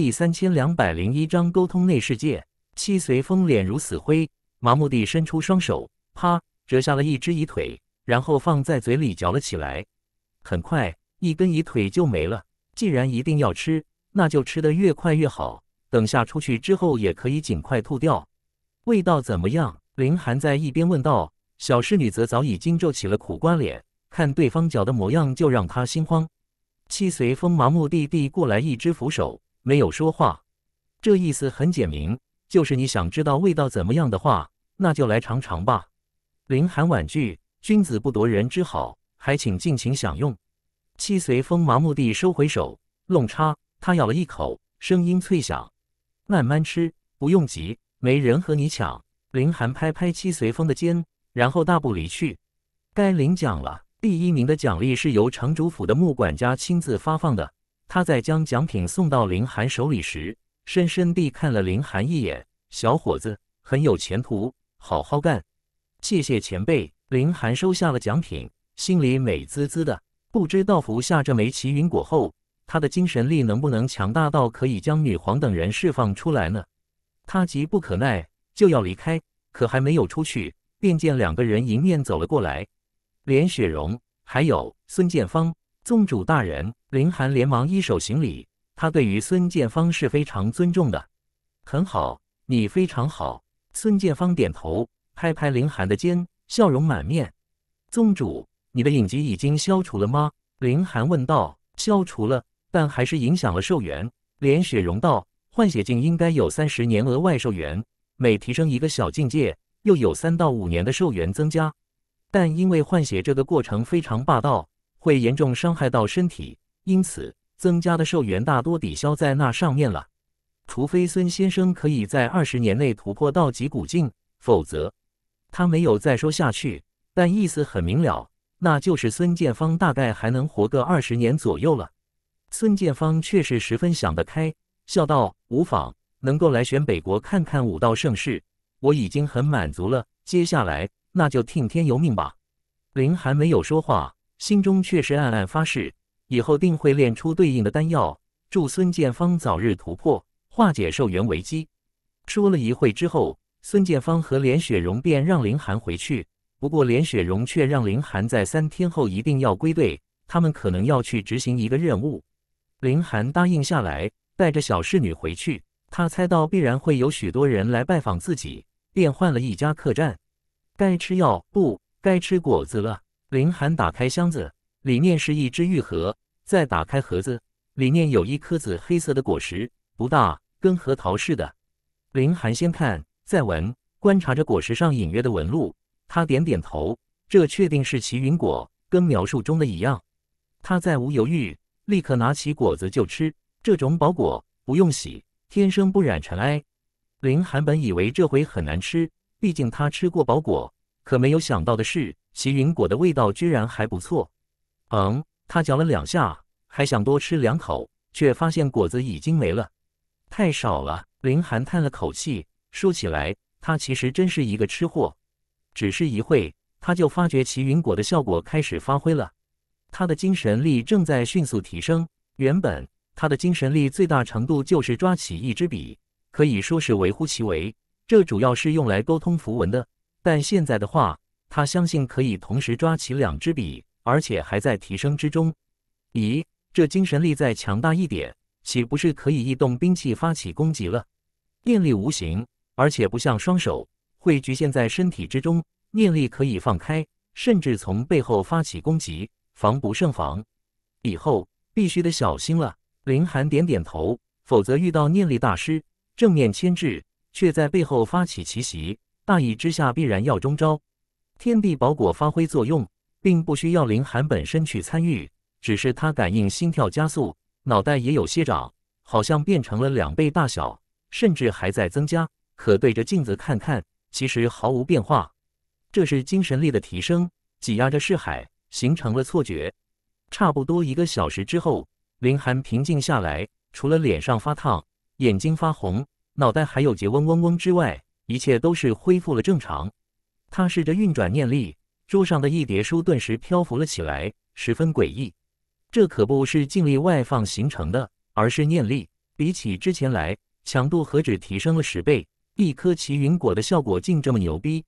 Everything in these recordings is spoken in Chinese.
第三千两百零一章沟通内世界。戚随风脸如死灰，麻木地伸出双手，啪折下了一只蚁腿，然后放在嘴里嚼了起来。很快，一根蚁腿就没了。既然一定要吃，那就吃得越快越好。等下出去之后，也可以尽快吐掉。味道怎么样？林寒在一边问道。小侍女则早已经皱起了苦瓜脸，看对方嚼的模样就让她心慌。戚随风麻木地递过来一只扶手。没有说话，这意思很简明，就是你想知道味道怎么样的话，那就来尝尝吧。林寒婉拒，君子不夺人之好，还请尽情享用。戚随风麻木地收回手，弄叉，他咬了一口，声音脆响。慢慢吃，不用急，没人和你抢。林寒拍拍戚随风的肩，然后大步离去。该领奖了，第一名的奖励是由城主府的木管家亲自发放的。他在将奖品送到林寒手里时，深深地看了林寒一眼。小伙子很有前途，好好干！谢谢前辈。林寒收下了奖品，心里美滋滋的。不知道服下这枚奇云果后，他的精神力能不能强大到可以将女皇等人释放出来呢？他急不可耐，就要离开，可还没有出去，便见两个人迎面走了过来，连雪蓉还有孙建芳。宗主大人，林寒连忙一手行礼。他对于孙建芳是非常尊重的。很好，你非常好。孙建芳点头，拍拍林寒的肩，笑容满面。宗主，你的影疾已经消除了吗？林寒问道。消除了，但还是影响了寿元。连雪融道，换血境应该有三十年额外寿元，每提升一个小境界，又有三到五年的寿元增加。但因为换血这个过程非常霸道。会严重伤害到身体，因此增加的寿元大多抵消在那上面了。除非孙先生可以在二十年内突破到脊骨境，否则他没有再说下去，但意思很明了，那就是孙建方大概还能活个二十年左右了。孙建方却是十分想得开，笑道：“无妨，能够来选北国看看武道盛世，我已经很满足了。接下来那就听天由命吧。”林寒没有说话。心中却是暗暗发誓，以后定会炼出对应的丹药，助孙建方早日突破，化解寿元危机。说了一会之后，孙建方和连雪蓉便让林寒回去。不过连雪蓉却让林寒在三天后一定要归队，他们可能要去执行一个任务。林寒答应下来，带着小侍女回去。他猜到必然会有许多人来拜访自己，便换了一家客栈。该吃药，不该吃果子了。林寒打开箱子，里面是一只玉盒。再打开盒子，里面有一颗紫黑色的果实，不大，跟核桃似的。林寒先看再闻，观察着果实上隐约的纹路。他点点头，这确定是奇云果，跟描述中的一样。他再无犹豫，立刻拿起果子就吃。这种宝果不用洗，天生不染尘埃。林寒本以为这回很难吃，毕竟他吃过宝果，可没有想到的是。奇云果的味道居然还不错，嗯，他嚼了两下，还想多吃两口，却发现果子已经没了，太少了。林寒叹了口气，说起来，他其实真是一个吃货。只是一会，他就发觉奇云果的效果开始发挥了，他的精神力正在迅速提升。原本他的精神力最大程度就是抓起一支笔，可以说是微乎其微。这主要是用来沟通符文的，但现在的话。他相信可以同时抓起两支笔，而且还在提升之中。咦，这精神力再强大一点，岂不是可以移动兵器发起攻击了？念力无形，而且不像双手会局限在身体之中，念力可以放开，甚至从背后发起攻击，防不胜防。以后必须得小心了。林寒点点头，否则遇到念力大师，正面牵制却在背后发起奇袭，大意之下必然要中招。天地包裹发挥作用，并不需要林寒本身去参与，只是他感应心跳加速，脑袋也有些长，好像变成了两倍大小，甚至还在增加。可对着镜子看看，其实毫无变化。这是精神力的提升，挤压着视海，形成了错觉。差不多一个小时之后，林寒平静下来，除了脸上发烫、眼睛发红、脑袋还有结嗡嗡嗡之外，一切都是恢复了正常。他试着运转念力，桌上的一叠书顿时漂浮了起来，十分诡异。这可不是静力外放形成的，而是念力。比起之前来，强度何止提升了十倍！一颗奇云果的效果竟这么牛逼，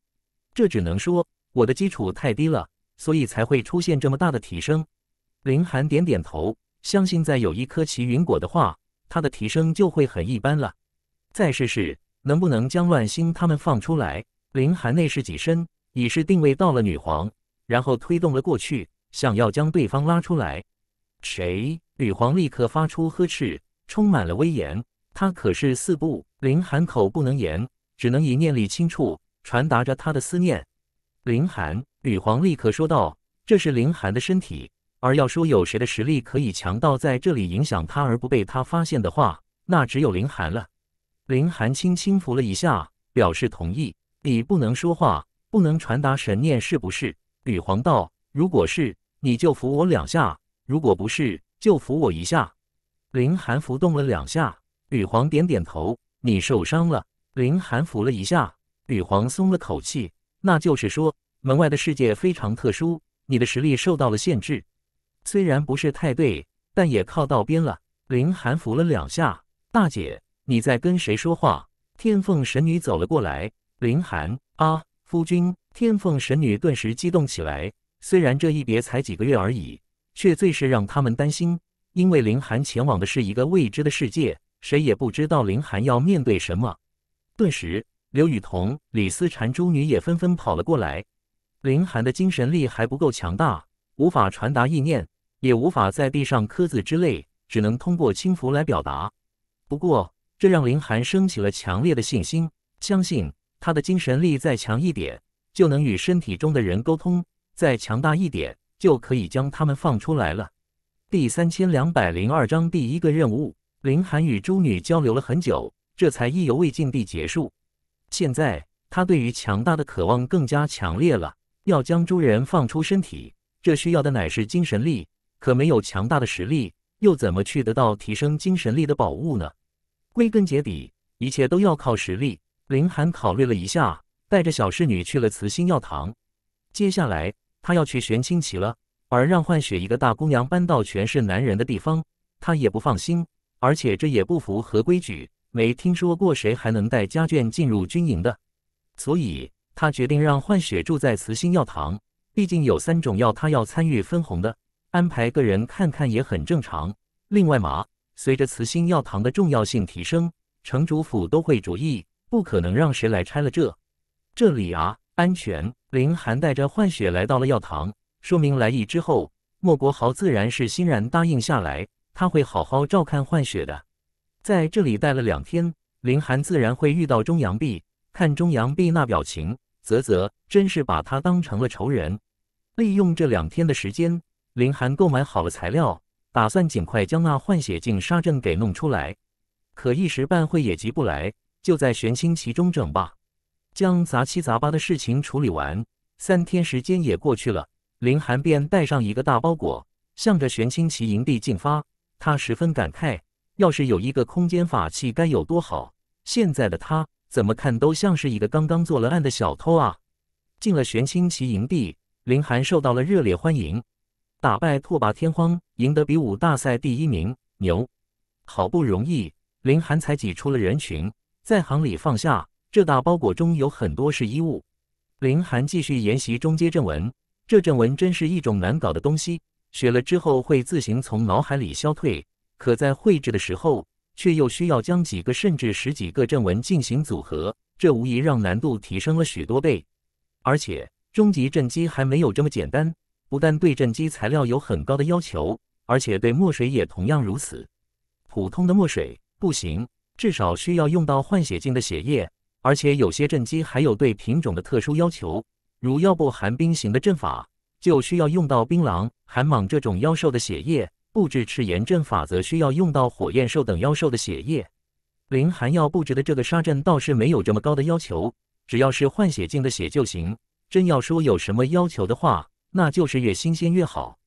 这只能说我的基础太低了，所以才会出现这么大的提升。林寒点点头，相信再有一颗奇云果的话，他的提升就会很一般了。再试试能不能将乱星他们放出来。林寒内侍起身，已是定位到了女皇，然后推动了过去，想要将对方拉出来。谁？女皇立刻发出呵斥，充满了威严。她可是四部。林寒口不能言，只能以念力轻触，传达着他的思念。林寒，女皇立刻说道：“这是林寒的身体。而要说有谁的实力可以强到在这里影响他而不被他发现的话，那只有林寒了。”林寒轻轻扶了一下，表示同意。你不能说话，不能传达神念，是不是？吕黄道，如果是，你就扶我两下；如果不是，就扶我一下。林寒扶动了两下，吕黄点点头。你受伤了，林寒扶了一下，吕黄松了口气。那就是说，门外的世界非常特殊，你的实力受到了限制。虽然不是太对，但也靠道边了。林寒扶了两下。大姐，你在跟谁说话？天凤神女走了过来。林寒啊，夫君！天凤神女顿时激动起来。虽然这一别才几个月而已，却最是让他们担心，因为林寒前往的是一个未知的世界，谁也不知道林寒要面对什么。顿时，刘雨桐、李思婵、朱女也纷纷跑了过来。林寒的精神力还不够强大，无法传达意念，也无法在地上刻字之类，只能通过轻浮来表达。不过，这让林寒升起了强烈的信心，相信。他的精神力再强一点，就能与身体中的人沟通；再强大一点，就可以将他们放出来了。第三千两百零二章第一个任务。林寒与朱女交流了很久，这才意犹未尽地结束。现在，他对于强大的渴望更加强烈了。要将朱人放出身体，这需要的乃是精神力。可没有强大的实力，又怎么去得到提升精神力的宝物呢？归根结底，一切都要靠实力。林寒考虑了一下，带着小侍女去了慈心药堂。接下来他要去玄清旗了，而让幻雪一个大姑娘搬到全是男人的地方，他也不放心，而且这也不符合规矩，没听说过谁还能带家眷进入军营的。所以他决定让幻雪住在慈心药堂，毕竟有三种药他要参与分红的，安排个人看看也很正常。另外嘛，随着慈心药堂的重要性提升，城主府都会注意。不可能让谁来拆了这这里啊！安全。林寒带着幻雪来到了药堂，说明来意之后，莫国豪自然是欣然答应下来，他会好好照看幻雪的。在这里待了两天，林寒自然会遇到钟阳碧。看钟阳碧那表情，啧啧，真是把他当成了仇人。利用这两天的时间，林寒购买好了材料，打算尽快将那幻血镜沙阵给弄出来。可一时半会也急不来。就在玄清旗中整吧，将杂七杂八的事情处理完，三天时间也过去了。林寒便带上一个大包裹，向着玄清旗营地进发。他十分感慨，要是有一个空间法器该有多好！现在的他怎么看都像是一个刚刚做了案的小偷啊！进了玄清旗营地，林寒受到了热烈欢迎。打败拓跋天荒，赢得比武大赛第一名，牛！好不容易，林寒才挤出了人群。在行里放下这大包裹中有很多是衣物。林寒继续研习中阶阵纹，这阵纹真是一种难搞的东西，学了之后会自行从脑海里消退，可在绘制的时候却又需要将几个甚至十几个阵纹进行组合，这无疑让难度提升了许多倍。而且终极阵机还没有这么简单，不但对阵机材料有很高的要求，而且对墨水也同样如此，普通的墨水不行。至少需要用到换血境的血液，而且有些阵基还有对品种的特殊要求，如要不寒冰型的阵法，就需要用到冰狼、寒蟒这种妖兽的血液；布置赤炎阵法则需要用到火焰兽等妖兽的血液。林寒要布置的这个沙阵倒是没有这么高的要求，只要是换血境的血就行。真要说有什么要求的话，那就是越新鲜越好。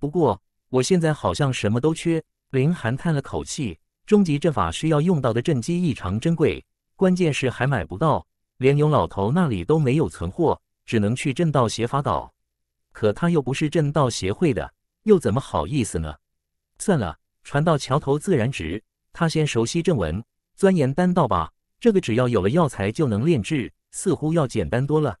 不过我现在好像什么都缺。林寒叹了口气。终极阵法需要用到的阵基异常珍贵，关键是还买不到，连牛老头那里都没有存货，只能去阵道协法岛。可他又不是阵道协会的，又怎么好意思呢？算了，船到桥头自然直，他先熟悉阵文，钻研丹道吧。这个只要有了药材就能炼制，似乎要简单多了。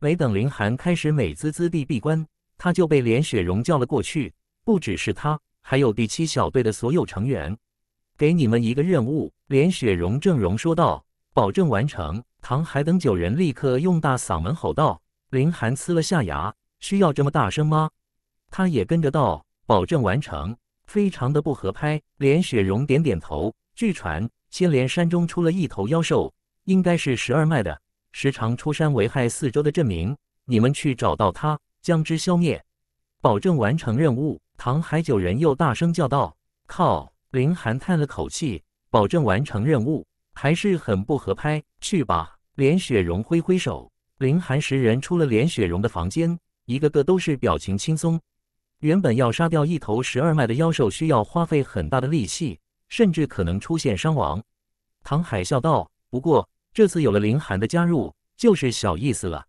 没等林寒开始美滋滋地闭关，他就被连雪融叫了过去。不只是他，还有第七小队的所有成员。给你们一个任务，连雪荣正容说道：“保证完成。”唐海等九人立刻用大嗓门吼道：“林寒呲了下牙，需要这么大声吗？”他也跟着道：“保证完成。”非常的不合拍。连雪荣点点头。据传，仙连山中出了一头妖兽，应该是十二脉的，时常出山危害四周的镇民。你们去找到它，将之消灭，保证完成任务。唐海九人又大声叫道：“靠！”林寒叹了口气，保证完成任务还是很不合拍。去吧，连雪融挥挥手。林寒十人出了连雪融的房间，一个个都是表情轻松。原本要杀掉一头十二脉的妖兽，需要花费很大的力气，甚至可能出现伤亡。唐海笑道：“不过这次有了林寒的加入，就是小意思了。”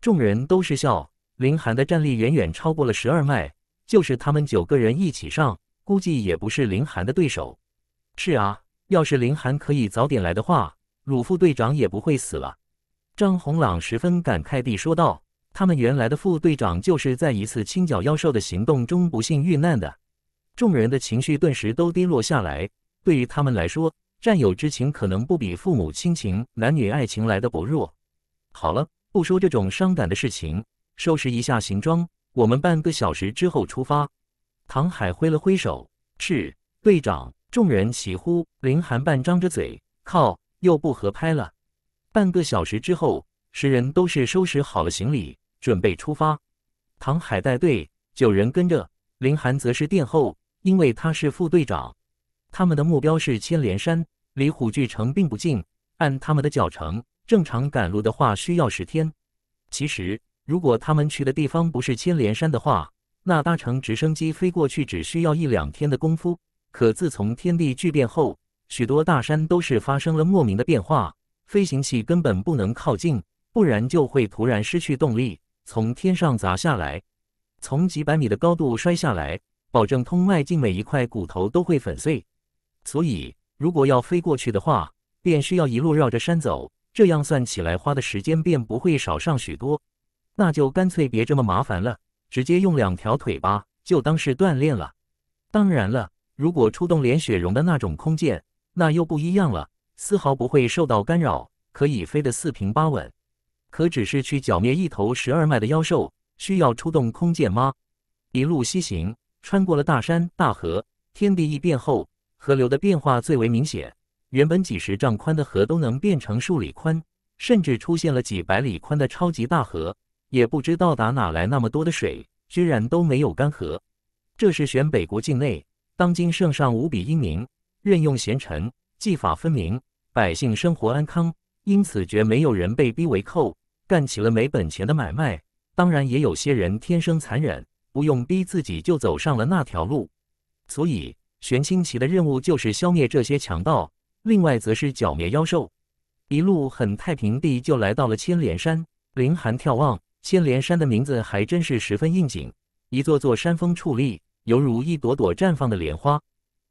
众人都是笑。林寒的战力远远超过了十二脉，就是他们九个人一起上。估计也不是林寒的对手。是啊，要是林寒可以早点来的话，鲁副队长也不会死了。张红朗十分感慨地说道：“他们原来的副队长就是在一次清剿妖兽的行动中不幸遇难的。”众人的情绪顿时都低落下来。对于他们来说，战友之情可能不比父母亲情、男女爱情来的薄弱。好了，不说这种伤感的事情，收拾一下行装，我们半个小时之后出发。唐海挥了挥手，是队长。众人齐呼。林寒半张着嘴，靠，又不合拍了。半个小时之后，十人都是收拾好了行李，准备出发。唐海带队，九人跟着，林寒则是殿后，因为他是副队长。他们的目标是千连山，离虎踞城并不近。按他们的脚程，正常赶路的话，需要十天。其实，如果他们去的地方不是千连山的话，那搭乘直升机飞过去只需要一两天的功夫，可自从天地巨变后，许多大山都是发生了莫名的变化，飞行器根本不能靠近，不然就会突然失去动力，从天上砸下来，从几百米的高度摔下来，保证通外径每一块骨头都会粉碎。所以，如果要飞过去的话，便需要一路绕着山走，这样算起来花的时间便不会少上许多。那就干脆别这么麻烦了。直接用两条腿吧，就当是锻炼了。当然了，如果出动连雪融的那种空间，那又不一样了，丝毫不会受到干扰，可以飞得四平八稳。可只是去剿灭一头十二脉的妖兽，需要出动空间吗？一路西行，穿过了大山大河，天地异变后，河流的变化最为明显，原本几十丈宽的河都能变成数里宽，甚至出现了几百里宽的超级大河。也不知道打哪来那么多的水，居然都没有干涸。这是玄北国境内，当今圣上无比英明，任用贤臣，纪法分明，百姓生活安康，因此绝没有人被逼为寇，干起了没本钱的买卖。当然，也有些人天生残忍，不用逼自己就走上了那条路。所以，玄清奇的任务就是消灭这些强盗，另外则是剿灭妖兽。一路很太平地就来到了千连山，凌寒眺望。千莲山的名字还真是十分应景，一座座山峰矗立，犹如一朵朵绽放的莲花。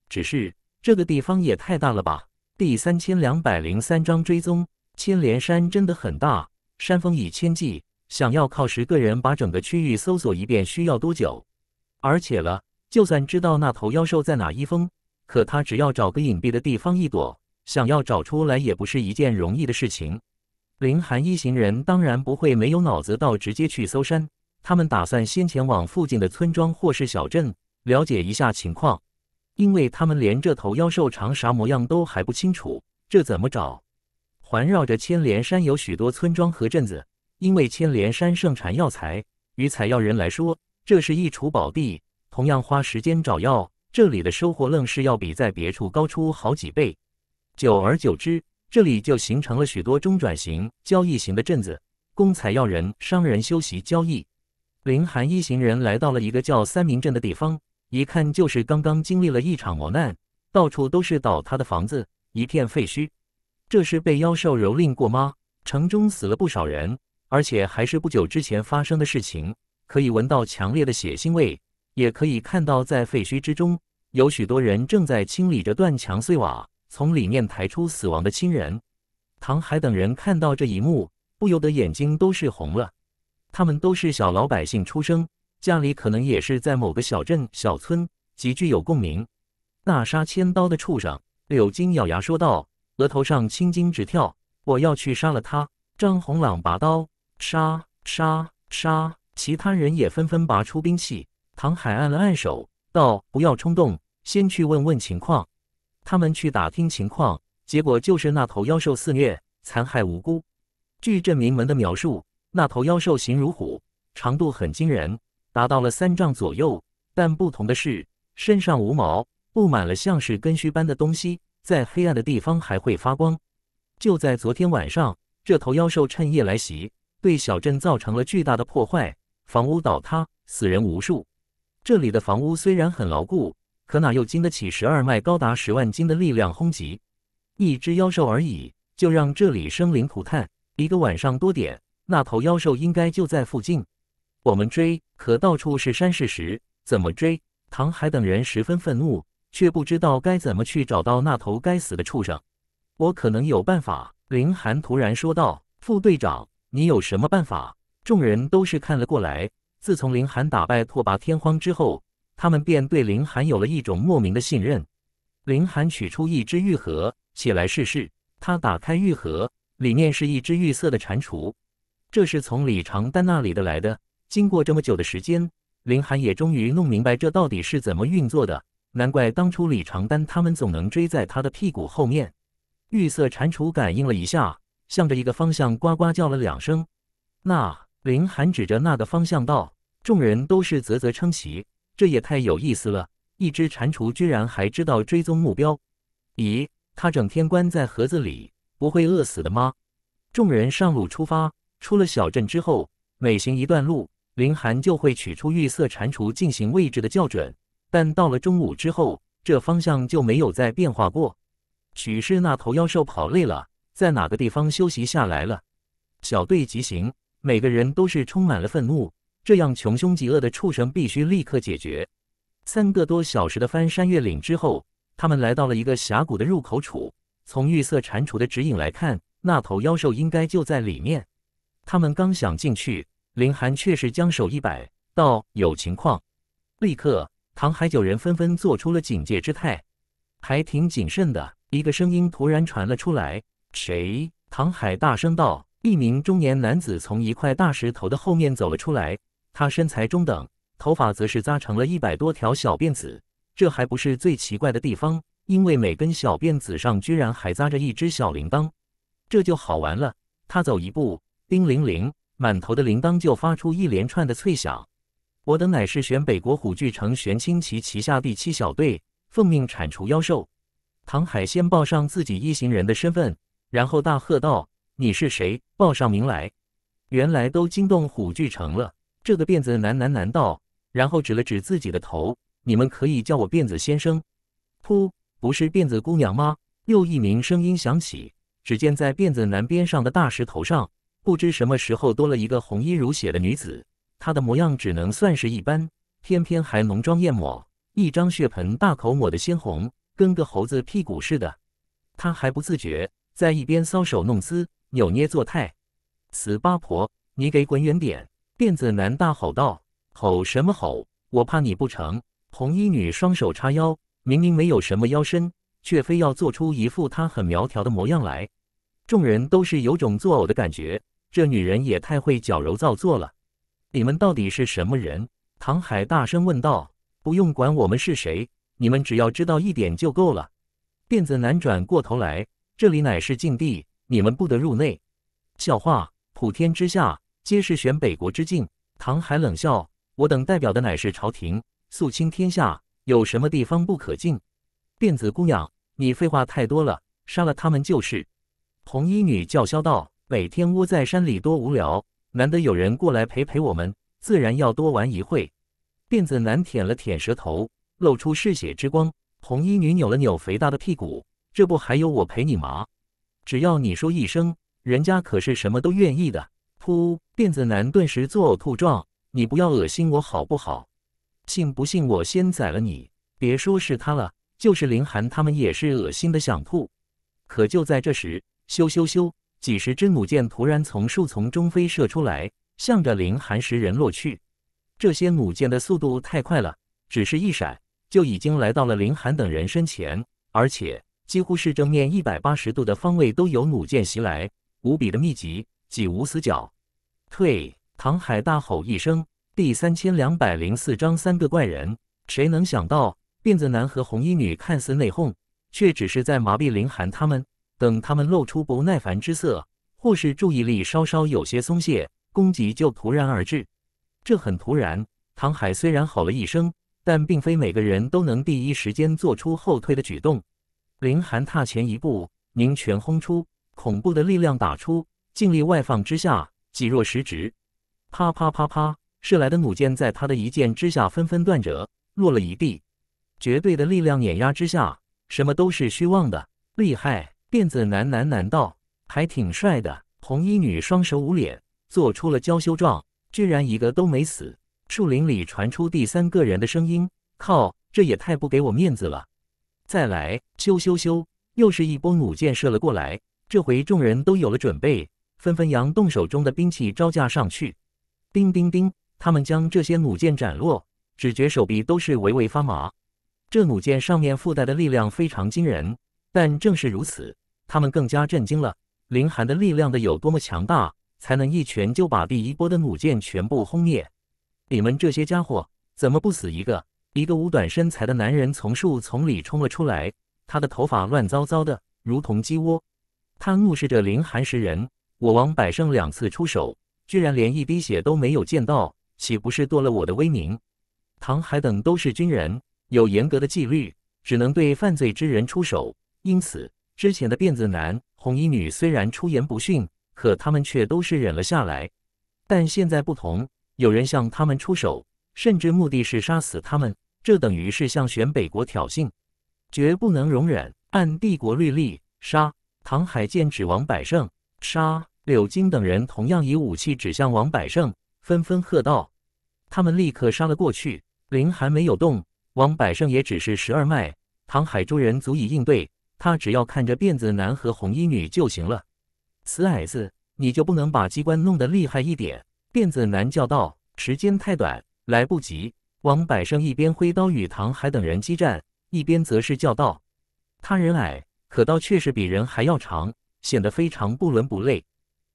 只是这个地方也太大了吧！第三千两百零三章追踪。千莲山真的很大，山峰以千计，想要靠十个人把整个区域搜索一遍需要多久？而且了，就算知道那头妖兽在哪一峰，可他只要找个隐蔽的地方一躲，想要找出来也不是一件容易的事情。林寒一行人当然不会没有脑子到直接去搜山，他们打算先前往附近的村庄或是小镇，了解一下情况，因为他们连这头妖兽长啥模样都还不清楚，这怎么找？环绕着千莲山有许多村庄和镇子，因为千莲山盛产药材，与采药人来说，这是一处宝地。同样花时间找药，这里的收获愣是要比在别处高出好几倍。久而久之。这里就形成了许多中转型、交易型的镇子，供采药人、商人休息交易。林寒一行人来到了一个叫三明镇的地方，一看就是刚刚经历了一场磨难，到处都是倒塌的房子，一片废墟。这是被妖兽蹂躏过吗？城中死了不少人，而且还是不久之前发生的事情，可以闻到强烈的血腥味，也可以看到在废墟之中有许多人正在清理着断墙碎瓦。从里面抬出死亡的亲人，唐海等人看到这一幕，不由得眼睛都是红了。他们都是小老百姓出生，家里可能也是在某个小镇小村，极具有共鸣。那杀千刀的畜生！柳金咬牙说道，额头上青筋直跳。我要去杀了他！张红朗拔刀，杀杀杀！其他人也纷纷拔出兵器。唐海按了按手，道：“不要冲动，先去问问情况。”他们去打听情况，结果就是那头妖兽肆虐，残害无辜。据镇民们的描述，那头妖兽形如虎，长度很惊人，达到了三丈左右。但不同的是，身上无毛，布满了像是根须般的东西，在黑暗的地方还会发光。就在昨天晚上，这头妖兽趁夜来袭，对小镇造成了巨大的破坏，房屋倒塌，死人无数。这里的房屋虽然很牢固。可哪又经得起十二脉高达十万斤的力量轰击？一只妖兽而已，就让这里生灵涂炭。一个晚上多点，那头妖兽应该就在附近。我们追，可到处是山是石，怎么追？唐海等人十分愤怒，却不知道该怎么去找到那头该死的畜生。我可能有办法，林寒突然说道。副队长，你有什么办法？众人都是看了过来。自从林寒打败拓跋天荒之后。他们便对林寒有了一种莫名的信任。林寒取出一只玉盒，起来试试。他打开玉盒，里面是一只玉色的蟾蜍。这是从李长丹那里的来的。经过这么久的时间，林寒也终于弄明白这到底是怎么运作的。难怪当初李长丹他们总能追在他的屁股后面。玉色蟾蜍感应了一下，向着一个方向呱呱叫了两声。那林寒指着那个方向道：“众人都是啧啧称奇。”这也太有意思了！一只蟾蜍居然还知道追踪目标？咦，它整天关在盒子里，不会饿死的吗？众人上路出发，出了小镇之后，每行一段路，林寒就会取出玉色蟾蜍进行位置的校准。但到了中午之后，这方向就没有再变化过。许是那头妖兽跑累了，在哪个地方休息下来了？小队急行，每个人都是充满了愤怒。这样穷凶极恶的畜生必须立刻解决。三个多小时的翻山越岭之后，他们来到了一个峡谷的入口处。从玉色蟾蜍的指引来看，那头妖兽应该就在里面。他们刚想进去，林寒却是将手一摆，道：“有情况！”立刻，唐海九人纷纷做出了警戒之态，还挺谨慎的。一个声音突然传了出来：“谁？”唐海大声道。一名中年男子从一块大石头的后面走了出来。他身材中等，头发则是扎成了一百多条小辫子。这还不是最奇怪的地方，因为每根小辫子上居然还扎着一只小铃铛，这就好玩了。他走一步，叮铃铃，满头的铃铛就发出一连串的脆响。我等乃是玄北国虎踞城玄清旗旗下第七小队，奉命铲除妖兽。唐海先报上自己一行人的身份，然后大喝道：“你是谁？报上名来！”原来都惊动虎踞城了。这个辫子男喃喃道，然后指了指自己的头：“你们可以叫我辫子先生。”“噗，不是辫子姑娘吗？”又一名声音响起。只见在辫子男边上的大石头上，不知什么时候多了一个红衣如血的女子。她的模样只能算是一般，偏偏还浓妆艳抹，一张血盆大口抹得鲜红，跟个猴子屁股似的。她还不自觉，在一边搔首弄姿，扭捏作态。“死八婆，你给滚远点！”辫子男大吼道：“吼什么吼！我怕你不成？”红衣女双手叉腰，明明没有什么腰身，却非要做出一副她很苗条的模样来。众人都是有种作呕的感觉，这女人也太会矫揉造作了。你们到底是什么人？唐海大声问道：“不用管我们是谁，你们只要知道一点就够了。”辫子男转过头来：“这里乃是禁地，你们不得入内。”笑话，普天之下。皆是选北国之境。唐海冷笑：“我等代表的乃是朝廷，肃清天下，有什么地方不可进？”辫子姑娘，你废话太多了，杀了他们就是。红衣女叫嚣道：“每天窝在山里多无聊，难得有人过来陪陪我们，自然要多玩一会。”辫子男舔了舔舌头，露出嗜血之光。红衣女扭了扭肥大的屁股：“这不还有我陪你吗？只要你说一声，人家可是什么都愿意的。”噗！辫子男顿时作呕吐状。你不要恶心我好不好？信不信我先宰了你？别说是他了，就是林寒他们也是恶心的想吐。可就在这时，咻咻咻！几十支弩箭突然从树丛中飞射出来，向着林寒十人落去。这些弩箭的速度太快了，只是一闪，就已经来到了林寒等人身前，而且几乎是正面一百八十度的方位都有弩箭袭来，无比的密集，几无死角。退！唐海大吼一声。第三千两百零四章三个怪人。谁能想到，辫子男和红衣女看似内讧，却只是在麻痹林寒他们。等他们露出不耐烦之色，或是注意力稍稍有些松懈，攻击就突然而至。这很突然。唐海虽然吼了一声，但并非每个人都能第一时间做出后退的举动。林寒踏前一步，凝拳轰出，恐怖的力量打出，尽力外放之下。几若十指，啪啪啪啪，射来的弩箭在他的一箭之下纷纷断折，落了一地。绝对的力量碾压之下，什么都是虚妄的。厉害！辫子男喃喃道：“还挺帅的。”红衣女双手捂脸，做出了娇羞状。居然一个都没死！树林里传出第三个人的声音：“靠，这也太不给我面子了！”再来！咻咻咻！又是一波弩箭射了过来。这回众人都有了准备。纷纷扬动手中的兵器招架上去，叮叮叮，他们将这些弩箭斩落，只觉手臂都是微微发麻。这弩箭上面附带的力量非常惊人，但正是如此，他们更加震惊了：林寒的力量的有多么强大，才能一拳就把第一波的弩箭全部轰灭？你们这些家伙怎么不死一个？一个五短身材的男人从树丛里冲了出来，他的头发乱糟糟的，如同鸡窝。他怒视着林寒十人。我王百胜两次出手，居然连一滴血都没有见到，岂不是剁了我的威名？唐海等都是军人，有严格的纪律，只能对犯罪之人出手。因此，之前的辫子男、红衣女虽然出言不逊，可他们却都是忍了下来。但现在不同，有人向他们出手，甚至目的是杀死他们，这等于是向玄北国挑衅，绝不能容忍。按帝国律例，杀唐海剑指王百胜，杀。柳金等人同样以武器指向王百胜，纷纷喝道：“他们立刻杀了过去。”林还没有动，王百胜也只是十二脉，唐海众人足以应对。他只要看着辫子男和红衣女就行了。死矮子，你就不能把机关弄得厉害一点？辫子男叫道：“时间太短，来不及。”王百胜一边挥刀与唐海等人激战，一边则是叫道：“他人矮，可刀确实比人还要长，显得非常不伦不类。”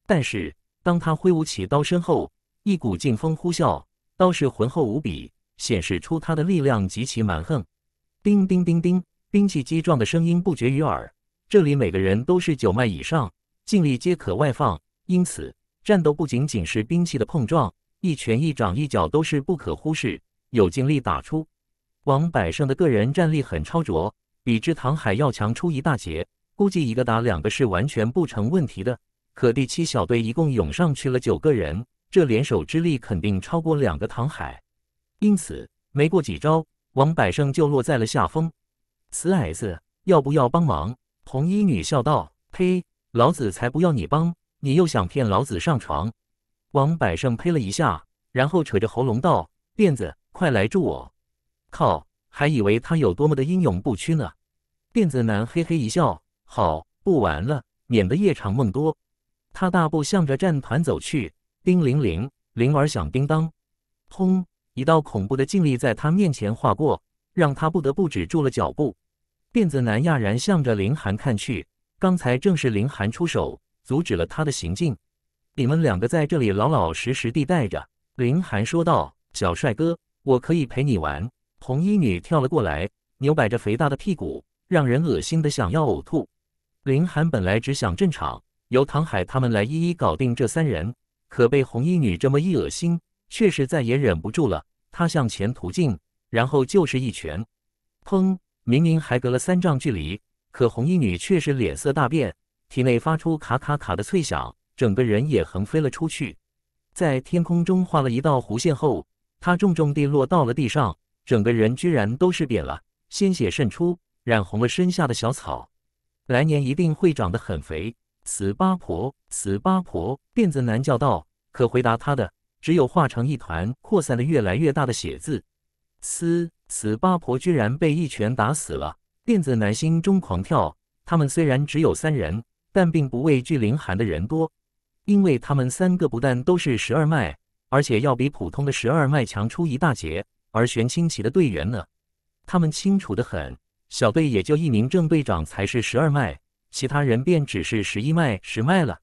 但是当他挥舞起刀身后，一股劲风呼啸，刀势浑厚无比，显示出他的力量极其蛮横。叮叮叮叮，兵器击撞的声音不绝于耳。这里每个人都是九脉以上，劲力皆可外放，因此战斗不仅仅是兵器的碰撞，一拳一掌一脚都是不可忽视。有劲力打出，王百胜的个人战力很超卓，比之唐海要强出一大截，估计一个打两个是完全不成问题的。可第七小队一共涌上去了九个人，这联手之力肯定超过两个唐海，因此没过几招，王百胜就落在了下风。死矮子，要不要帮忙？红衣女笑道：“呸，老子才不要你帮，你又想骗老子上床。”王百胜呸了一下，然后扯着喉咙道：“辫子，快来助我！”靠，还以为他有多么的英勇不屈呢。辫子男嘿嘿一笑：“好，不玩了，免得夜长梦多。”他大步向着战团走去，叮铃铃铃儿响，叮当，轰！一道恐怖的劲力在他面前划过，让他不得不止住了脚步。辫子男讶然向着林寒看去，刚才正是林寒出手阻止了他的行径。你们两个在这里老老实实地待着。”林寒说道。“小帅哥，我可以陪你玩。”红衣女跳了过来，扭摆着肥大的屁股，让人恶心的想要呕吐。林寒本来只想镇场。由唐海他们来一一搞定这三人，可被红衣女这么一恶心，确实再也忍不住了。他向前突进，然后就是一拳，砰！明明还隔了三丈距离，可红衣女却是脸色大变，体内发出咔咔咔的脆响，整个人也横飞了出去，在天空中画了一道弧线后，他重重地落到了地上，整个人居然都是扁了，鲜血渗出，染红了身下的小草，来年一定会长得很肥。死八婆，死八婆！辫子男叫道：“可回答他的，只有化成一团、扩散的越来越大的血字。”嘶！死八婆居然被一拳打死了！辫子男心中狂跳。他们虽然只有三人，但并不畏惧凌寒的人多，因为他们三个不但都是十二脉，而且要比普通的十二脉强出一大截。而玄清奇的队员呢？他们清楚的很，小队也就一名正队长才是十二脉。其他人便只是十一脉、十脉了，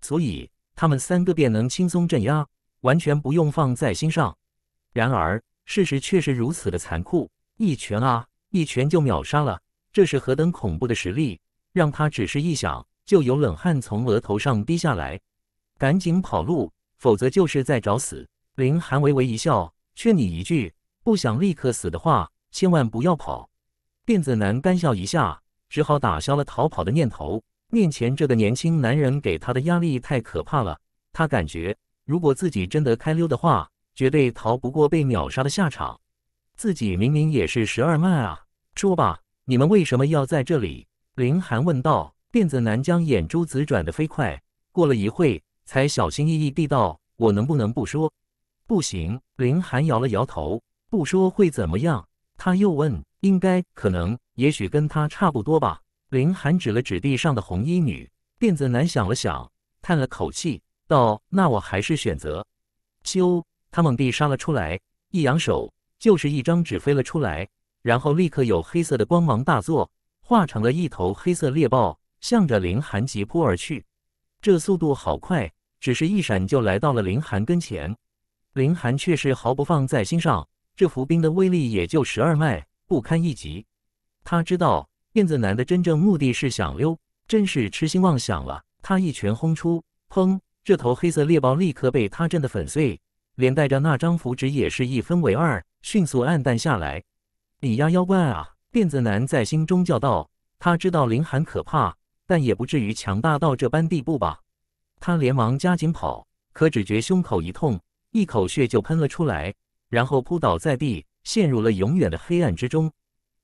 所以他们三个便能轻松镇压，完全不用放在心上。然而事实却是如此的残酷，一拳啊，一拳就秒杀了，这是何等恐怖的实力，让他只是一想就有冷汗从额头上滴下来，赶紧跑路，否则就是在找死。林寒微微一笑，劝你一句：不想立刻死的话，千万不要跑。辫子男干笑一下。只好打消了逃跑的念头。面前这个年轻男人给他的压力太可怕了，他感觉如果自己真的开溜的话，绝对逃不过被秒杀的下场。自己明明也是十二脉啊！说吧，你们为什么要在这里？林寒问道。辫子男将眼珠子转得飞快，过了一会，才小心翼翼地道：“我能不能不说？”“不行。”林寒摇了摇头。“不说会怎么样？”他又问。应该可能也许跟他差不多吧。林寒指了指地上的红衣女辫子男，想了想，叹了口气，道：“那我还是选择。”啾，他猛地杀了出来，一扬手，就是一张纸飞了出来，然后立刻有黑色的光芒大作，化成了一头黑色猎豹，向着林寒疾扑而去。这速度好快，只是一闪就来到了林寒跟前。林寒却是毫不放在心上，这伏兵的威力也就十二脉。不堪一击，他知道辫子男的真正目的是想溜，真是痴心妄想了。他一拳轰出，砰！这头黑色猎豹立刻被他震得粉碎，连带着那张符纸也是一分为二，迅速暗淡下来。你丫妖怪啊！辫子男在心中叫道。他知道林寒可怕，但也不至于强大到这般地步吧？他连忙加紧跑，可只觉胸口一痛，一口血就喷了出来，然后扑倒在地。陷入了永远的黑暗之中。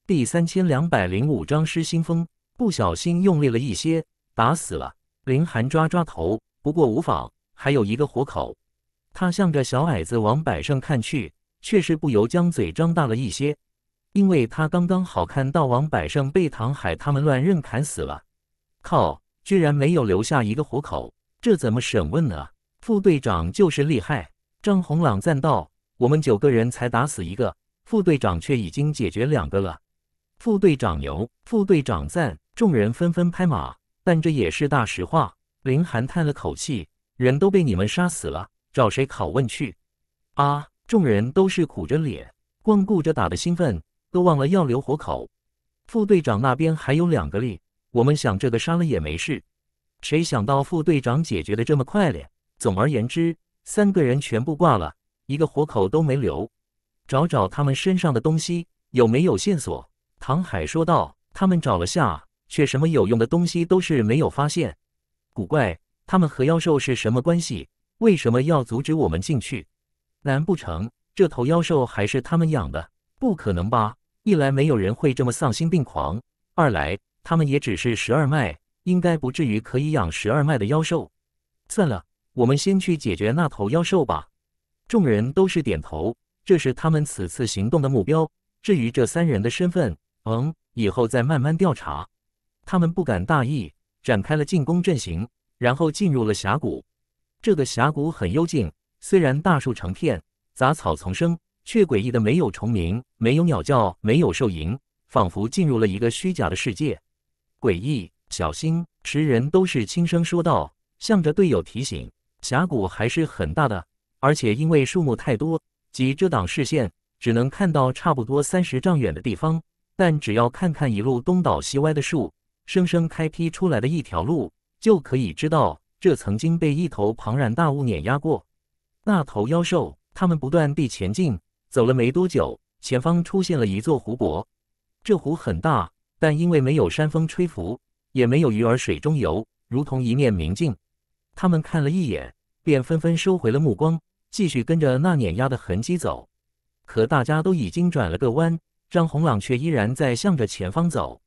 第三千两百零五章失心疯，不小心用力了一些，打死了。林寒抓抓头，不过无妨，还有一个活口。他向着小矮子王百胜看去，却是不由将嘴张大了一些，因为他刚刚好看到王百胜被唐海他们乱刃砍死了。靠！居然没有留下一个活口，这怎么审问呢？副队长就是厉害，张红朗赞道：“我们九个人才打死一个。”副队长却已经解决两个了，副队长牛，副队长赞，众人纷纷拍马。但这也是大实话。林寒叹了口气：“人都被你们杀死了，找谁拷问去？”啊！众人都是苦着脸，光顾着打的兴奋，都忘了要留活口。副队长那边还有两个哩，我们想这个杀了也没事。谁想到副队长解决的这么快咧？总而言之，三个人全部挂了，一个活口都没留。找找他们身上的东西有没有线索？唐海说道。他们找了下，却什么有用的东西都是没有发现。古怪，他们和妖兽是什么关系？为什么要阻止我们进去？难不成这头妖兽还是他们养的？不可能吧！一来没有人会这么丧心病狂，二来他们也只是十二脉，应该不至于可以养十二脉的妖兽。算了，我们先去解决那头妖兽吧。众人都是点头。这是他们此次行动的目标。至于这三人的身份，嗯，以后再慢慢调查。他们不敢大意，展开了进攻阵型，然后进入了峡谷。这个峡谷很幽静，虽然大树成片，杂草丛生，却诡异的没有虫鸣，没有鸟叫，没有兽吟，仿佛进入了一个虚假的世界。诡异，小心！持人都是轻声说道，向着队友提醒：峡谷还是很大的，而且因为树木太多。即遮挡视线，只能看到差不多三十丈远的地方。但只要看看一路东倒西歪的树，生生开辟出来的一条路，就可以知道这曾经被一头庞然大物碾压过。那头妖兽，他们不断地前进，走了没多久，前方出现了一座湖泊。这湖很大，但因为没有山风吹拂，也没有鱼儿水中游，如同一面明镜。他们看了一眼，便纷纷收回了目光。继续跟着那碾压的痕迹走，可大家都已经转了个弯，张红朗却依然在向着前方走。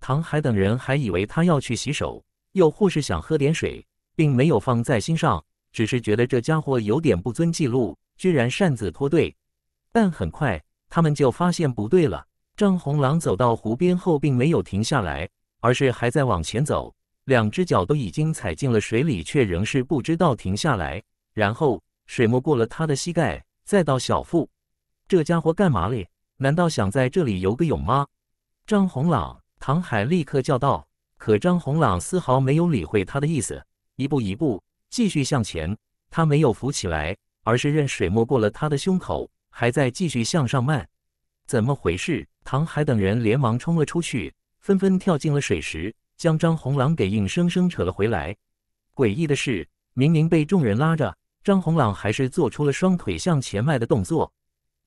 唐海等人还以为他要去洗手，又或是想喝点水，并没有放在心上，只是觉得这家伙有点不遵纪律，居然擅自脱队。但很快他们就发现不对了。张红朗走到湖边后，并没有停下来，而是还在往前走，两只脚都已经踩进了水里，却仍是不知道停下来。然后。水没过了他的膝盖，再到小腹，这家伙干嘛哩？难道想在这里游个泳吗？张红朗、唐海立刻叫道。可张红朗丝毫没有理会他的意思，一步一步继续向前。他没有浮起来，而是任水没过了他的胸口，还在继续向上漫。怎么回事？唐海等人连忙冲了出去，纷纷跳进了水池，将张红朗给硬生生扯了回来。诡异的是，明明被众人拉着。张红朗还是做出了双腿向前迈的动作。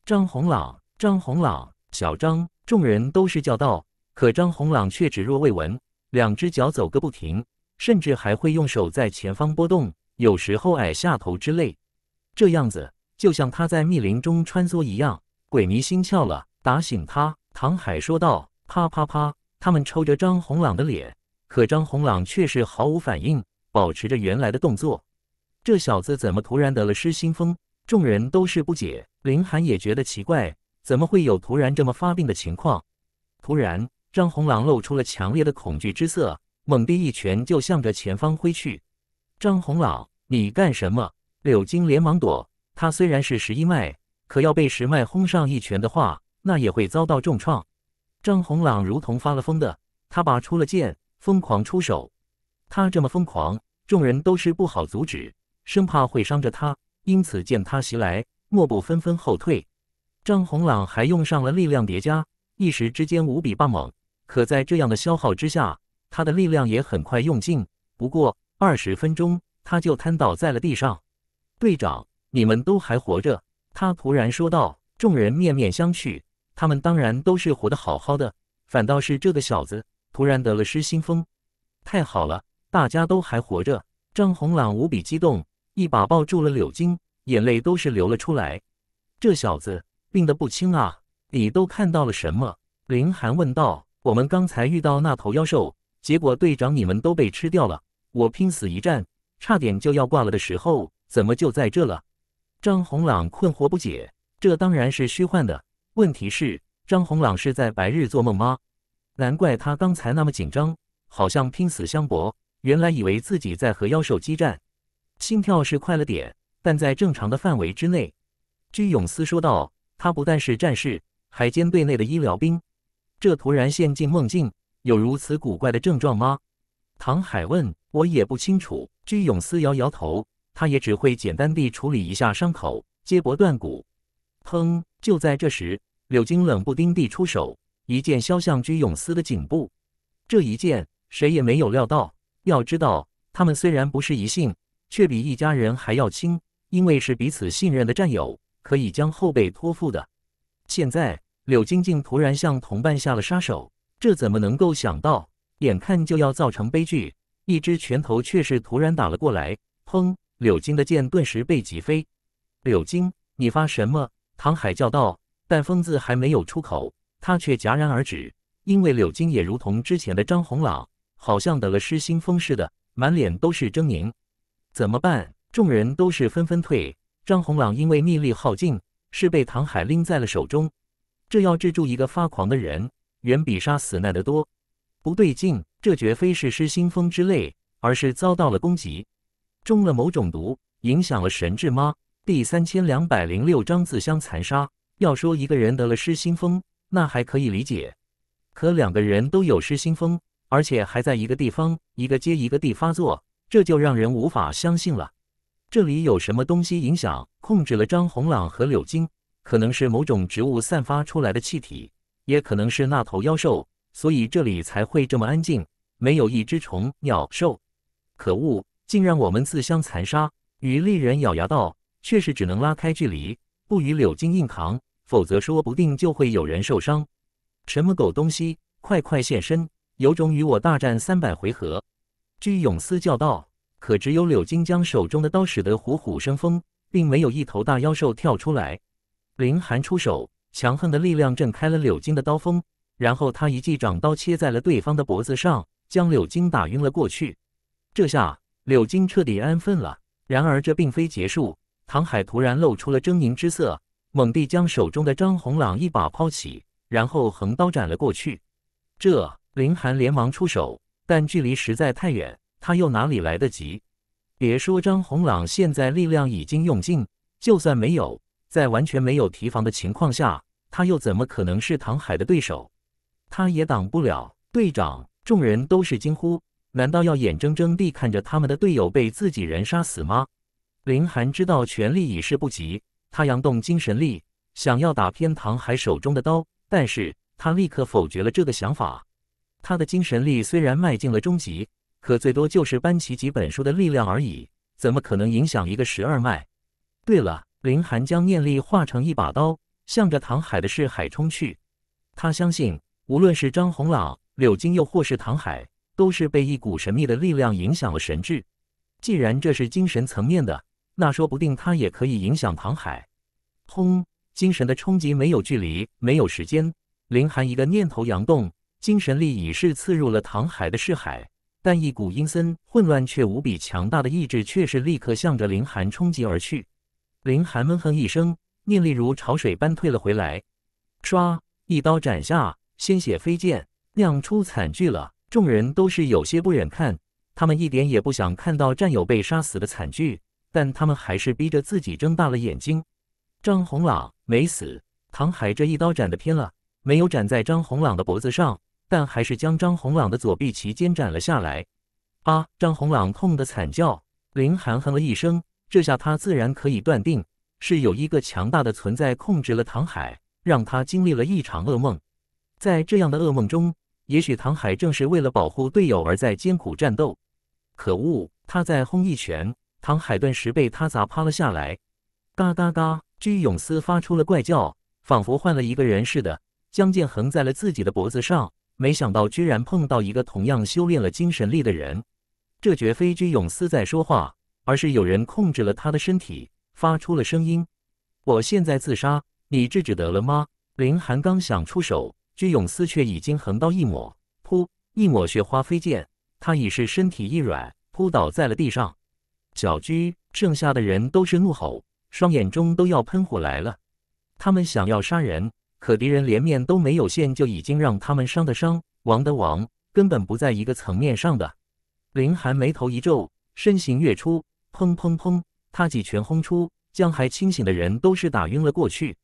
张红朗，张红朗，小张，众人都是叫道，可张红朗却只若未闻，两只脚走个不停，甚至还会用手在前方拨动，有时候矮下头之类，这样子就像他在密林中穿梭一样，鬼迷心窍了。打醒他，唐海说道，啪啪啪，他们抽着张红朗的脸，可张红朗却是毫无反应，保持着原来的动作。这小子怎么突然得了失心疯？众人都是不解，林寒也觉得奇怪，怎么会有突然这么发病的情况？突然，张红朗露出了强烈的恐惧之色，猛地一拳就向着前方挥去。张红朗，你干什么？柳晶连忙躲。他虽然是十一脉，可要被十脉轰上一拳的话，那也会遭到重创。张红朗如同发了疯的，他拔出了剑，疯狂出手。他这么疯狂，众人都是不好阻止。生怕会伤着他，因此见他袭来，莫不纷纷后退。张红朗还用上了力量叠加，一时之间无比棒猛。可在这样的消耗之下，他的力量也很快用尽。不过二十分钟，他就瘫倒在了地上。队长，你们都还活着？他突然说道。众人面面相觑。他们当然都是活得好好的，反倒是这个小子突然得了失心疯。太好了，大家都还活着！张红朗无比激动。一把抱住了柳金，眼泪都是流了出来。这小子病得不轻啊！你都看到了什么？林寒问道。我们刚才遇到那头妖兽，结果队长你们都被吃掉了。我拼死一战，差点就要挂了的时候，怎么就在这了？张红朗困惑不解。这当然是虚幻的。问题是，张红朗是在白日做梦吗？难怪他刚才那么紧张，好像拼死相搏。原来以为自己在和妖兽激战。心跳是快了点，但在正常的范围之内，居永斯说道：“他不但是战士，还兼队内的医疗兵。这突然陷进梦境，有如此古怪的症状吗？”唐海问我也不清楚。居永斯摇摇头，他也只会简单地处理一下伤口，接驳断骨。砰！就在这时，柳金冷不丁地出手，一剑削向居永斯的颈部。这一剑，谁也没有料到。要知道，他们虽然不是一姓。却比一家人还要亲，因为是彼此信任的战友，可以将后辈托付的。现在柳晶晶突然向同伴下了杀手，这怎么能够想到？眼看就要造成悲剧，一只拳头却是突然打了过来，砰！柳晶的剑顿时被击飞。柳晶，你发什么？唐海叫道。但疯子还没有出口，他却戛然而止，因为柳晶也如同之前的张红朗，好像得了失心疯似的，满脸都是狰狞。怎么办？众人都是纷纷退。张红朗因为逆力耗尽，是被唐海拎在了手中。这要制住一个发狂的人，远比杀死难得多。不对劲，这绝非是失心疯之类，而是遭到了攻击，中了某种毒，影响了神智吗？第三千两百零六章自相残杀。要说一个人得了失心疯，那还可以理解，可两个人都有失心疯，而且还在一个地方，一个接一个地发作。这就让人无法相信了，这里有什么东西影响控制了张洪朗和柳晶？可能是某种植物散发出来的气体，也可能是那头妖兽，所以这里才会这么安静，没有一只虫鸟兽。可恶，竟让我们自相残杀！与丽人咬牙道：“确实只能拉开距离，不与柳晶硬扛，否则说不定就会有人受伤。”什么狗东西，快快现身，有种与我大战三百回合！据勇嘶叫道：“可只有柳金将手中的刀使得虎虎生风，并没有一头大妖兽跳出来。”林寒出手，强横的力量震开了柳金的刀锋，然后他一记掌刀切在了对方的脖子上，将柳金打晕了过去。这下柳金彻底安分了。然而这并非结束，唐海突然露出了狰狞之色，猛地将手中的张红朗一把抛起，然后横刀斩了过去。这林寒连忙出手。但距离实在太远，他又哪里来得及？别说张洪朗现在力量已经用尽，就算没有，在完全没有提防的情况下，他又怎么可能是唐海的对手？他也挡不了。队长，众人都是惊呼：难道要眼睁睁地看着他们的队友被自己人杀死吗？林寒知道全力已是不及，他扬动精神力，想要打偏唐海手中的刀，但是他立刻否决了这个想法。他的精神力虽然迈进了终极，可最多就是搬起几本书的力量而已，怎么可能影响一个十二脉？对了，林寒将念力化成一把刀，向着唐海的视海冲去。他相信，无论是张红老、柳金佑，或是唐海，都是被一股神秘的力量影响了神智。既然这是精神层面的，那说不定他也可以影响唐海。轰！精神的冲击没有距离，没有时间。林寒一个念头扬动。精神力已是刺入了唐海的视海，但一股阴森、混乱却无比强大的意志却是立刻向着林寒冲击而去。林寒闷哼一声，念力如潮水般退了回来，唰，一刀斩下，鲜血飞溅，酿出惨剧了。众人都是有些不忍看，他们一点也不想看到战友被杀死的惨剧，但他们还是逼着自己睁大了眼睛。张红朗没死，唐海这一刀斩的偏了，没有斩在张红朗的脖子上。但还是将张红朗的左臂齐肩斩了下来。啊！张红朗痛得惨叫。林寒哼了一声，这下他自然可以断定，是有一个强大的存在控制了唐海，让他经历了一场噩梦。在这样的噩梦中，也许唐海正是为了保护队友而在艰苦战斗。可恶！他在轰一拳，唐海顿时被他砸趴了下来。嘎嘎嘎！居勇斯发出了怪叫，仿佛换了一个人似的，将剑横在了自己的脖子上。没想到，居然碰到一个同样修炼了精神力的人。这绝非居永斯在说话，而是有人控制了他的身体，发出了声音。我现在自杀，你制止得了吗？林寒刚想出手，居永斯却已经横刀一抹，噗，一抹雪花飞溅，他已是身体一软，扑倒在了地上。小居，剩下的人都是怒吼，双眼中都要喷火来了。他们想要杀人。可敌人连面都没有见，就已经让他们伤的伤，亡的亡，根本不在一个层面上的。林寒眉头一皱，身形跃出，砰砰砰，他几拳轰出，将还清醒的人都是打晕了过去。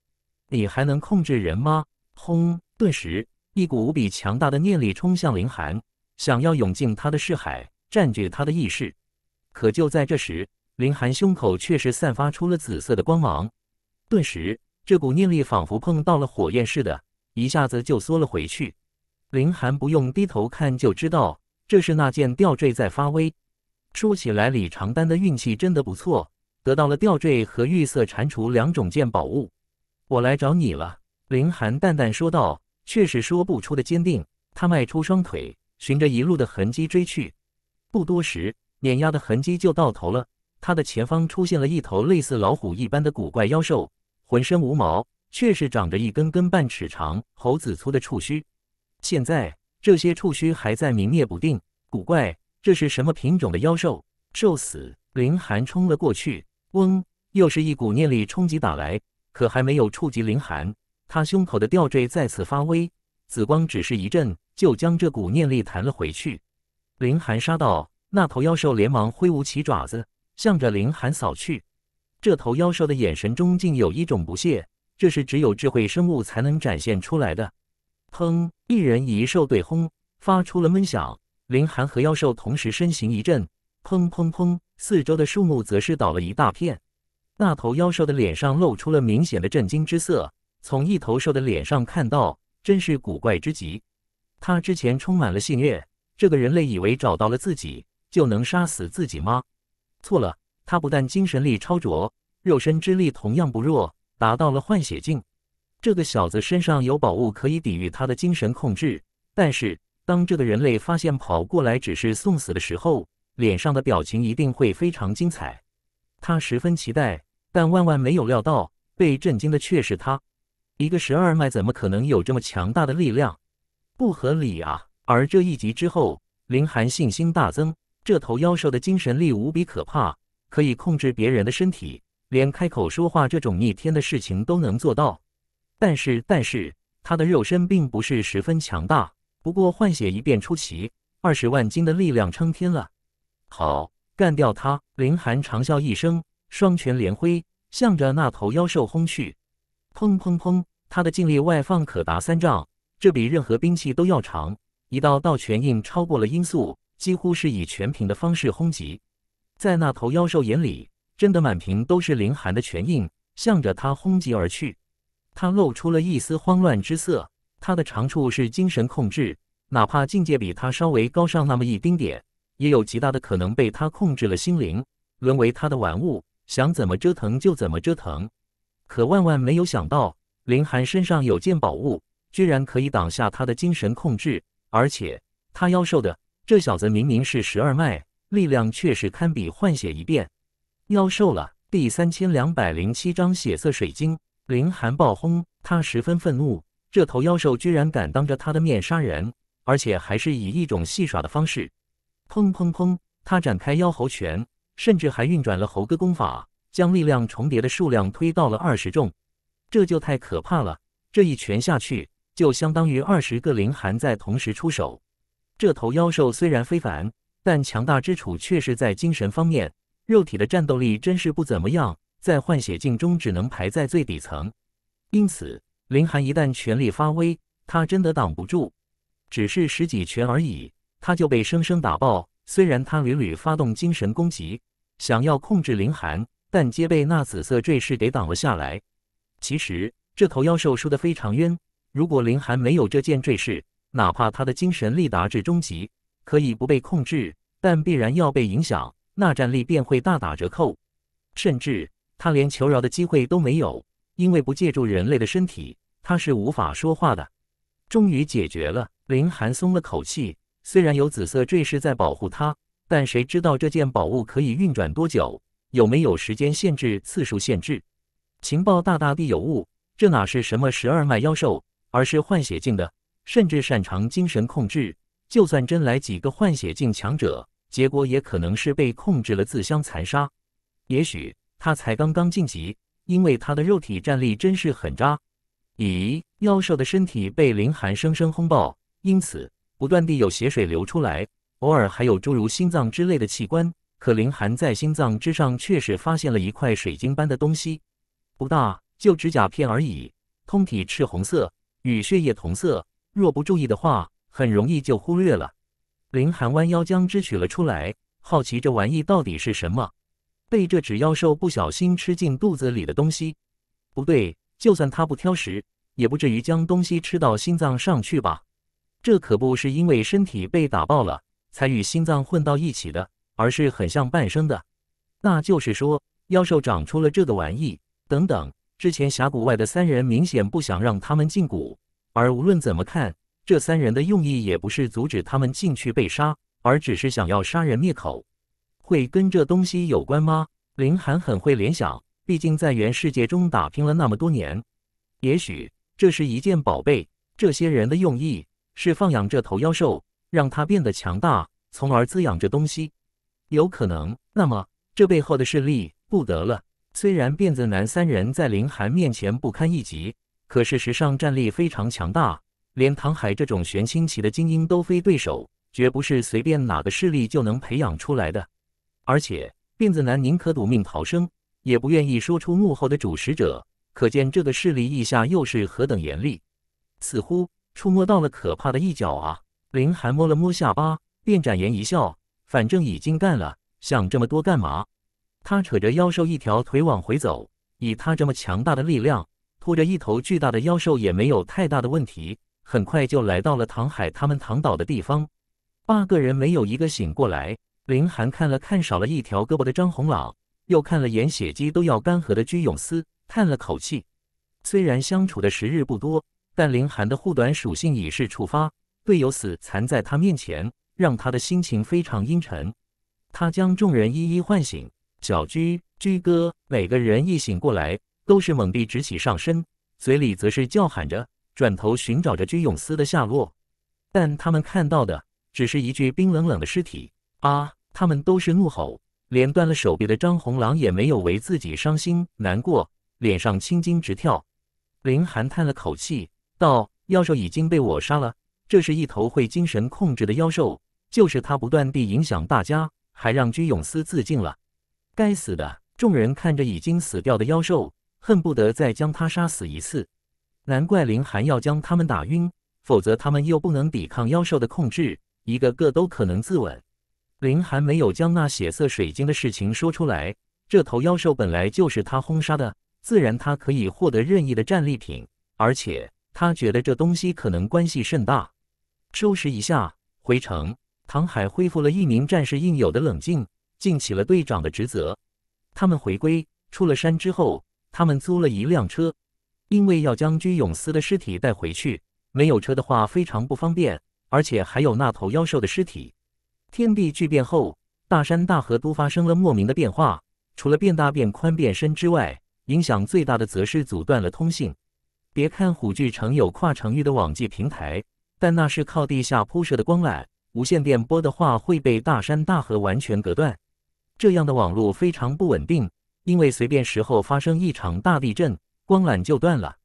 你还能控制人吗？轰！顿时，一股无比强大的念力冲向林寒，想要涌进他的视海，占据他的意识。可就在这时，林寒胸口却是散发出了紫色的光芒，顿时。这股念力仿佛碰到了火焰似的，一下子就缩了回去。林寒不用低头看就知道，这是那件吊坠在发威。说起来，李长丹的运气真的不错，得到了吊坠和玉色蟾蜍两种件宝物。我来找你了，林寒淡淡说道，却是说不出的坚定。他迈出双腿，循着一路的痕迹追去。不多时，碾压的痕迹就到头了，他的前方出现了一头类似老虎一般的古怪妖兽。浑身无毛，却是长着一根根半尺长、猴子粗的触须。现在这些触须还在明灭不定，古怪。这是什么品种的妖兽？受死！林寒冲了过去。嗡，又是一股念力冲击打来，可还没有触及林寒，他胸口的吊坠再次发威，紫光只是一震，就将这股念力弹了回去。林寒杀到，那头妖兽连忙挥舞起爪子，向着林寒扫去。这头妖兽的眼神中竟有一种不屑，这是只有智慧生物才能展现出来的。砰！一人一兽对轰，发出了闷响。林寒和妖兽同时身形一震，砰砰砰！四周的树木则是倒了一大片。那头妖兽的脸上露出了明显的震惊之色。从一头兽的脸上看到，真是古怪之极。他之前充满了喜悦，这个人类以为找到了自己就能杀死自己吗？错了。他不但精神力超卓，肉身之力同样不弱，达到了幻血境。这个小子身上有宝物可以抵御他的精神控制，但是当这个人类发现跑过来只是送死的时候，脸上的表情一定会非常精彩。他十分期待，但万万没有料到被震惊的却是他。一个十二脉怎么可能有这么强大的力量？不合理啊！而这一集之后，林寒信心大增。这头妖兽的精神力无比可怕。可以控制别人的身体，连开口说话这种逆天的事情都能做到。但是，但是他的肉身并不是十分强大。不过换血一遍出奇，二十万斤的力量撑天了。好，干掉他！林寒长啸一声，双拳连挥，向着那头妖兽轰去。砰砰砰！他的劲力外放可达三丈，这比任何兵器都要长。一道道拳印超过了音速，几乎是以全屏的方式轰击。在那头妖兽眼里，真的满屏都是凌寒的拳印，向着他轰击而去。他露出了一丝慌乱之色。他的长处是精神控制，哪怕境界比他稍微高上那么一丁点，也有极大的可能被他控制了心灵，沦为他的玩物，想怎么折腾就怎么折腾。可万万没有想到，凌寒身上有件宝物，居然可以挡下他的精神控制，而且他妖兽的这小子明明是十二脉。力量确实堪比换血一遍。妖兽了第三千两百零七章血色水晶。凌寒暴轰，他十分愤怒，这头妖兽居然敢当着他的面杀人，而且还是以一种戏耍的方式。砰砰砰！他展开妖猴拳，甚至还运转了猴哥功法，将力量重叠的数量推到了二十重。这就太可怕了！这一拳下去，就相当于二十个凌寒在同时出手。这头妖兽虽然非凡。但强大之处却是在精神方面，肉体的战斗力真是不怎么样，在换血境中只能排在最底层。因此，林寒一旦全力发威，他真的挡不住，只是十几拳而已，他就被生生打爆。虽然他屡屡发动精神攻击，想要控制林寒，但皆被那紫色坠饰给挡了下来。其实，这头妖兽输得非常冤。如果林寒没有这件坠饰，哪怕他的精神力达至终极，可以不被控制，但必然要被影响，那战力便会大打折扣，甚至他连求饶的机会都没有，因为不借助人类的身体，他是无法说话的。终于解决了，林寒松了口气。虽然有紫色坠饰在保护他，但谁知道这件宝物可以运转多久，有没有时间限制、次数限制？情报大大地有误，这哪是什么十二脉妖兽，而是幻血境的，甚至擅长精神控制。就算真来几个换血境强者，结果也可能是被控制了自相残杀。也许他才刚刚晋级，因为他的肉体战力真是很渣。咦，妖兽的身体被林寒生生轰爆，因此不断地有血水流出来，偶尔还有诸如心脏之类的器官。可林寒在心脏之上却是发现了一块水晶般的东西，不大，就指甲片而已，通体赤红色，与血液同色。若不注意的话。很容易就忽略了。林寒弯腰将之取了出来，好奇这玩意到底是什么？被这只妖兽不小心吃进肚子里的东西？不对，就算他不挑食，也不至于将东西吃到心脏上去吧？这可不是因为身体被打爆了才与心脏混到一起的，而是很像半生的。那就是说，妖兽长出了这个玩意。等等，之前峡谷外的三人明显不想让他们进谷，而无论怎么看。这三人的用意也不是阻止他们进去被杀，而只是想要杀人灭口。会跟这东西有关吗？林寒很会联想，毕竟在原世界中打拼了那么多年，也许这是一件宝贝。这些人的用意是放养这头妖兽，让它变得强大，从而滋养这东西。有可能。那么，这背后的势力不得了。虽然辫子男三人在林寒面前不堪一击，可事实上战力非常强大。连唐海这种玄清奇的精英都非对手，绝不是随便哪个势力就能培养出来的。而且，辫子男宁可赌命逃生，也不愿意说出幕后的主使者，可见这个势力意下又是何等严厉。似乎触摸到了可怕的一角啊！林寒摸了摸下巴，便展颜一笑：“反正已经干了，想这么多干嘛？”他扯着妖兽一条腿往回走，以他这么强大的力量，拖着一头巨大的妖兽也没有太大的问题。很快就来到了唐海他们躺倒的地方，八个人没有一个醒过来。林寒看了看少了一条胳膊的张红老，又看了眼血迹都要干涸的居永思，叹了口气。虽然相处的时日不多，但林寒的护短属性已是触发，队友死残在他面前，让他的心情非常阴沉。他将众人一一唤醒，小居居哥，每个人一醒过来都是猛地直起上身，嘴里则是叫喊着。转头寻找着居勇司的下落，但他们看到的只是一具冰冷冷的尸体。啊！他们都是怒吼，连断了手臂的张红狼也没有为自己伤心难过，脸上青筋直跳。林寒叹了口气，道：“妖兽已经被我杀了，这是一头会精神控制的妖兽，就是它不断地影响大家，还让居勇司自尽了。该死的！”众人看着已经死掉的妖兽，恨不得再将他杀死一次。难怪林寒要将他们打晕，否则他们又不能抵抗妖兽的控制，一个个都可能自刎。林寒没有将那血色水晶的事情说出来，这头妖兽本来就是他轰杀的，自然他可以获得任意的战利品，而且他觉得这东西可能关系甚大。收拾一下，回城。唐海恢复了一名战士应有的冷静，尽起了队长的职责。他们回归，出了山之后，他们租了一辆车。因为要将居永斯的尸体带回去，没有车的话非常不方便，而且还有那头妖兽的尸体。天地巨变后，大山大河都发生了莫名的变化，除了变大、变宽、变深之外，影响最大的则是阻断了通信。别看虎踞城有跨城域的网际平台，但那是靠地下铺设的光缆，无线电波的话会被大山大河完全隔断。这样的网络非常不稳定，因为随便时候发生一场大地震。光缆就断了。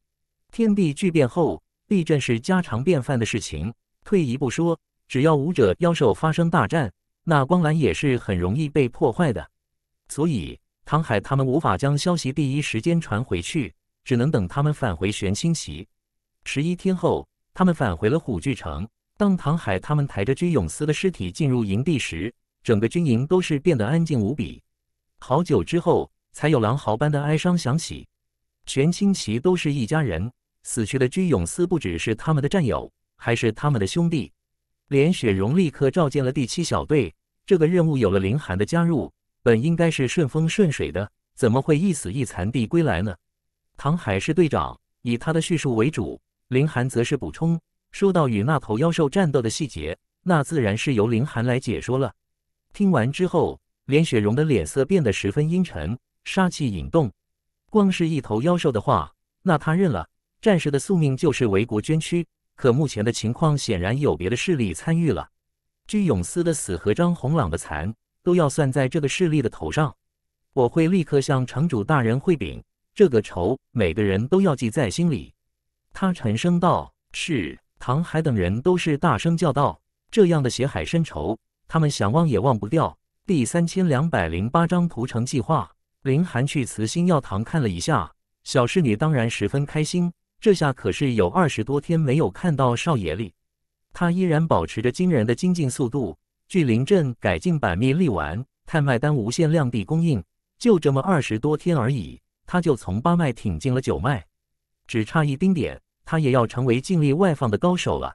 天地巨变后，地震是家常便饭的事情。退一步说，只要武者妖兽发生大战，那光缆也是很容易被破坏的。所以唐海他们无法将消息第一时间传回去，只能等他们返回玄清旗。十一天后，他们返回了虎踞城。当唐海他们抬着居勇司的尸体进入营地时，整个军营都是变得安静无比。好久之后，才有狼嚎般的哀伤响起。全清奇都是一家人，死去的居永思不只是他们的战友，还是他们的兄弟。连雪荣立刻召见了第七小队，这个任务有了林寒的加入，本应该是顺风顺水的，怎么会一死一残地归来呢？唐海是队长，以他的叙述为主，林寒则是补充。说到与那头妖兽战斗的细节，那自然是由林寒来解说了。听完之后，连雪荣的脸色变得十分阴沉，杀气引动。光是一头妖兽的话，那他认了。战士的宿命就是为国捐躯，可目前的情况显然有别的势力参与了。居永司的死和张红朗的残，都要算在这个势力的头上。我会立刻向城主大人汇禀，这个仇每个人都要记在心里。”他沉声道。“是。”唐海等人都是大声叫道：“这样的血海深仇，他们想忘也忘不掉。”第三千两百零八章屠城计划。林寒去慈心药堂看了一下，小侍女当然十分开心。这下可是有二十多天没有看到少爷了，他依然保持着惊人的精进速度。据灵阵改进版密力丸、太脉丹无限量地供应，就这么二十多天而已，他就从八脉挺进了九脉，只差一丁点，他也要成为尽力外放的高手了。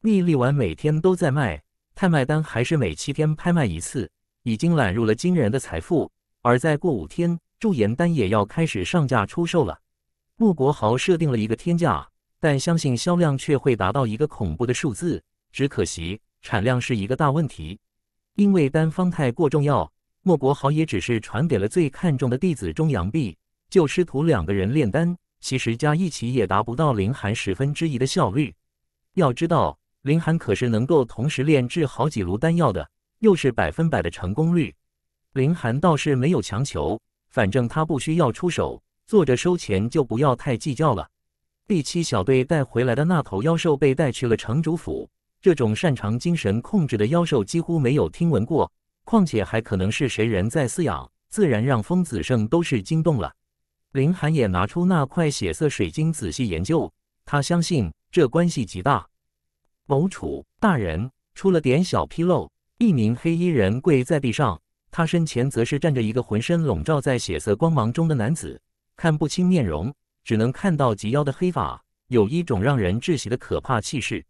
密力丸每天都在卖，太脉丹还是每七天拍卖一次，已经揽入了惊人的财富。而在过五天，驻颜丹也要开始上架出售了。莫国豪设定了一个天价，但相信销量却会达到一个恐怖的数字。只可惜产量是一个大问题，因为丹方太过重要，莫国豪也只是传给了最看重的弟子钟阳壁，就师徒两个人炼丹，其实加一起也达不到林寒十分之一的效率。要知道，林寒可是能够同时炼制好几炉丹药的，又是百分百的成功率。林寒倒是没有强求，反正他不需要出手，坐着收钱就不要太计较了。第七小队带回来的那头妖兽被带去了城主府，这种擅长精神控制的妖兽几乎没有听闻过，况且还可能是谁人在饲养，自然让风子胜都是惊动了。林寒也拿出那块血色水晶仔细研究，他相信这关系极大。某楚大人出了点小纰漏，一名黑衣人跪在地上。他身前则是站着一个浑身笼罩在血色光芒中的男子，看不清面容，只能看到及腰的黑发，有一种让人窒息的可怕气势。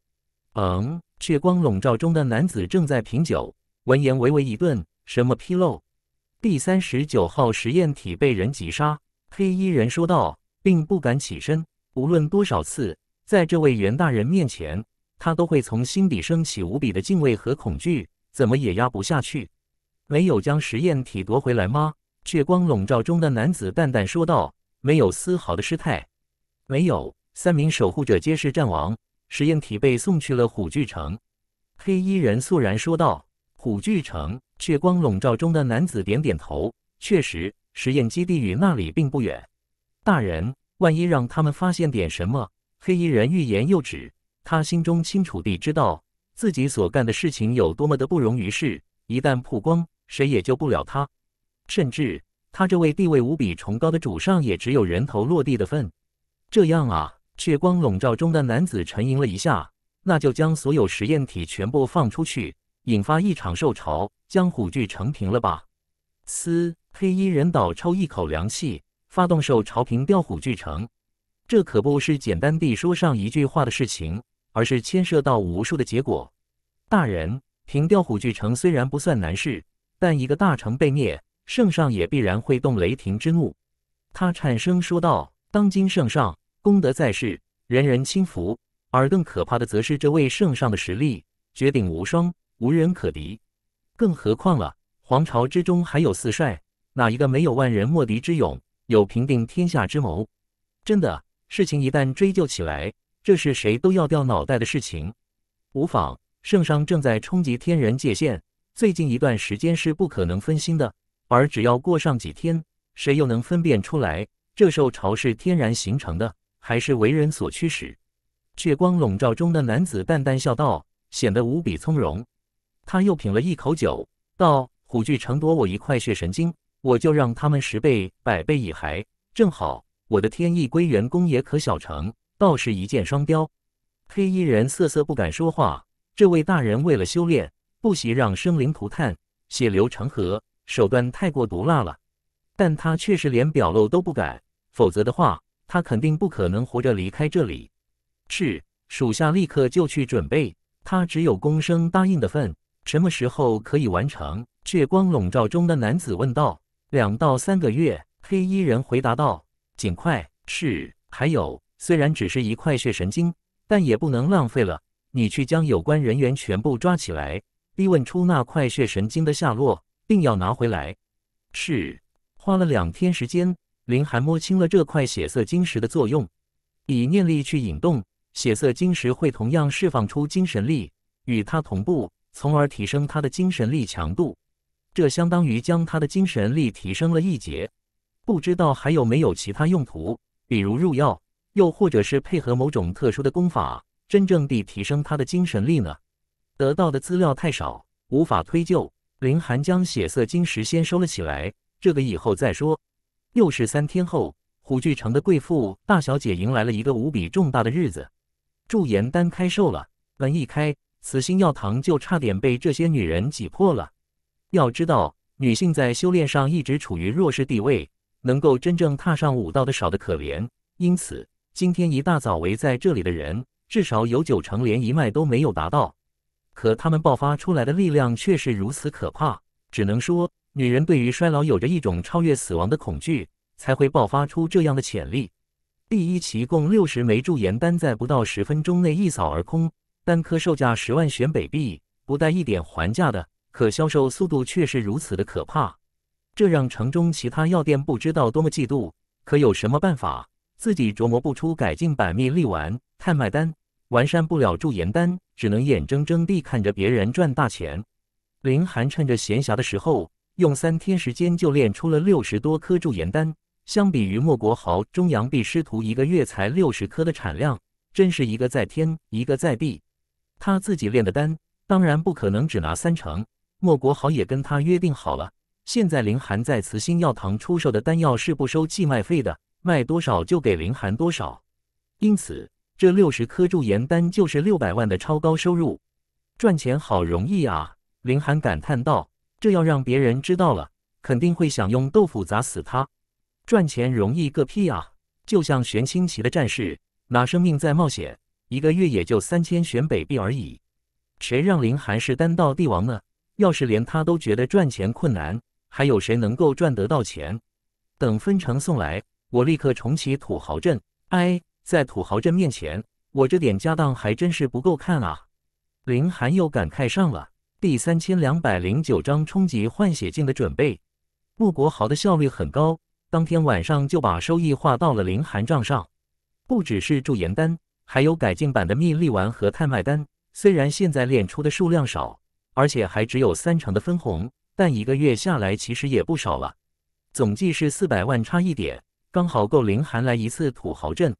嗯，血光笼罩中的男子正在品酒，闻言微微一顿。什么纰漏？第三十九号实验体被人击杀。黑衣人说道，并不敢起身。无论多少次，在这位袁大人面前，他都会从心底升起无比的敬畏和恐惧，怎么也压不下去。没有将实验体夺回来吗？血光笼罩中的男子淡淡说道：“没有丝毫的失态。”没有，三名守护者皆是战亡，实验体被送去了虎踞城。黑衣人肃然说道：“虎踞城。”血光笼罩中的男子点点头：“确实，实验基地与那里并不远。”大人，万一让他们发现点什么？黑衣人欲言又止，他心中清楚地知道自己所干的事情有多么的不容于世，一旦曝光。谁也救不了他，甚至他这位地位无比崇高的主上也只有人头落地的份。这样啊，血光笼罩中的男子沉吟了一下：“那就将所有实验体全部放出去，引发一场受潮，将虎踞成平了吧。”嘶，黑衣人倒抽一口凉气，发动兽潮平调虎踞城。这可不是简单地说上一句话的事情，而是牵涉到无数的结果。大人，平调虎踞城虽然不算难事。但一个大成被灭，圣上也必然会动雷霆之怒。他颤声说道：“当今圣上功德在世，人人轻服。而更可怕的，则是这位圣上的实力绝顶无双，无人可敌。更何况了，皇朝之中还有四帅，哪一个没有万人莫敌之勇，有平定天下之谋？真的事情一旦追究起来，这是谁都要掉脑袋的事情。无妨，圣上正在冲击天人界限。”最近一段时间是不可能分心的，而只要过上几天，谁又能分辨出来这受潮是天然形成的，还是为人所驱使？血光笼罩中的男子淡淡笑道，显得无比从容。他又品了一口酒，道：“虎踞成夺我一块血神经，我就让他们十倍、百倍以还。正好我的天意归元功也可小成，倒是一箭双雕。”黑衣人瑟瑟不敢说话。这位大人为了修炼。不惜让生灵涂炭、血流成河，手段太过毒辣了。但他确实连表露都不敢，否则的话，他肯定不可能活着离开这里。是，属下立刻就去准备。他只有躬生答应的份。什么时候可以完成？血光笼罩中的男子问道。两到三个月，黑衣人回答道。尽快。是。还有，虽然只是一块血神经，但也不能浪费了。你去将有关人员全部抓起来。逼问出那块血神经的下落，并要拿回来。是花了两天时间，林寒摸清了这块血色晶石的作用。以念力去引动血色晶石，会同样释放出精神力，与它同步，从而提升他的精神力强度。这相当于将他的精神力提升了一截。不知道还有没有其他用途，比如入药，又或者是配合某种特殊的功法，真正地提升他的精神力呢？得到的资料太少，无法推究。林寒将血色晶石先收了起来，这个以后再说。又是三天后，虎踞城的贵妇大小姐迎来了一个无比重大的日子，驻颜丹开售了。门一开，慈心药堂就差点被这些女人挤破了。要知道，女性在修炼上一直处于弱势地位，能够真正踏上武道的少得可怜。因此，今天一大早围在这里的人，至少有九成连一脉都没有达到。可他们爆发出来的力量却是如此可怕，只能说女人对于衰老有着一种超越死亡的恐惧，才会爆发出这样的潜力。第一期共六十枚驻颜丹，在不到十分钟内一扫而空，单颗售价十万玄北币，不带一点还价的。可销售速度却是如此的可怕，这让城中其他药店不知道多么嫉妒。可有什么办法？自己琢磨不出改进版蜜力丸，看脉丹、完善不了驻颜丹，只能眼睁睁地看着别人赚大钱。林寒趁着闲暇的时候，用三天时间就练出了六十多颗驻颜丹。相比于莫国豪、中阳壁师徒一个月才六十颗的产量，真是一个在天，一个在地。他自己炼的丹，当然不可能只拿三成。莫国豪也跟他约定好了，现在林寒在慈心药堂出售的丹药是不收寄卖费的，卖多少就给林寒多少。因此。这六十颗驻颜丹就是六百万的超高收入，赚钱好容易啊！林寒感叹道：“这要让别人知道了，肯定会想用豆腐砸死他。赚钱容易个屁啊！就像玄清奇的战士，拿生命在冒险，一个月也就三千玄北币而已。谁让林寒是单道帝王呢？要是连他都觉得赚钱困难，还有谁能够赚得到钱？等分成送来，我立刻重启土豪镇。哎。”在土豪镇面前，我这点家当还真是不够看啊！林寒又感慨上了。第三千两百零九章冲击换血境的准备。穆国豪的效率很高，当天晚上就把收益划到了林寒账上。不只是驻颜丹，还有改进版的秘力丸和探脉丹。虽然现在练出的数量少，而且还只有三成的分红，但一个月下来其实也不少了，总计是四百万差一点，刚好够林寒来一次土豪镇。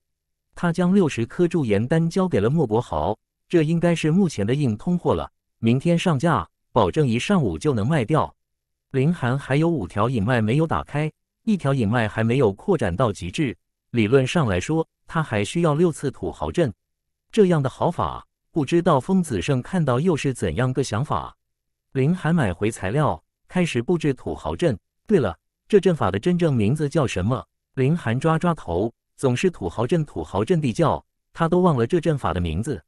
他将六十颗驻颜丹交给了莫伯豪，这应该是目前的硬通货了。明天上架，保证一上午就能卖掉。林寒还有五条隐脉没有打开，一条隐脉还没有扩展到极致。理论上来说，他还需要六次土豪阵。这样的好法，不知道疯子圣看到又是怎样个想法。林寒买回材料，开始布置土豪阵。对了，这阵法的真正名字叫什么？林寒抓抓头。总是土豪阵，土豪阵地窖，他都忘了这阵法的名字，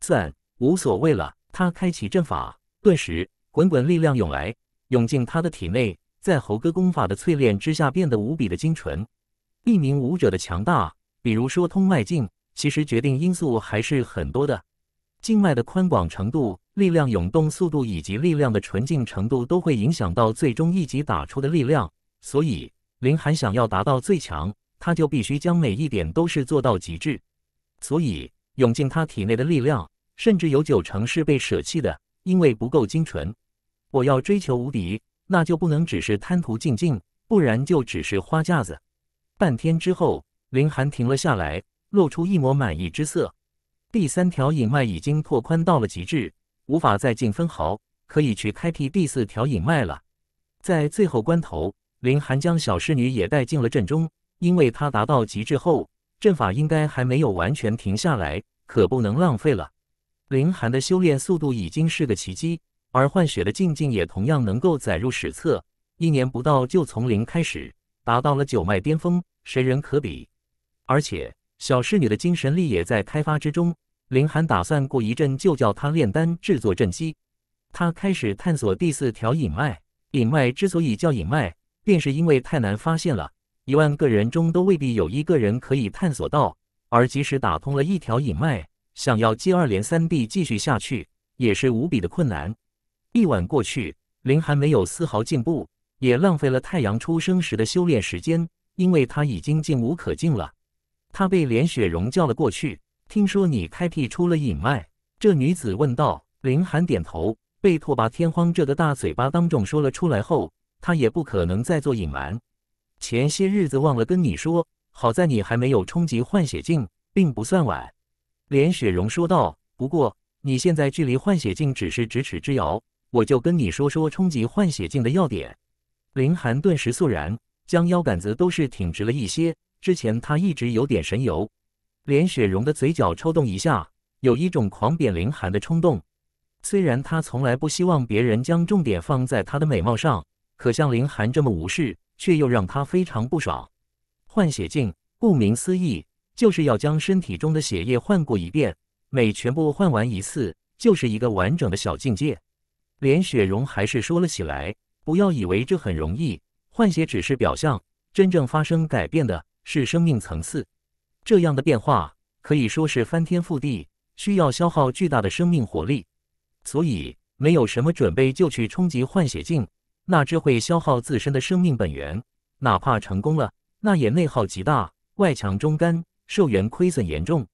算无所谓了。他开启阵法，顿时滚滚力量涌来，涌进他的体内，在猴哥功法的淬炼之下变得无比的精纯。一名武者的强大，比如说通脉境，其实决定因素还是很多的：静脉的宽广程度、力量涌动速度以及力量的纯净程度都会影响到最终一击打出的力量。所以，林寒想要达到最强。他就必须将每一点都是做到极致，所以涌进他体内的力量，甚至有九成是被舍弃的，因为不够精纯。我要追求无敌，那就不能只是贪图静静，不然就只是花架子。半天之后，林寒停了下来，露出一抹满意之色。第三条引脉已经拓宽到了极致，无法再进分毫，可以去开辟第四条引脉了。在最后关头，林寒将小侍女也带进了阵中。因为他达到极致后，阵法应该还没有完全停下来，可不能浪费了。林寒的修炼速度已经是个奇迹，而换血的境界也同样能够载入史册。一年不到就从零开始，达到了九脉巅峰，谁人可比？而且小侍女的精神力也在开发之中。林寒打算过一阵就叫他炼丹制作阵基。他开始探索第四条隐脉。隐脉之所以叫隐脉，便是因为太难发现了。一万个人中都未必有一个人可以探索到，而即使打通了一条隐脉，想要接二连三地继续下去，也是无比的困难。一晚过去，林寒没有丝毫进步，也浪费了太阳出生时的修炼时间，因为他已经进无可进了。他被连雪融叫了过去，听说你开辟出了隐脉，这女子问道。林寒点头，被拓跋天荒这个大嘴巴当众说了出来后，他也不可能再做隐瞒。前些日子忘了跟你说，好在你还没有冲击换血境，并不算晚。连雪蓉说道。不过你现在距离换血境只是咫尺之遥，我就跟你说说冲击换血境的要点。林寒顿时肃然，将腰杆子都是挺直了一些。之前他一直有点神游。连雪蓉的嘴角抽动一下，有一种狂扁林寒的冲动。虽然他从来不希望别人将重点放在他的美貌上，可像林寒这么无视。却又让他非常不爽。换血镜，顾名思义，就是要将身体中的血液换过一遍。每全部换完一次，就是一个完整的小境界。连雪融还是说了起来：“不要以为这很容易，换血只是表象，真正发生改变的是生命层次。这样的变化可以说是翻天覆地，需要消耗巨大的生命活力。所以，没有什么准备就去冲击换血镜，那只会消耗自身的生命本源，哪怕成功了，那也内耗极大，外强中干，寿元亏损严重。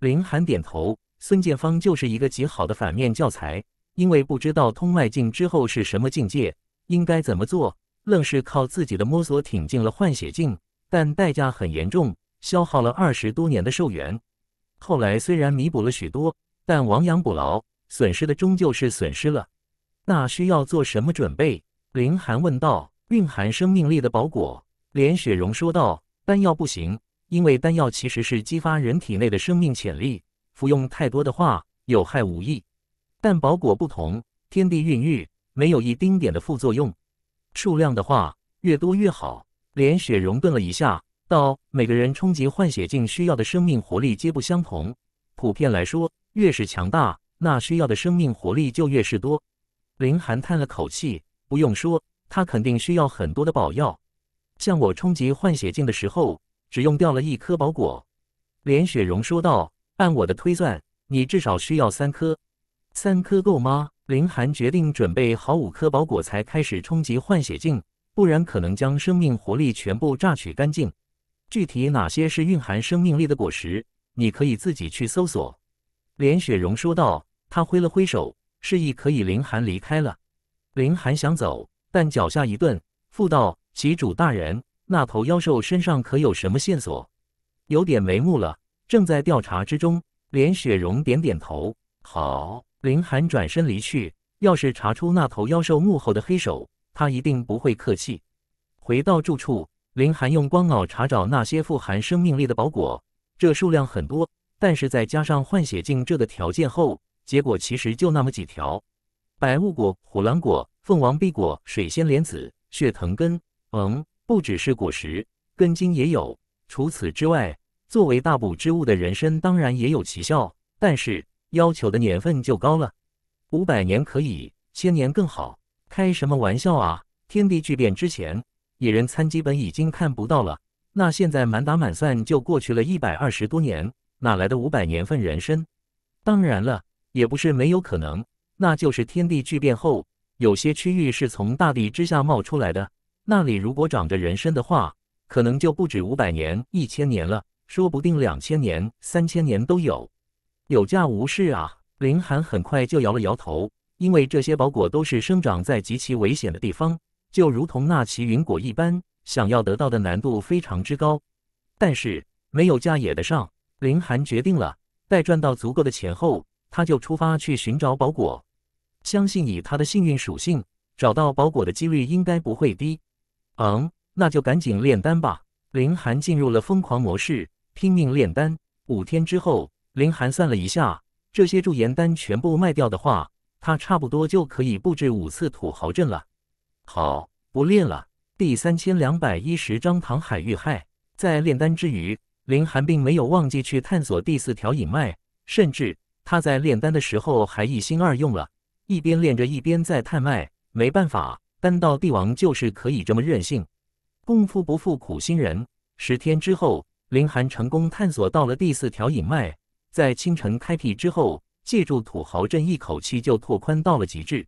林寒点头，孙建芳就是一个极好的反面教材，因为不知道通外境之后是什么境界，应该怎么做，愣是靠自己的摸索挺进了换血境，但代价很严重，消耗了二十多年的寿元。后来虽然弥补了许多，但亡羊补牢，损失的终究是损失了。那需要做什么准备？林寒问道：“蕴含生命力的宝果。”连雪融说道：“丹药不行，因为丹药其实是激发人体内的生命潜力，服用太多的话有害无益。但宝果不同，天地孕育，没有一丁点的副作用。数量的话，越多越好。”连雪融顿了一下，道：“每个人冲击幻血境需要的生命活力皆不相同，普遍来说，越是强大，那需要的生命活力就越是多。”林寒叹了口气。不用说，他肯定需要很多的宝药。像我冲击换血境的时候，只用掉了一颗宝果。连雪融说道：“按我的推算，你至少需要三颗，三颗够吗？”林寒决定准备好五颗宝果才开始冲击换血境，不然可能将生命活力全部榨取干净。具体哪些是蕴含生命力的果实，你可以自己去搜索。”连雪融说道。他挥了挥手，示意可以。林寒离开了。林寒想走，但脚下一顿，附道：“旗主大人，那头妖兽身上可有什么线索？”“有点眉目了，正在调查之中。”连雪融点点头：“好。”林寒转身离去。要是查出那头妖兽幕后的黑手，他一定不会客气。回到住处，林寒用光脑查找那些富含生命力的包裹，这数量很多，但是再加上换血镜这个条件后，结果其实就那么几条。白雾果、虎狼果、凤王碧果、水仙莲子、血藤根……嗯，不只是果实，根茎也有。除此之外，作为大补之物的人参当然也有奇效，但是要求的年份就高了。五百年可以，千年更好。开什么玩笑啊！天地巨变之前，野人参基本已经看不到了。那现在满打满算就过去了一百二十多年，哪来的五百年份人参？当然了，也不是没有可能。那就是天地巨变后，有些区域是从大地之下冒出来的。那里如果长着人参的话，可能就不止五百年、一千年了，说不定两千年、三千年都有。有价无市啊！林寒很快就摇了摇头，因为这些宝果都是生长在极其危险的地方，就如同那奇云果一般，想要得到的难度非常之高。但是没有价也得上。林寒决定了，待赚到足够的钱后，他就出发去寻找宝果。相信以他的幸运属性，找到包裹的几率应该不会低。嗯，那就赶紧炼丹吧！林寒进入了疯狂模式，拼命炼丹。五天之后，林寒算了一下，这些驻颜丹全部卖掉的话，他差不多就可以布置五次土豪阵了。好，不练了。第三千两百一十章唐海遇害。在炼丹之余，林寒并没有忘记去探索第四条隐脉，甚至他在炼丹的时候还一心二用了。一边练着，一边在探脉。没办法，丹道帝王就是可以这么任性。功夫不负苦心人，十天之后，林寒成功探索到了第四条隐脉。在清晨开辟之后，借助土豪阵，一口气就拓宽到了极致。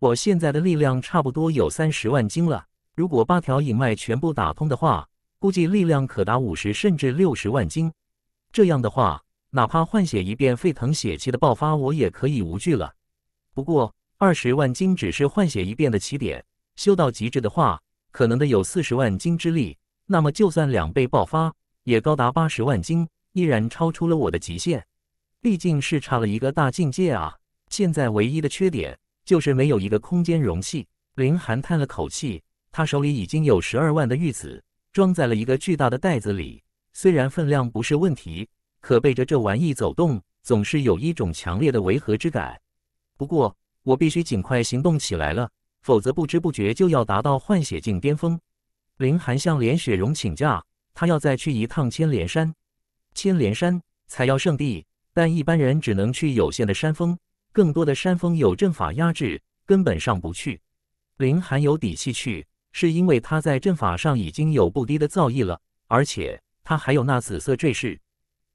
我现在的力量差不多有三十万斤了。如果八条隐脉全部打通的话，估计力量可达五十甚至六十万斤。这样的话，哪怕换血一遍沸腾血气的爆发，我也可以无惧了。不过二十万金只是换血一遍的起点，修到极致的话，可能得有四十万金之力。那么就算两倍爆发，也高达八十万金，依然超出了我的极限。毕竟是差了一个大境界啊！现在唯一的缺点就是没有一个空间容器。林寒叹了口气，他手里已经有十二万的玉子，装在了一个巨大的袋子里。虽然分量不是问题，可背着这玩意走动，总是有一种强烈的违和之感。不过，我必须尽快行动起来了，否则不知不觉就要达到换血境巅峰。林寒向连雪蓉请假，他要再去一趟千连山。千连山采药圣地，但一般人只能去有限的山峰，更多的山峰有阵法压制，根本上不去。林寒有底气去，是因为他在阵法上已经有不低的造诣了，而且他还有那紫色坠饰。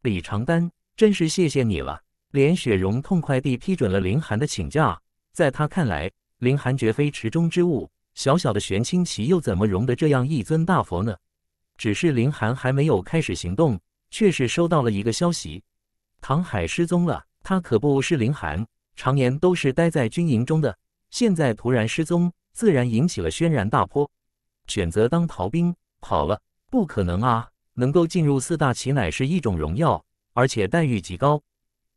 李长丹，真是谢谢你了。连雪荣痛快地批准了林寒的请假。在他看来，林寒绝非池中之物，小小的玄清旗又怎么容得这样一尊大佛呢？只是林寒还没有开始行动，却是收到了一个消息：唐海失踪了。他可不是林寒，常年都是待在军营中的，现在突然失踪，自然引起了轩然大波。选择当逃兵跑了？不可能啊！能够进入四大旗乃是一种荣耀，而且待遇极高。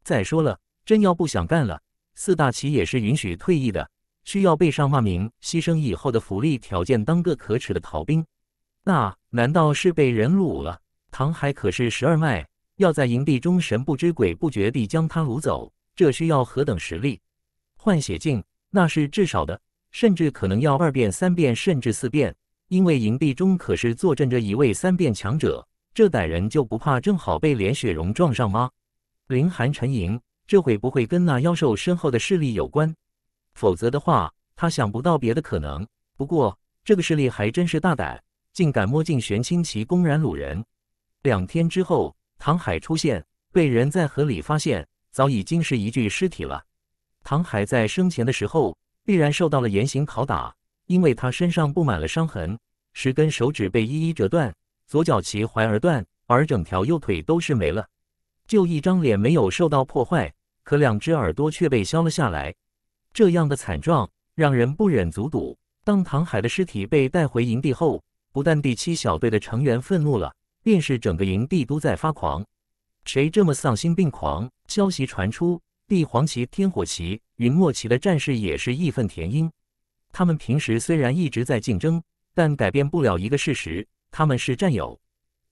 再说了，真要不想干了，四大旗也是允许退役的，需要背上骂名，牺牲以后的福利条件当个可耻的逃兵。那难道是被人掳了？唐海可是十二脉，要在营地中神不知鬼不觉地将他掳走，这需要何等实力？换血境那是至少的，甚至可能要二变、三变，甚至四变，因为营地中可是坐镇着一位三变强者。这歹人就不怕正好被连雪融撞上吗？林寒沉吟，这会不会跟那妖兽身后的势力有关？否则的话，他想不到别的可能。不过，这个势力还真是大胆，竟敢摸进玄清旗，公然掳人。两天之后，唐海出现，被人在河里发现，早已经是一具尸体了。唐海在生前的时候，必然受到了严刑拷打，因为他身上布满了伤痕，十根手指被一一折断，左脚齐踝而断，而整条右腿都是没了。就一张脸没有受到破坏，可两只耳朵却被削了下来。这样的惨状让人不忍卒睹。当唐海的尸体被带回营地后，不但第七小队的成员愤怒了，便是整个营地都在发狂。谁这么丧心病狂？消息传出，帝皇旗、天火旗、云墨旗的战士也是义愤填膺。他们平时虽然一直在竞争，但改变不了一个事实：他们是战友。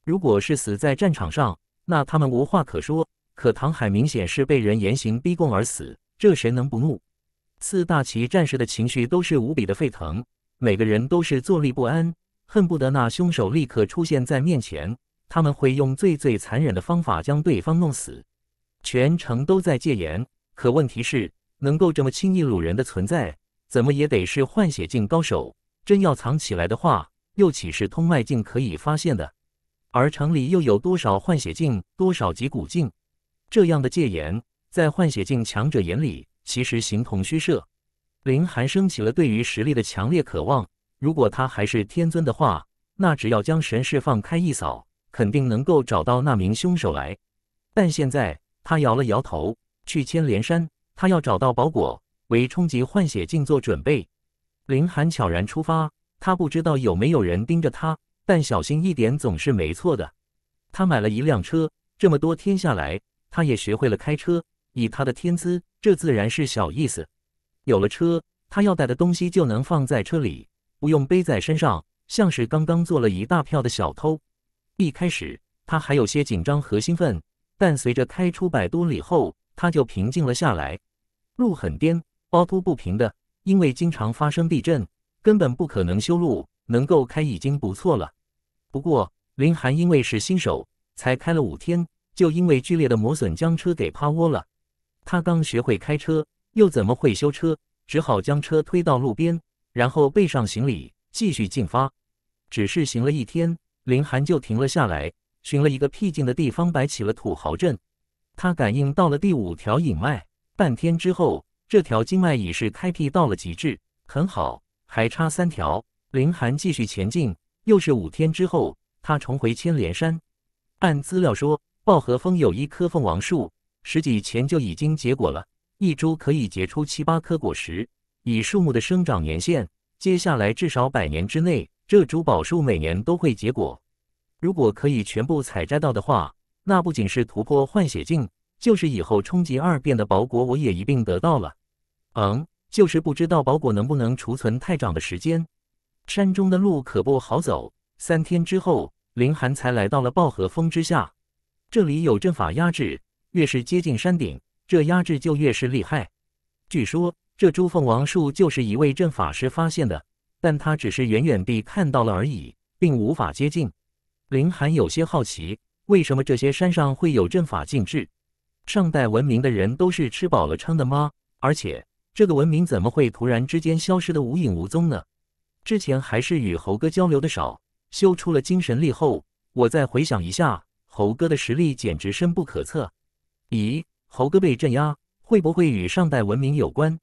如果是死在战场上，那他们无话可说，可唐海明显是被人严刑逼供而死，这谁能不怒？四大旗战士的情绪都是无比的沸腾，每个人都是坐立不安，恨不得那凶手立刻出现在面前，他们会用最最残忍的方法将对方弄死。全城都在戒严，可问题是，能够这么轻易掳人的存在，怎么也得是换血境高手，真要藏起来的话，又岂是通脉境可以发现的？而城里又有多少换血镜，多少级古镜？这样的戒严，在换血镜强者眼里，其实形同虚设。林寒升起了对于实力的强烈渴望。如果他还是天尊的话，那只要将神释放开一扫，肯定能够找到那名凶手来。但现在他摇了摇头，去千莲山，他要找到宝果，为冲击换血镜做准备。林寒悄然出发，他不知道有没有人盯着他。但小心一点总是没错的。他买了一辆车，这么多天下来，他也学会了开车。以他的天资，这自然是小意思。有了车，他要带的东西就能放在车里，不用背在身上。像是刚刚做了一大票的小偷。一开始他还有些紧张和兴奋，但随着开出百多里后，他就平静了下来。路很颠，凹凸不平的，因为经常发生地震，根本不可能修路。能够开已经不错了，不过林寒因为是新手，才开了五天，就因为剧烈的磨损将车给趴窝了。他刚学会开车，又怎么会修车？只好将车推到路边，然后背上行李继续进发。只是行了一天，林寒就停了下来，寻了一个僻静的地方摆起了土豪阵。他感应到了第五条隐脉，半天之后，这条经脉已是开辟到了极致，很好，还差三条。林寒继续前进。又是五天之后，他重回千连山。按资料说，暴河峰有一棵凤凰树，十几前就已经结果了。一株可以结出七八颗果实。以树木的生长年限，接下来至少百年之内，这株宝树每年都会结果。如果可以全部采摘到的话，那不仅是突破换血境，就是以后冲击二变的宝果，我也一并得到了。嗯，就是不知道宝果能不能储存太长的时间。山中的路可不好走，三天之后，林寒才来到了抱河峰之下。这里有阵法压制，越是接近山顶，这压制就越是厉害。据说这朱凤王树就是一位阵法师发现的，但他只是远远地看到了而已，并无法接近。林寒有些好奇，为什么这些山上会有阵法禁制？上代文明的人都是吃饱了撑的吗？而且这个文明怎么会突然之间消失的无影无踪呢？之前还是与猴哥交流的少，修出了精神力后，我再回想一下，猴哥的实力简直深不可测。咦，猴哥被镇压，会不会与上代文明有关？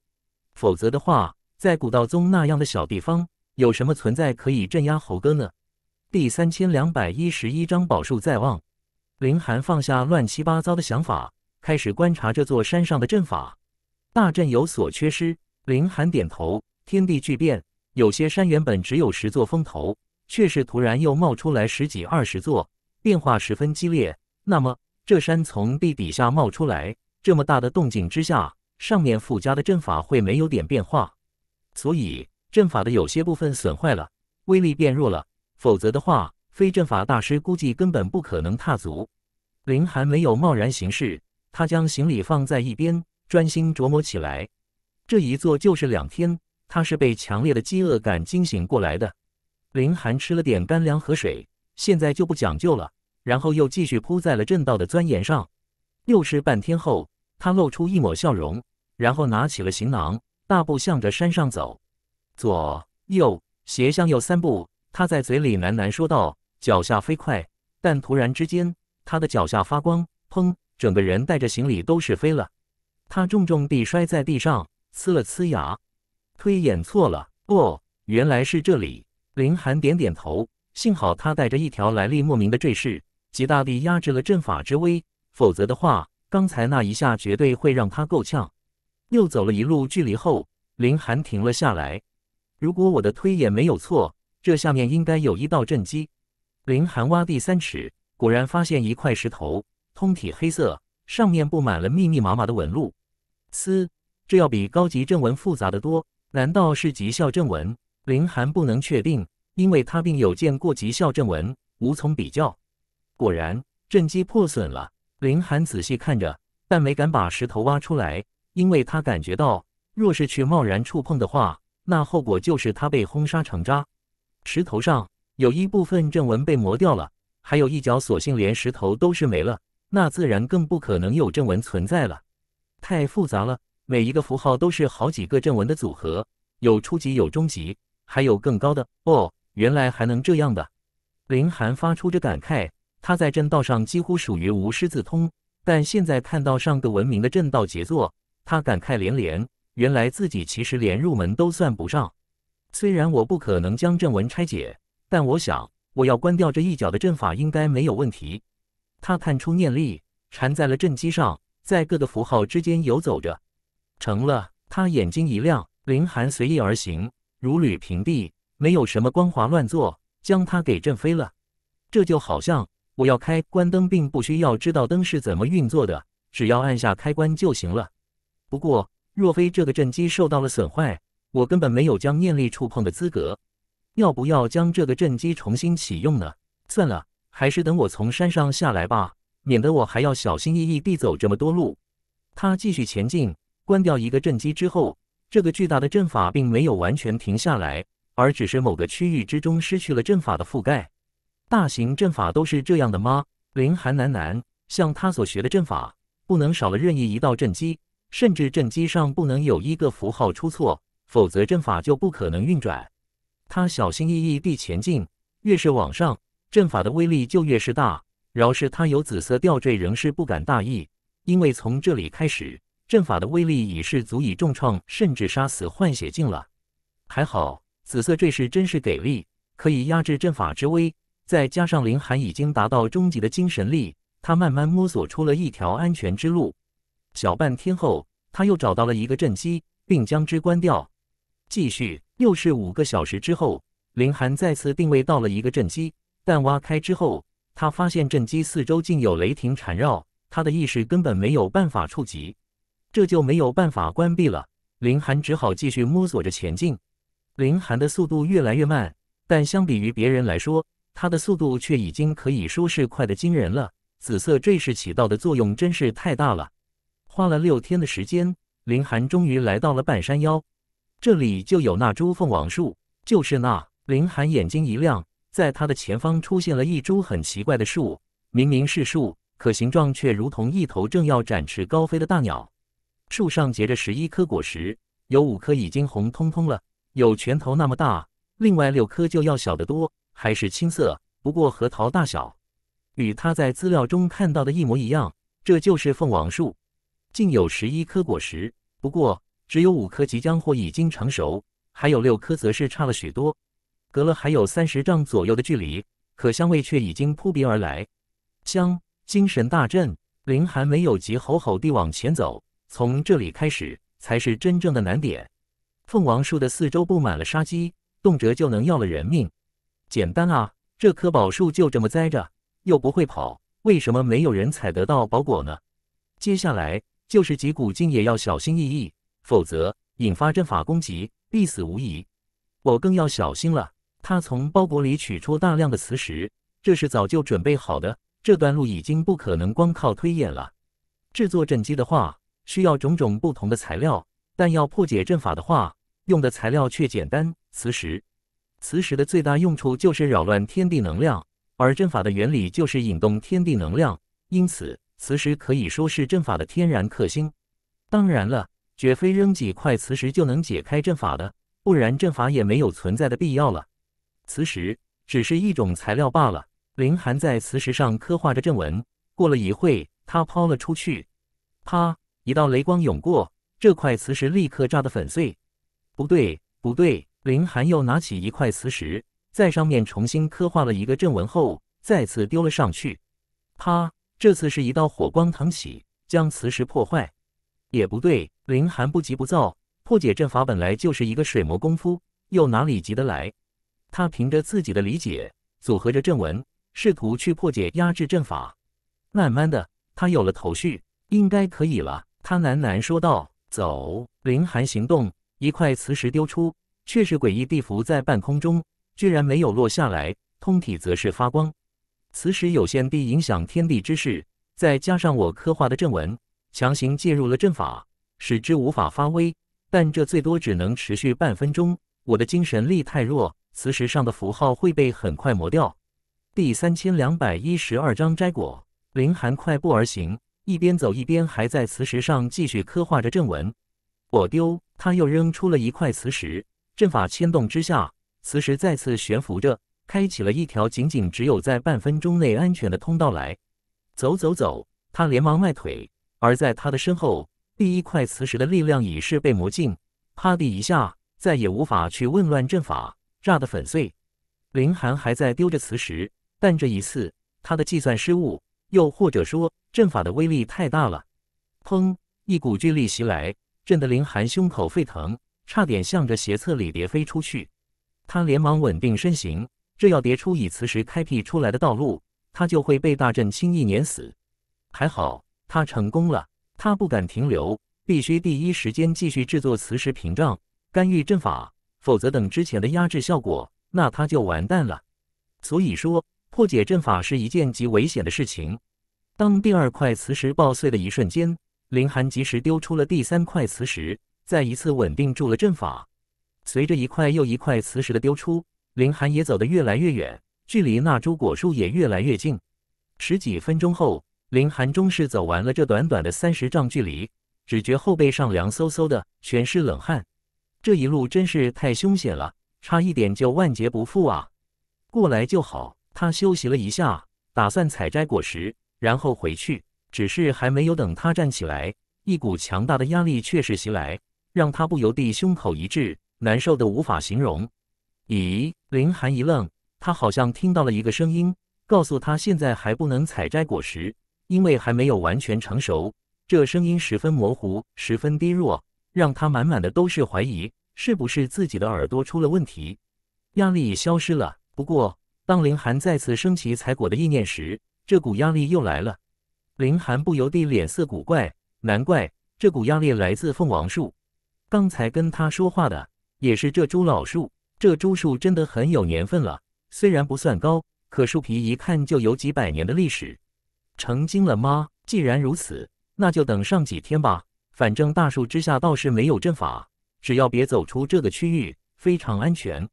否则的话，在古道宗那样的小地方，有什么存在可以镇压猴哥呢？第三千两百一十一章宝树在望。林寒放下乱七八糟的想法，开始观察这座山上的阵法。大阵有所缺失，林寒点头。天地巨变。有些山原本只有十座峰头，却是突然又冒出来十几二十座，变化十分激烈。那么这山从地底下冒出来，这么大的动静之下，上面附加的阵法会没有点变化？所以阵法的有些部分损坏了，威力变弱了。否则的话，非阵法大师估计根本不可能踏足。林寒没有贸然行事，他将行李放在一边，专心琢磨起来。这一坐就是两天。他是被强烈的饥饿感惊醒过来的，林寒吃了点干粮和水，现在就不讲究了，然后又继续扑在了正道的钻研上。又是半天后，他露出一抹笑容，然后拿起了行囊，大步向着山上走。左右斜向右三步，他在嘴里喃喃说道，脚下飞快，但突然之间，他的脚下发光，砰，整个人带着行李都是飞了。他重重地摔在地上，呲了呲牙。推演错了哦，原来是这里。林寒点点头，幸好他带着一条来历莫名的坠饰，极大地压制了阵法之威，否则的话，刚才那一下绝对会让他够呛。又走了一路距离后，林寒停了下来。如果我的推演没有错，这下面应该有一道阵基。林寒挖地三尺，果然发现一块石头，通体黑色，上面布满了密密麻麻的纹路。嘶，这要比高级正文复杂的多。难道是极效正文？林寒不能确定，因为他并有见过极效正文，无从比较。果然，震机破损了。林寒仔细看着，但没敢把石头挖出来，因为他感觉到，若是去贸然触碰的话，那后果就是他被轰杀成渣。石头上有一部分正文被磨掉了，还有一角，索性连石头都是没了，那自然更不可能有正文存在了。太复杂了。每一个符号都是好几个阵文的组合，有初级，有中级，还有更高的哦。原来还能这样的，林寒发出着感慨。他在阵道上几乎属于无师自通，但现在看到上个文明的阵道杰作，他感慨连连。原来自己其实连入门都算不上。虽然我不可能将阵文拆解，但我想我要关掉这一角的阵法应该没有问题。他探出念力，缠在了阵机上，在各个符号之间游走着。成了，他眼睛一亮，林寒随意而行，如履平地，没有什么光滑乱作，将他给震飞了。这就好像我要开关灯，并不需要知道灯是怎么运作的，只要按下开关就行了。不过，若非这个震机受到了损坏，我根本没有将念力触碰的资格。要不要将这个震机重新启用呢？算了，还是等我从山上下来吧，免得我还要小心翼翼地走这么多路。他继续前进。关掉一个阵机之后，这个巨大的阵法并没有完全停下来，而只是某个区域之中失去了阵法的覆盖。大型阵法都是这样的吗？林寒喃喃，像他所学的阵法，不能少了任意一道阵机，甚至阵机上不能有一个符号出错，否则阵法就不可能运转。他小心翼翼地前进，越是往上，阵法的威力就越是大。饶是他有紫色吊坠，仍是不敢大意，因为从这里开始。阵法的威力已是足以重创甚至杀死幻血境了，还好紫色坠石真是给力，可以压制阵法之威。再加上林寒已经达到终极的精神力，他慢慢摸索出了一条安全之路。小半天后，他又找到了一个阵机，并将之关掉。继续又是五个小时之后，林寒再次定位到了一个阵机，但挖开之后，他发现阵机四周竟有雷霆缠绕，他的意识根本没有办法触及。这就没有办法关闭了，林寒只好继续摸索着前进。林寒的速度越来越慢，但相比于别人来说，他的速度却已经可以说是快得惊人了。紫色坠饰起到的作用真是太大了。花了六天的时间，林寒终于来到了半山腰。这里就有那株凤凰树，就是那。林寒眼睛一亮，在他的前方出现了一株很奇怪的树，明明是树，可形状却如同一头正要展翅高飞的大鸟。树上结着十一颗果实，有五颗已经红彤彤了，有拳头那么大；另外六颗就要小得多，还是青色，不过核桃大小，与他在资料中看到的一模一样。这就是凤凰树，竟有十一颗果实，不过只有五颗即将或已经成熟，还有六颗则是差了许多。隔了还有三十丈左右的距离，可香味却已经扑鼻而来，香精神大振，林寒没有急吼吼地往前走。从这里开始才是真正的难点。凤凰树的四周布满了杀机，动辄就能要了人命。简单啊，这棵宝树就这么栽着，又不会跑，为什么没有人采得到宝果呢？接下来就是几股劲也要小心翼翼，否则引发阵法攻击，必死无疑。我更要小心了。他从包裹里取出大量的磁石，这是早就准备好的。这段路已经不可能光靠推演了，制作阵机的话。需要种种不同的材料，但要破解阵法的话，用的材料却简单——磁石。磁石的最大用处就是扰乱天地能量，而阵法的原理就是引动天地能量，因此磁石可以说是阵法的天然克星。当然了，绝非扔几块磁石就能解开阵法的，不然阵法也没有存在的必要了。磁石只是一种材料罢了。林寒在磁石上刻画着阵文，过了一会，他抛了出去，啪。一道雷光涌过，这块磁石立刻炸得粉碎。不对，不对！林寒又拿起一块磁石，在上面重新刻画了一个阵纹后，再次丢了上去。啪！这次是一道火光腾起，将磁石破坏。也不对，林寒不急不躁，破解阵法本来就是一个水磨功夫，又哪里急得来？他凭着自己的理解，组合着阵纹，试图去破解压制阵法。慢慢的，他有了头绪，应该可以了。他喃喃说道：“走，凌寒行动。一块磁石丢出，却是诡异地浮在半空中，居然没有落下来。通体则是发光。磁石有限地影响天地之势，再加上我刻画的阵纹，强行介入了阵法，使之无法发威。但这最多只能持续半分钟。我的精神力太弱，磁石上的符号会被很快磨掉。”第三千两百一十二章摘果。凌寒快步而行。一边走一边还在磁石上继续刻画着阵纹。我丢，他又扔出了一块磁石，阵法牵动之下，磁石再次悬浮着，开启了一条仅仅只有在半分钟内安全的通道来。走走走，他连忙迈腿，而在他的身后，第一块磁石的力量已是被磨尽，啪地一下，再也无法去紊乱阵法，炸得粉碎。林寒还在丢着磁石，但这一次他的计算失误。又或者说，阵法的威力太大了！砰！一股巨力袭来，震得林寒胸口沸腾，差点向着斜侧里叠飞出去。他连忙稳定身形，这要叠出以磁石开辟出来的道路，他就会被大阵轻易碾死。还好，他成功了。他不敢停留，必须第一时间继续制作磁石屏障，干预阵法，否则等之前的压制效果，那他就完蛋了。所以说。破解阵法是一件极危险的事情。当第二块磁石爆碎的一瞬间，林寒及时丢出了第三块磁石，再一次稳定住了阵法。随着一块又一块磁石的丢出，林寒也走得越来越远，距离那株果树也越来越近。十几分钟后，林寒终是走完了这短短的三十丈距离，只觉后背上凉飕飕的，全是冷汗。这一路真是太凶险了，差一点就万劫不复啊！过来就好。他休息了一下，打算采摘果实，然后回去。只是还没有等他站起来，一股强大的压力却是袭来，让他不由得胸口一滞，难受的无法形容。咦？林寒一愣，他好像听到了一个声音，告诉他现在还不能采摘果实，因为还没有完全成熟。这声音十分模糊，十分低弱，让他满满的都是怀疑，是不是自己的耳朵出了问题？压力消失了，不过。当林寒再次升起采果的意念时，这股压力又来了。林寒不由得脸色古怪。难怪这股压力来自凤凰树。刚才跟他说话的也是这株老树。这株树真的很有年份了，虽然不算高，可树皮一看就有几百年的历史。成精了吗？既然如此，那就等上几天吧。反正大树之下倒是没有阵法，只要别走出这个区域，非常安全。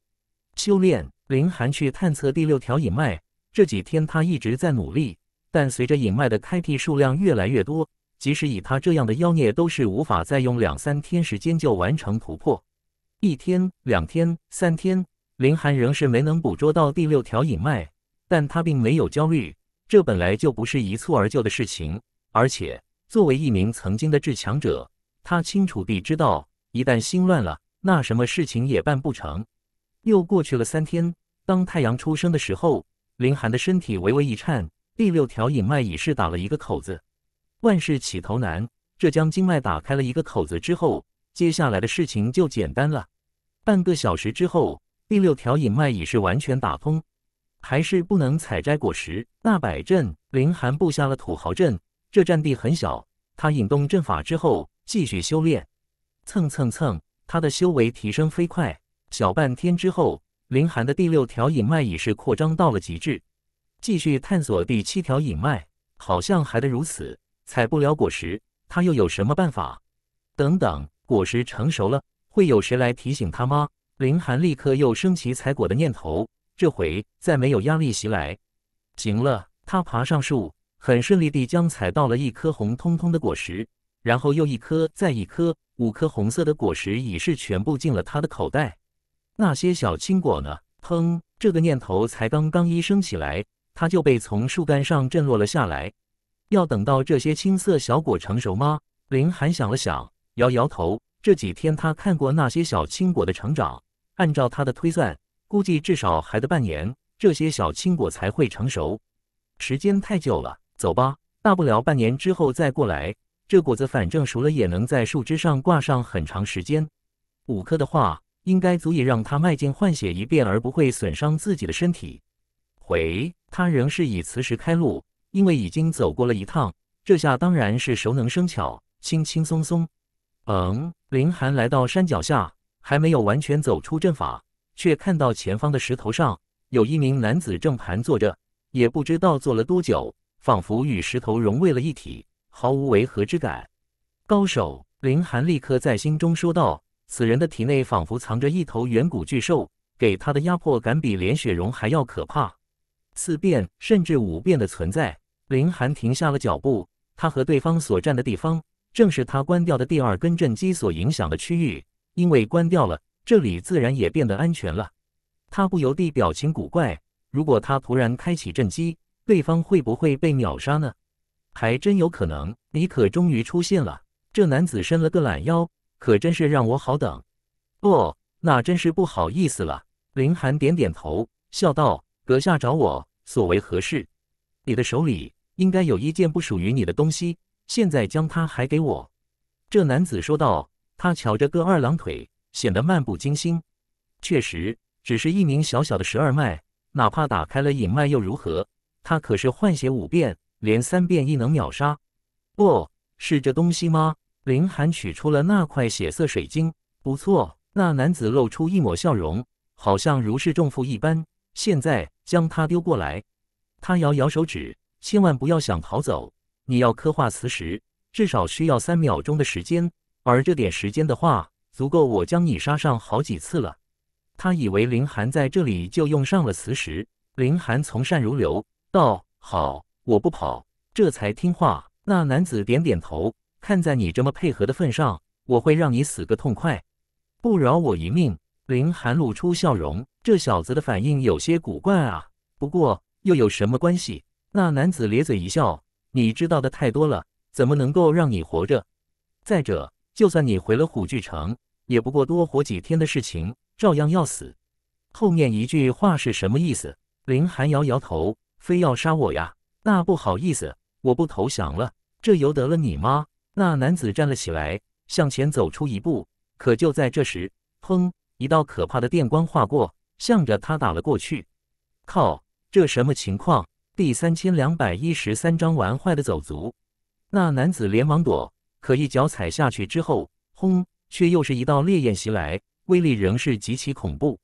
修炼。林寒去探测第六条隐脉，这几天他一直在努力，但随着隐脉的开辟数量越来越多，即使以他这样的妖孽，都是无法再用两三天时间就完成突破。一天、两天、三天，林寒仍是没能捕捉到第六条隐脉，但他并没有焦虑。这本来就不是一蹴而就的事情，而且作为一名曾经的至强者，他清楚地知道，一旦心乱了，那什么事情也办不成。又过去了三天。当太阳出生的时候，林寒的身体微微一颤，第六条引脉已是打了一个口子。万事起头难，这将经脉打开了一个口子之后，接下来的事情就简单了。半个小时之后，第六条引脉已是完全打通，还是不能采摘果实。大摆阵，林寒布下了土豪阵，这占地很小。他引动阵法之后，继续修炼。蹭蹭蹭，他的修为提升飞快。小半天之后。林寒的第六条隐脉已是扩张到了极致，继续探索第七条隐脉好像还得如此，采不了果实，他又有什么办法？等等，果实成熟了，会有谁来提醒他吗？林寒立刻又升起采果的念头，这回再没有压力袭来。行了，他爬上树，很顺利地将采到了一颗红彤彤的果实，然后又一颗，再一颗，五颗红色的果实已是全部进了他的口袋。那些小青果呢？哼，这个念头才刚刚一升起来，它就被从树干上震落了下来。要等到这些青色小果成熟吗？林寒想了想，摇摇头。这几天他看过那些小青果的成长，按照他的推算，估计至少还得半年，这些小青果才会成熟。时间太久了，走吧，大不了半年之后再过来。这果子反正熟了也能在树枝上挂上很长时间。五颗的话。应该足以让他迈进换血一遍，而不会损伤自己的身体。回，他仍是以磁石开路，因为已经走过了一趟，这下当然是熟能生巧，轻轻松松。嗯，林寒来到山脚下，还没有完全走出阵法，却看到前方的石头上有一名男子正盘坐着，也不知道坐了多久，仿佛与石头融为了一体，毫无违和之感。高手，林寒立刻在心中说道。此人的体内仿佛藏着一头远古巨兽，给他的压迫感比连雪融还要可怕。四变甚至五变的存在，林寒停下了脚步。他和对方所站的地方，正是他关掉的第二根震击所影响的区域。因为关掉了，这里自然也变得安全了。他不由得表情古怪。如果他突然开启震击，对方会不会被秒杀呢？还真有可能。你可终于出现了。这男子伸了个懒腰。可真是让我好等，哦，那真是不好意思了。林寒点点头，笑道：“阁下找我，所为何事？你的手里应该有一件不属于你的东西，现在将它还给我。”这男子说道。他瞧着个二郎腿，显得漫不经心。确实，只是一名小小的十二脉，哪怕打开了隐脉又如何？他可是换血五遍，连三遍亦能秒杀。哦，是这东西吗？林寒取出了那块血色水晶。不错，那男子露出一抹笑容，好像如释重负一般。现在将它丢过来。他摇摇手指，千万不要想逃走。你要刻画磁石，至少需要三秒钟的时间，而这点时间的话，足够我将你杀上好几次了。他以为林寒在这里就用上了磁石。林寒从善如流，道：“好，我不跑。”这才听话。那男子点点头。看在你这么配合的份上，我会让你死个痛快，不饶我一命。林寒露出笑容，这小子的反应有些古怪啊。不过又有什么关系？那男子咧嘴一笑，你知道的太多了，怎么能够让你活着？再者，就算你回了虎踞城，也不过多活几天的事情，照样要死。后面一句话是什么意思？林寒摇摇头，非要杀我呀？那不好意思，我不投降了，这由得了你吗？那男子站了起来，向前走出一步，可就在这时，砰！一道可怕的电光划过，向着他打了过去。靠！这什么情况？第三千两百一十三章玩坏的走卒。那男子连忙躲，可一脚踩下去之后，轰！却又是一道烈焰袭来，威力仍是极其恐怖。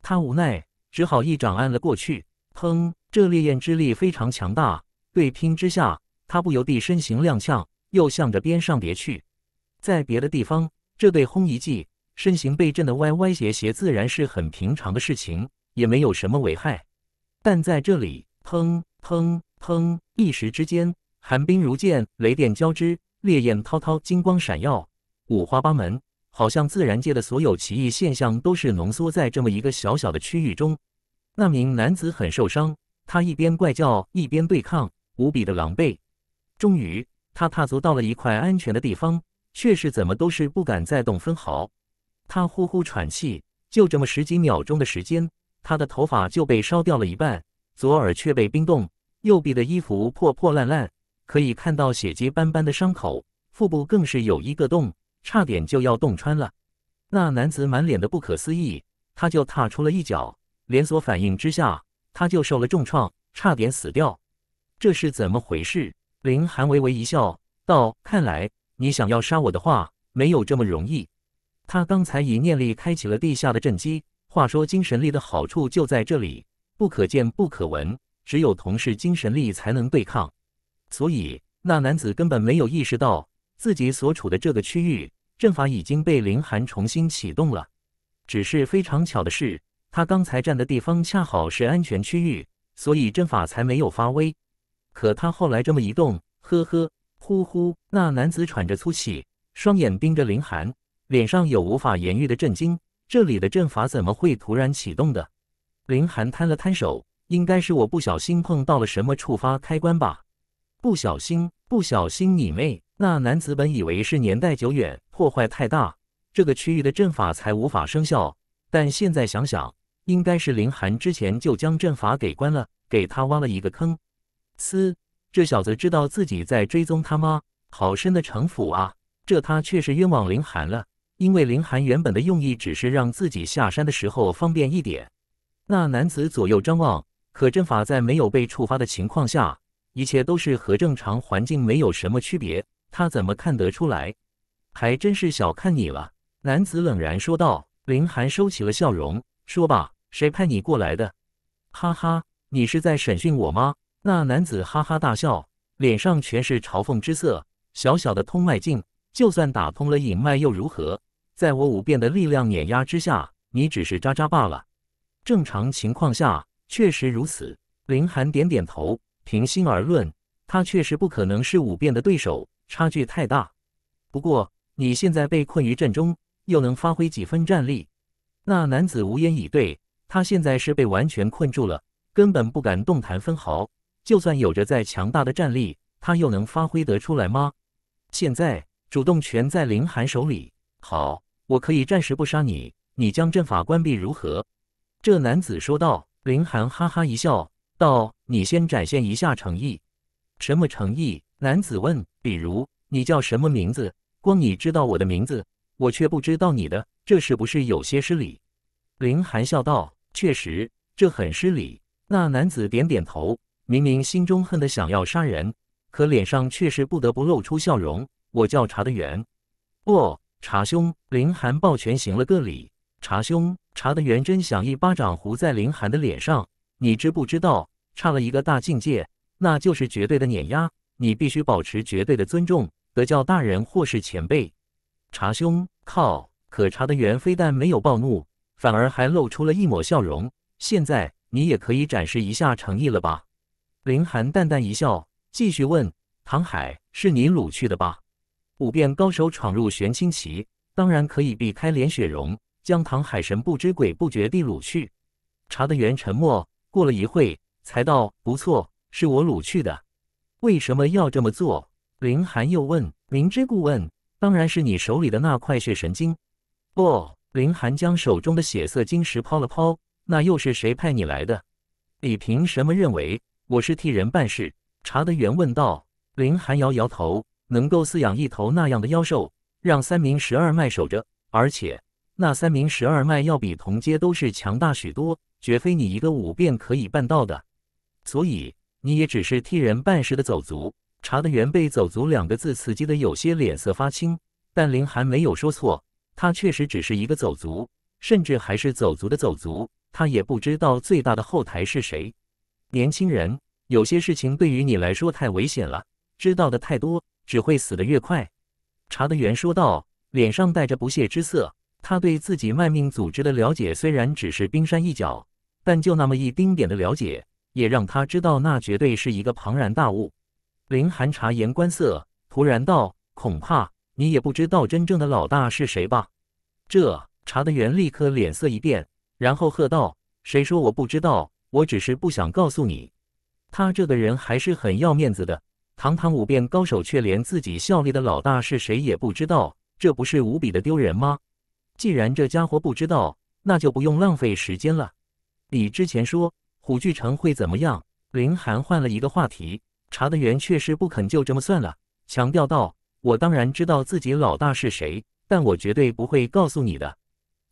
他无奈，只好一掌按了过去。砰！这烈焰之力非常强大，对拼之下，他不由地身形踉跄。又向着边上别去，在别的地方，这对轰一记，身形被震得歪歪斜斜，自然是很平常的事情，也没有什么危害。但在这里，砰砰砰！一时之间，寒冰如剑，雷电交织，烈焰滔滔，金光闪耀，五花八门，好像自然界的所有奇异现象都是浓缩在这么一个小小的区域中。那名男子很受伤，他一边怪叫，一边对抗，无比的狼狈。终于。他踏足到了一块安全的地方，却是怎么都是不敢再动分毫。他呼呼喘气，就这么十几秒钟的时间，他的头发就被烧掉了一半，左耳却被冰冻，右臂的衣服破破烂烂，可以看到血迹斑斑的伤口，腹部更是有一个洞，差点就要洞穿了。那男子满脸的不可思议，他就踏出了一脚，连锁反应之下，他就受了重创，差点死掉。这是怎么回事？林寒微微一笑，道：“看来你想要杀我的话，没有这么容易。”他刚才以念力开启了地下的阵基。话说，精神力的好处就在这里，不可见，不可闻，只有同是精神力才能对抗。所以那男子根本没有意识到自己所处的这个区域阵法已经被林寒重新启动了。只是非常巧的是，他刚才站的地方恰好是安全区域，所以阵法才没有发威。可他后来这么一动，呵呵，呼呼，那男子喘着粗气，双眼盯着林寒，脸上有无法言喻的震惊。这里的阵法怎么会突然启动的？林寒摊了摊手，应该是我不小心碰到了什么触发开关吧。不小心，不小心，你妹！那男子本以为是年代久远，破坏太大，这个区域的阵法才无法生效。但现在想想，应该是林寒之前就将阵法给关了，给他挖了一个坑。嘶！这小子知道自己在追踪他吗？好深的城府啊！这他确实冤枉林寒了，因为林寒原本的用意只是让自己下山的时候方便一点。那男子左右张望，可阵法在没有被触发的情况下，一切都是和正常环境没有什么区别，他怎么看得出来？还真是小看你了。男子冷然说道。林寒收起了笑容，说吧，谁派你过来的？哈哈，你是在审讯我吗？那男子哈哈大笑，脸上全是嘲讽之色。小小的通脉镜，就算打通了隐脉又如何？在我五变的力量碾压之下，你只是渣渣罢了。正常情况下确实如此。林寒点点头，平心而论，他确实不可能是五变的对手，差距太大。不过你现在被困于阵中，又能发挥几分战力？那男子无言以对，他现在是被完全困住了，根本不敢动弹分毫。就算有着再强大的战力，他又能发挥得出来吗？现在主动权在林寒手里。好，我可以暂时不杀你，你将阵法关闭如何？这男子说道。林寒哈哈一笑，道：“你先展现一下诚意。”“什么诚意？”男子问。“比如，你叫什么名字？”“光你知道我的名字，我却不知道你的，这是不是有些失礼？”林寒笑道：“确实，这很失礼。”那男子点点头。明明心中恨得想要杀人，可脸上却是不得不露出笑容。我叫查德元，不，查兄林寒抱拳行了个礼。查兄，查德元真想一巴掌糊在林寒的脸上。你知不知道，差了一个大境界，那就是绝对的碾压。你必须保持绝对的尊重，得叫大人或是前辈。查兄，靠！可查德元非但没有暴怒，反而还露出了一抹笑容。现在你也可以展示一下诚意了吧？林寒淡淡一笑，继续问：“唐海是你掳去的吧？五变高手闯入玄清旗，当然可以避开连雪蓉，将唐海神不知鬼不觉地掳去。”查德元沉默，过了一会，才道：“不错，是我掳去的。为什么要这么做？”林寒又问：“明知故问，当然是你手里的那块血神经。”不，林寒将手中的血色晶石抛了抛，“那又是谁派你来的？你凭什么认为？”我是替人办事。查德元问道：“林寒摇摇头，能够饲养一头那样的妖兽，让三名十二脉守着，而且那三名十二脉要比同阶都是强大许多，绝非你一个五变可以办到的。所以你也只是替人办事的走卒。”查德元被“走卒”两个字刺激的有些脸色发青，但林寒没有说错，他确实只是一个走卒，甚至还是走卒的走卒。他也不知道最大的后台是谁。年轻人，有些事情对于你来说太危险了。知道的太多，只会死得越快。”查德元说道，脸上带着不屑之色。他对自己卖命组织的了解虽然只是冰山一角，但就那么一丁点的了解，也让他知道那绝对是一个庞然大物。林寒察言观色，突然道：“恐怕你也不知道真正的老大是谁吧？”这查德元立刻脸色一变，然后喝道：“谁说我不知道？”我只是不想告诉你，他这个人还是很要面子的。堂堂五变高手，却连自己效力的老大是谁也不知道，这不是无比的丢人吗？既然这家伙不知道，那就不用浪费时间了。你之前说虎踞城会怎么样？林寒换了一个话题，查德元却是不肯就这么算了，强调道：“我当然知道自己老大是谁，但我绝对不会告诉你的。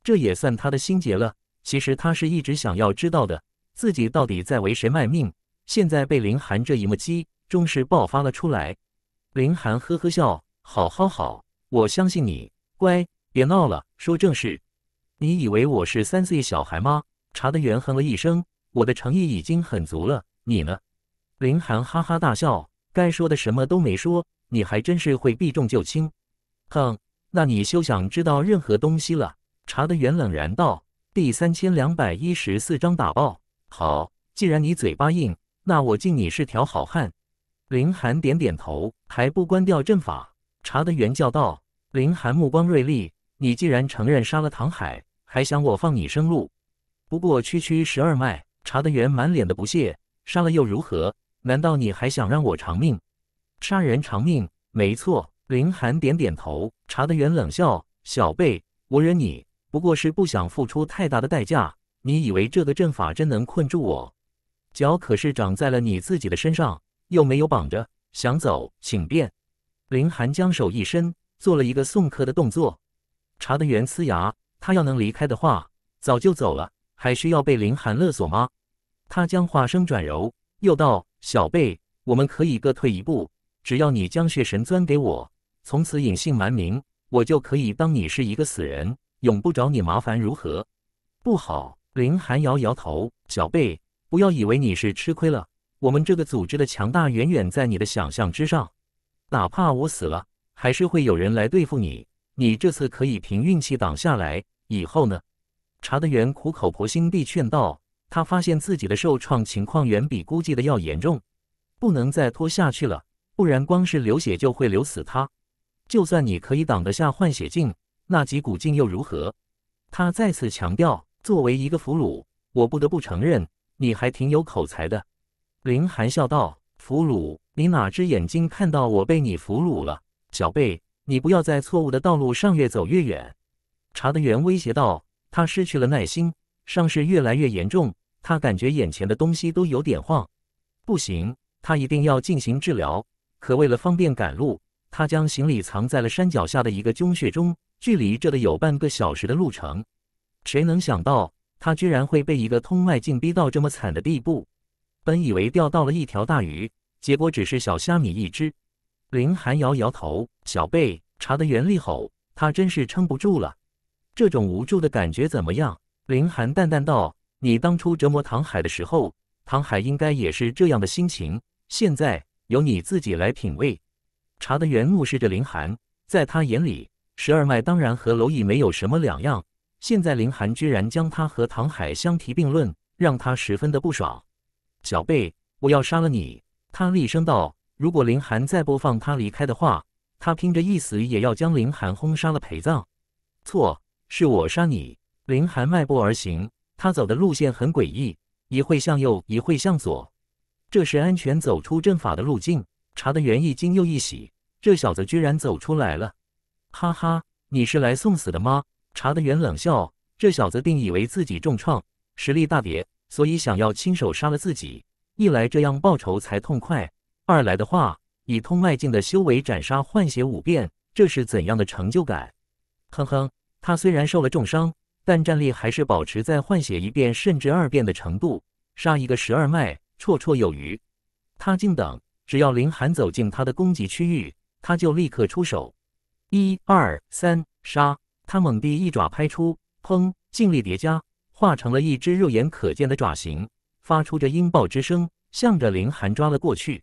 这也算他的心结了。其实他是一直想要知道的。”自己到底在为谁卖命？现在被林寒这一幕击，终是爆发了出来。林寒呵呵笑：“好好好，我相信你，乖，别闹了，说正事。你以为我是三岁小孩吗？”查德元哼了一声：“我的诚意已经很足了，你呢？”林寒哈哈大笑：“该说的什么都没说，你还真是会避重就轻。”哼，那你休想知道任何东西了。查德元冷然道：“第三千两百一十四章打爆。”好，既然你嘴巴硬，那我敬你是条好汉。林寒点点头，还不关掉阵法。查德元叫道：“林寒，目光锐利，你既然承认杀了唐海，还想我放你生路？不过区区十二脉。”查德元满脸的不屑：“杀了又如何？难道你还想让我偿命？杀人偿命，没错。”林寒点点头。查德元冷笑：“小辈，我忍你，不过是不想付出太大的代价。”你以为这个阵法真能困住我？脚可是长在了你自己的身上，又没有绑着，想走请便。林寒将手一伸，做了一个送客的动作。查德元呲牙，他要能离开的话，早就走了，还需要被林寒勒索吗？他将话声转柔，又道：“小贝，我们可以各退一步，只要你将血神钻给我，从此隐姓埋名，我就可以当你是一个死人，永不找你麻烦，如何？”不好。林寒摇摇头：“小贝，不要以为你是吃亏了。我们这个组织的强大，远远在你的想象之上。哪怕我死了，还是会有人来对付你。你这次可以凭运气挡下来，以后呢？”查德元苦口婆心地劝道。他发现自己的受创情况远比估计的要严重，不能再拖下去了，不然光是流血就会流死他。就算你可以挡得下换血镜，那脊骨镜又如何？他再次强调。作为一个俘虏，我不得不承认，你还挺有口才的。”林寒笑道。“俘虏，你哪只眼睛看到我被你俘虏了？”小贝，你不要在错误的道路上越走越远。”查德元威胁道。他失去了耐心，伤势越来越严重，他感觉眼前的东西都有点晃。不行，他一定要进行治疗。可为了方便赶路，他将行李藏在了山脚下的一个军穴中，距离这得有半个小时的路程。谁能想到他居然会被一个通脉镜逼到这么惨的地步？本以为钓到了一条大鱼，结果只是小虾米一只。林寒摇摇头：“小贝，查德原厉吼，他真是撑不住了。这种无助的感觉怎么样？”林寒淡淡道：“你当初折磨唐海的时候，唐海应该也是这样的心情。现在由你自己来品味。”查德原怒视着林寒，在他眼里，十二脉当然和蝼蚁没有什么两样。现在林寒居然将他和唐海相提并论，让他十分的不爽。小贝，我要杀了你！他厉声道。如果林寒再播放他离开的话，他拼着一死也要将林寒轰杀了陪葬。错，是我杀你！林寒迈步而行，他走的路线很诡异，一会向右，一会向左，这是安全走出阵法的路径。查的元一惊又一喜，这小子居然走出来了！哈哈，你是来送死的吗？查德元冷笑：“这小子定以为自己重创，实力大别，所以想要亲手杀了自己。一来这样报仇才痛快；二来的话，以通脉境的修为斩杀换血五遍，这是怎样的成就感？”哼哼，他虽然受了重伤，但战力还是保持在换血一遍甚至二遍的程度，杀一个十二脉绰绰有余。他静等，只要林寒走进他的攻击区域，他就立刻出手。一二三，杀！他猛地一爪拍出，砰！尽力叠加，化成了一只肉眼可见的爪形，发出着音爆之声，向着林寒抓了过去。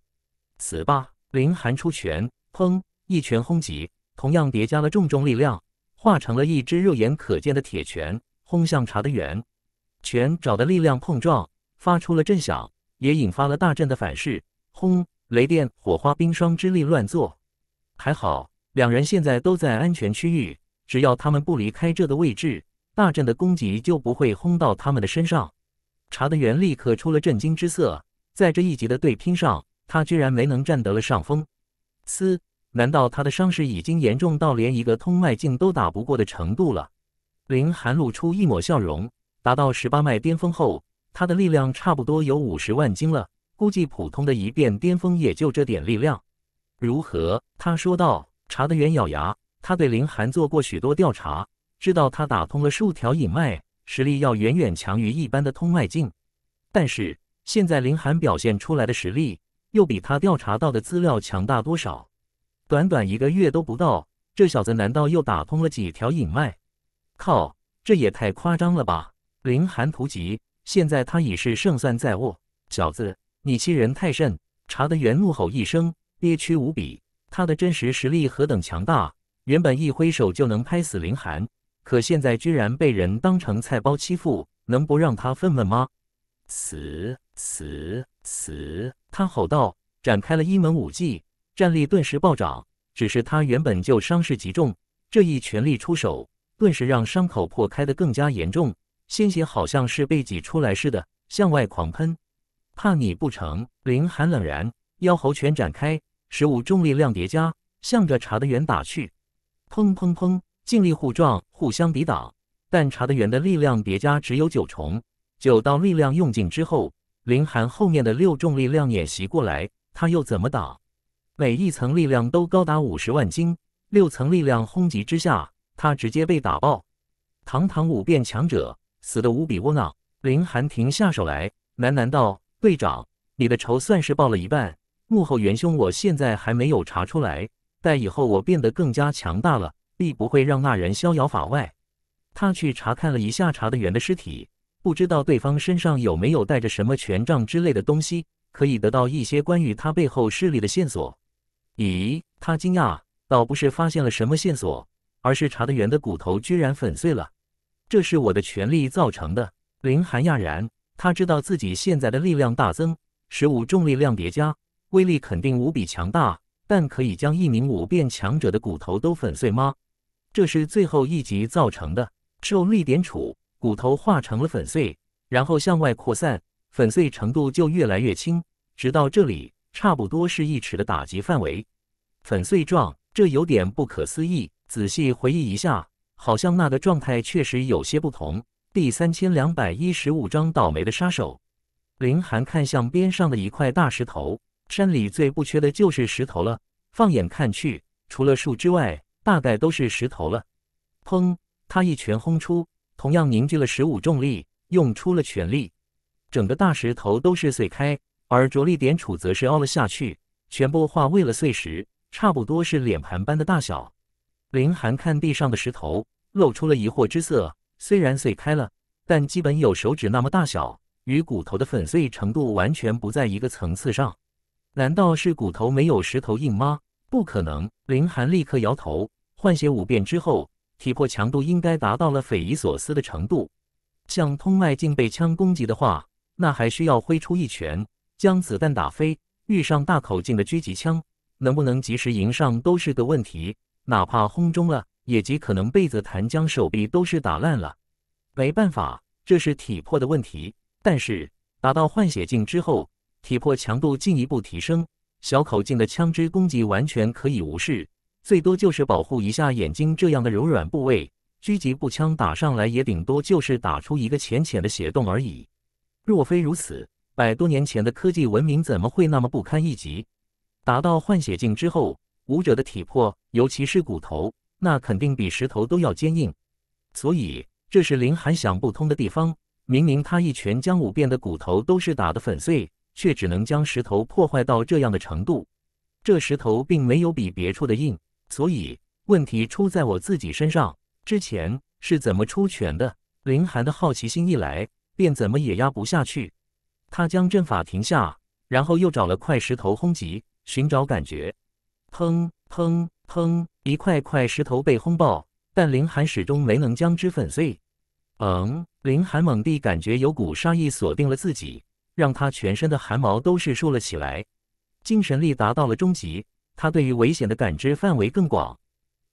此吧！林寒出拳，砰！一拳轰击，同样叠加了重重力量，化成了一只肉眼可见的铁拳，轰向查德远。拳爪的力量碰撞，发出了震响，也引发了大阵的反噬。轰！雷电、火花、冰霜之力乱作。还好，两人现在都在安全区域。只要他们不离开这个位置，大阵的攻击就不会轰到他们的身上。查德元立刻出了震惊之色，在这一级的对拼上，他居然没能占得了上风。嘶，难道他的伤势已经严重到连一个通脉镜都打不过的程度了？林寒露出一抹笑容，达到十八脉巅峰后，他的力量差不多有五十万斤了，估计普通的一变巅峰也就这点力量。如何？他说道。查德元咬牙。他对林寒做过许多调查，知道他打通了数条隐脉，实力要远远强于一般的通脉境。但是现在林寒表现出来的实力，又比他调查到的资料强大多少？短短一个月都不到，这小子难道又打通了几条隐脉？靠！这也太夸张了吧！林寒图急，现在他已是胜算在握。小子，你欺人太甚！查德元怒吼一声，憋屈无比。他的真实实力何等强大！原本一挥手就能拍死林寒，可现在居然被人当成菜包欺负，能不让他愤懑吗？死死死！他吼道，展开了一门武技，战力顿时暴涨。只是他原本就伤势极重，这一全力出手，顿时让伤口破开的更加严重，鲜血好像是被挤出来似的，向外狂喷。怕你不成，林寒冷然，妖猴拳展开，十五重力量叠加，向着查德元打去。砰砰砰！尽力互撞，互相抵挡，但查德元的力量叠加只有九重。九道力量用尽之后，林寒后面的六重力量也袭过来，他又怎么挡？每一层力量都高达五十万斤，六层力量轰击之下，他直接被打爆。堂堂五变强者，死的无比窝囊。林寒停下手来，喃喃道：“队长，你的仇算是报了一半，幕后元凶我现在还没有查出来。”待以后我变得更加强大了，必不会让那人逍遥法外。他去查看了一下查德元的尸体，不知道对方身上有没有带着什么权杖之类的东西，可以得到一些关于他背后势力的线索。咦，他惊讶，倒不是发现了什么线索，而是查德元的骨头居然粉碎了，这是我的权力造成的。林寒讶然，他知道自己现在的力量大增，十五重力量叠加，威力肯定无比强大。但可以将一名五变强者的骨头都粉碎吗？这是最后一集造成的，受力点处骨头化成了粉碎，然后向外扩散，粉碎程度就越来越轻，直到这里，差不多是一尺的打击范围。粉碎状，这有点不可思议。仔细回忆一下，好像那个状态确实有些不同。第三千两百一十五章倒霉的杀手。林寒看向边上的一块大石头。山里最不缺的就是石头了，放眼看去，除了树之外，大概都是石头了。砰！他一拳轰出，同样凝聚了十五重力，用出了全力，整个大石头都是碎开，而着力点处则是凹了下去，全部化为了碎石，差不多是脸盘般的大小。林寒看地上的石头，露出了疑惑之色。虽然碎开了，但基本有手指那么大小，与骨头的粉碎程度完全不在一个层次上。难道是骨头没有石头硬吗？不可能！林寒立刻摇头。换血五遍之后，体魄强度应该达到了匪夷所思的程度。像通脉镜被枪攻击的话，那还需要挥出一拳将子弹打飞。遇上大口径的狙击枪，能不能及时迎上都是个问题。哪怕轰中了，也极可能被子弹将手臂都是打烂了。没办法，这是体魄的问题。但是打到换血镜之后。体魄强度进一步提升，小口径的枪支攻击完全可以无视，最多就是保护一下眼睛这样的柔软部位。狙击步枪打上来也顶多就是打出一个浅浅的血洞而已。若非如此，百多年前的科技文明怎么会那么不堪一击？达到换血境之后，武者的体魄，尤其是骨头，那肯定比石头都要坚硬。所以这是林寒想不通的地方。明明他一拳将五变的骨头都是打得粉碎。却只能将石头破坏到这样的程度，这石头并没有比别处的硬，所以问题出在我自己身上。之前是怎么出拳的？林寒的好奇心一来，便怎么也压不下去。他将阵法停下，然后又找了块石头轰击，寻找感觉。砰砰砰！一块块石头被轰爆，但林寒始终没能将之粉碎。嗯，林寒猛地感觉有股杀意锁定了自己。让他全身的汗毛都是竖了起来，精神力达到了终极，他对于危险的感知范围更广。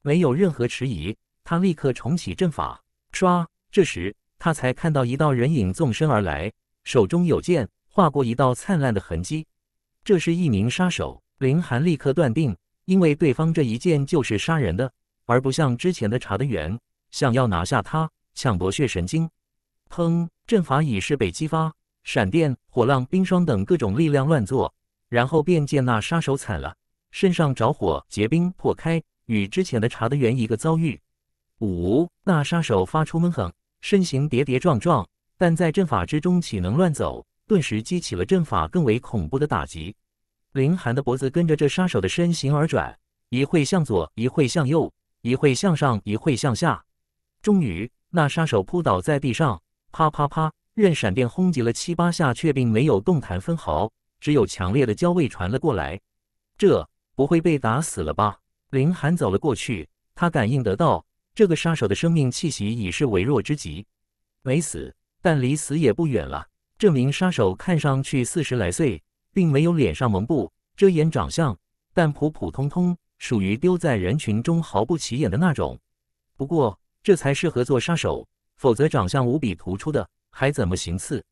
没有任何迟疑，他立刻重启阵法。唰，这时他才看到一道人影纵身而来，手中有剑，划过一道灿烂的痕迹。这是一名杀手，林寒立刻断定，因为对方这一剑就是杀人的，而不像之前的查德元想要拿下他，抢夺血神经。砰，阵法已是被激发。闪电、火浪、冰霜等各种力量乱作，然后便见那杀手惨了，身上着火、结冰、破开，与之前的查德元一个遭遇。五那杀手发出闷哼，身形跌跌撞撞，但在阵法之中岂能乱走？顿时激起了阵法更为恐怖的打击。林寒的脖子跟着这杀手的身形而转，一会向左，一会向右，一会向上，一会向下。终于，那杀手扑倒在地上，啪啪啪。任闪电轰击了七八下，却并没有动弹分毫，只有强烈的焦味传了过来。这不会被打死了吧？林寒走了过去，他感应得到这个杀手的生命气息已是微弱之极，没死，但离死也不远了。这名杀手看上去四十来岁，并没有脸上蒙布遮掩长相，但普普通通，属于丢在人群中毫不起眼的那种。不过，这才适合做杀手，否则长相无比突出的。还怎么行刺？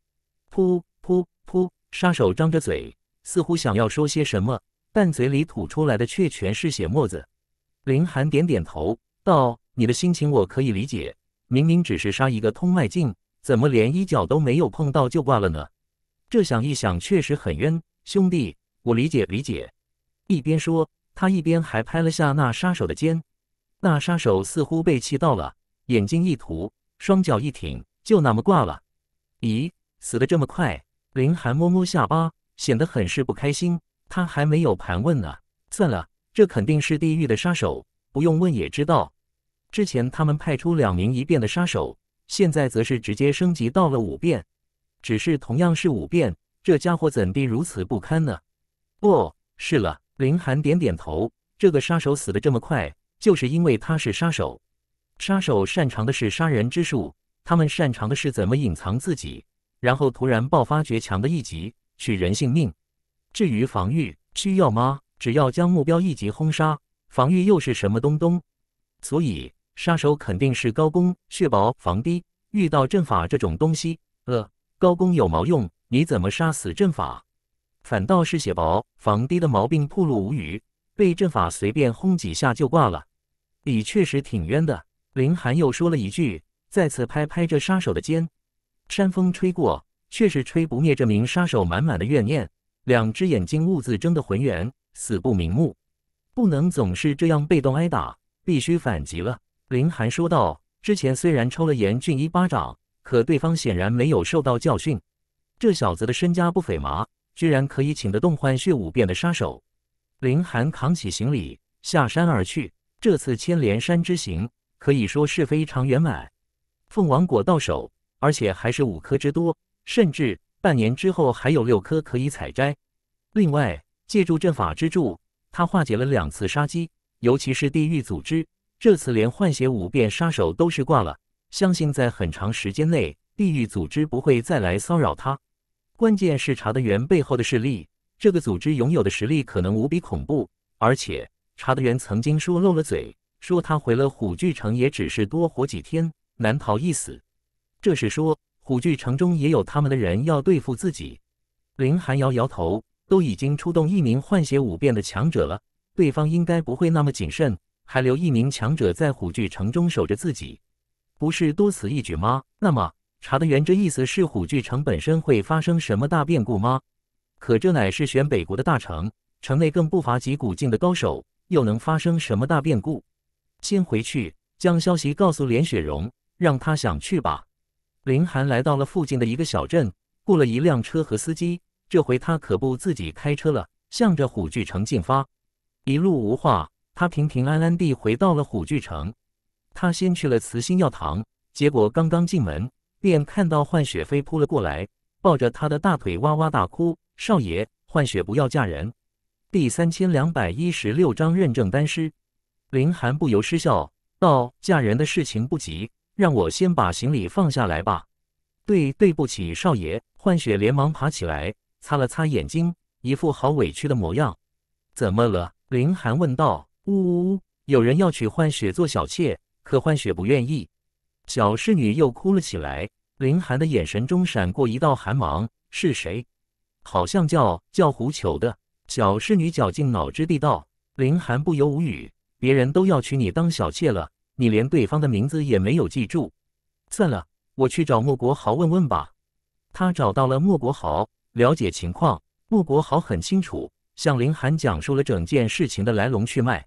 噗噗噗！杀手张着嘴，似乎想要说些什么，但嘴里吐出来的却全是血沫子。林寒点点头道：“你的心情我可以理解。明明只是杀一个通脉镜，怎么连一脚都没有碰到就挂了呢？这想一想确实很冤，兄弟，我理解理解。”一边说，他一边还拍了下那杀手的肩。那杀手似乎被气到了，眼睛一突，双脚一挺，就那么挂了。咦，死得这么快？林寒摸摸下巴，显得很是不开心。他还没有盘问呢。算了，这肯定是地狱的杀手，不用问也知道。之前他们派出两名一变的杀手，现在则是直接升级到了五变。只是同样是五变，这家伙怎地如此不堪呢？哦，是了，林寒点点头。这个杀手死得这么快，就是因为他是杀手。杀手擅长的是杀人之术。他们擅长的是怎么隐藏自己，然后突然爆发绝强的一击取人性命。至于防御需要吗？只要将目标一级轰杀，防御又是什么东东？所以杀手肯定是高攻血薄防低。遇到阵法这种东西，呃，高攻有毛用？你怎么杀死阵法？反倒是血薄防低的毛病暴露无余，被阵法随便轰几下就挂了。你确实挺冤的。林寒又说了一句。再次拍拍这杀手的肩，山风吹过，却是吹不灭这名杀手满满的怨念。两只眼睛兀自睁得浑圆，死不瞑目。不能总是这样被动挨打，必须反击了。林寒说道。之前虽然抽了严俊一巴掌，可对方显然没有受到教训。这小子的身家不菲嘛，居然可以请得动换血五变的杀手。林寒扛起行李下山而去。这次千莲山之行可以说是非常圆满。凤王果到手，而且还是五颗之多，甚至半年之后还有六颗可以采摘。另外，借助阵法之助，他化解了两次杀机，尤其是地狱组织，这次连换血五变杀手都是挂了。相信在很长时间内，地狱组织不会再来骚扰他。关键是查德元背后的势力，这个组织拥有的实力可能无比恐怖。而且查德元曾经说漏了嘴，说他回了虎踞城也只是多活几天。难逃一死，这是说虎踞城中也有他们的人要对付自己。林寒摇摇头，都已经出动一名换血五变的强者了，对方应该不会那么谨慎，还留一名强者在虎踞城中守着自己，不是多此一举吗？那么查的元这意思是虎踞城本身会发生什么大变故吗？可这乃是选北国的大城，城内更不乏几古境的高手，又能发生什么大变故？先回去将消息告诉连雪荣。让他想去吧。林寒来到了附近的一个小镇，雇了一辆车和司机。这回他可不自己开车了，向着虎踞城进发。一路无话，他平平安安地回到了虎踞城。他先去了慈心药堂，结果刚刚进门，便看到幻雪飞扑了过来，抱着他的大腿哇哇大哭：“少爷，幻雪不要嫁人！”第三千两百一十六章认证单师。林寒不由失笑，道：“嫁人的事情不急。”让我先把行李放下来吧。对，对不起，少爷。幻雪连忙爬起来，擦了擦眼睛，一副好委屈的模样。怎么了？林寒问道。呜呜，有人要娶幻雪做小妾，可幻雪不愿意。小侍女又哭了起来。林寒的眼神中闪过一道寒芒。是谁？好像叫叫胡裘的小侍女绞尽脑汁地道。林寒不由无语，别人都要娶你当小妾了。你连对方的名字也没有记住，算了，我去找莫国豪问问吧。他找到了莫国豪，了解情况。莫国豪很清楚，向林寒讲述了整件事情的来龙去脉。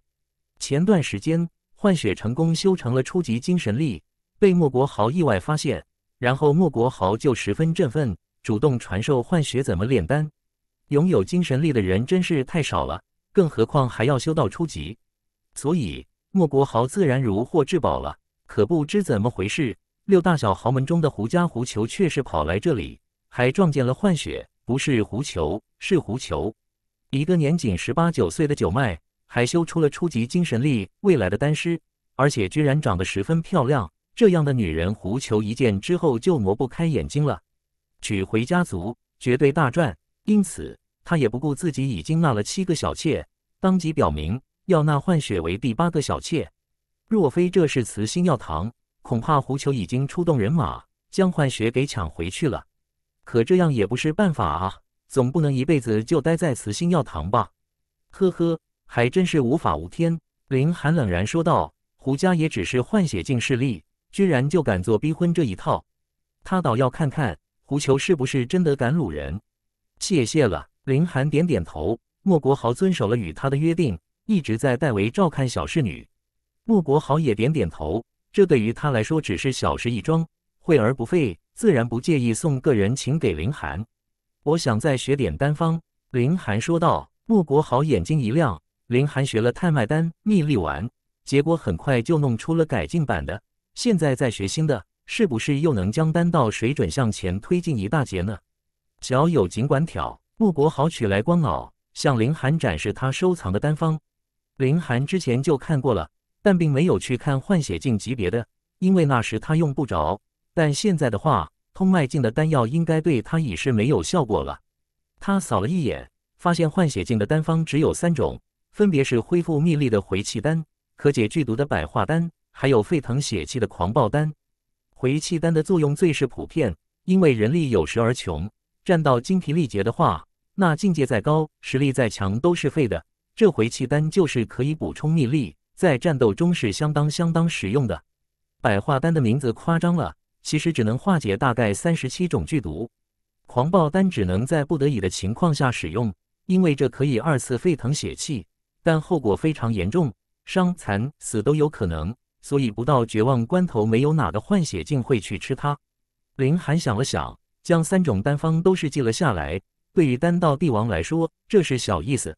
前段时间，幻雪成功修成了初级精神力，被莫国豪意外发现，然后莫国豪就十分振奋，主动传授幻雪怎么炼丹。拥有精神力的人真是太少了，更何况还要修到初级，所以。莫国豪自然如获至宝了，可不知怎么回事，六大小豪门中的胡家胡球却是跑来这里，还撞见了幻雪。不是胡球，是胡球。一个年仅十八九岁的九脉，还修出了初级精神力，未来的丹师，而且居然长得十分漂亮。这样的女人，胡球一见之后就挪不开眼睛了，娶回家族绝对大赚。因此，他也不顾自己已经纳了七个小妾，当即表明。要纳换雪为第八个小妾，若非这是慈心药堂，恐怕胡裘已经出动人马，将换雪给抢回去了。可这样也不是办法啊，总不能一辈子就待在慈心药堂吧？呵呵，还真是无法无天。林寒冷然说道：“胡家也只是换血镜势力，居然就敢做逼婚这一套。他倒要看看胡裘是不是真的敢掳人。”谢谢了，林寒点点头。莫国豪遵守了与他的约定。一直在代为照看小侍女，莫国豪也点点头。这对于他来说只是小事一桩，惠而不费，自然不介意送个人情给林寒。我想再学点丹方，林寒说道。莫国豪眼睛一亮，林寒学了太脉丹、逆力丸，结果很快就弄出了改进版的。现在在学新的，是不是又能将丹道水准向前推进一大截呢？小友尽管挑。莫国豪取来光脑，向林寒展示他收藏的丹方。林寒之前就看过了，但并没有去看换血境级别的，因为那时他用不着。但现在的话，通脉境的丹药应该对他已是没有效果了。他扫了一眼，发现换血境的丹方只有三种，分别是恢复秘力的回气丹、可解剧毒的百化丹，还有沸腾血气的狂暴丹。回气丹的作用最是普遍，因为人力有时而穷，战到精疲力竭的话，那境界再高，实力再强都是废的。这回契丹就是可以补充内力，在战斗中是相当相当实用的。百化丹的名字夸张了，其实只能化解大概三十七种剧毒。狂暴丹只能在不得已的情况下使用，因为这可以二次沸腾血气，但后果非常严重，伤残死都有可能。所以不到绝望关头，没有哪个换血镜会去吃它。林寒想了想，将三种丹方都是记了下来。对于丹道帝王来说，这是小意思。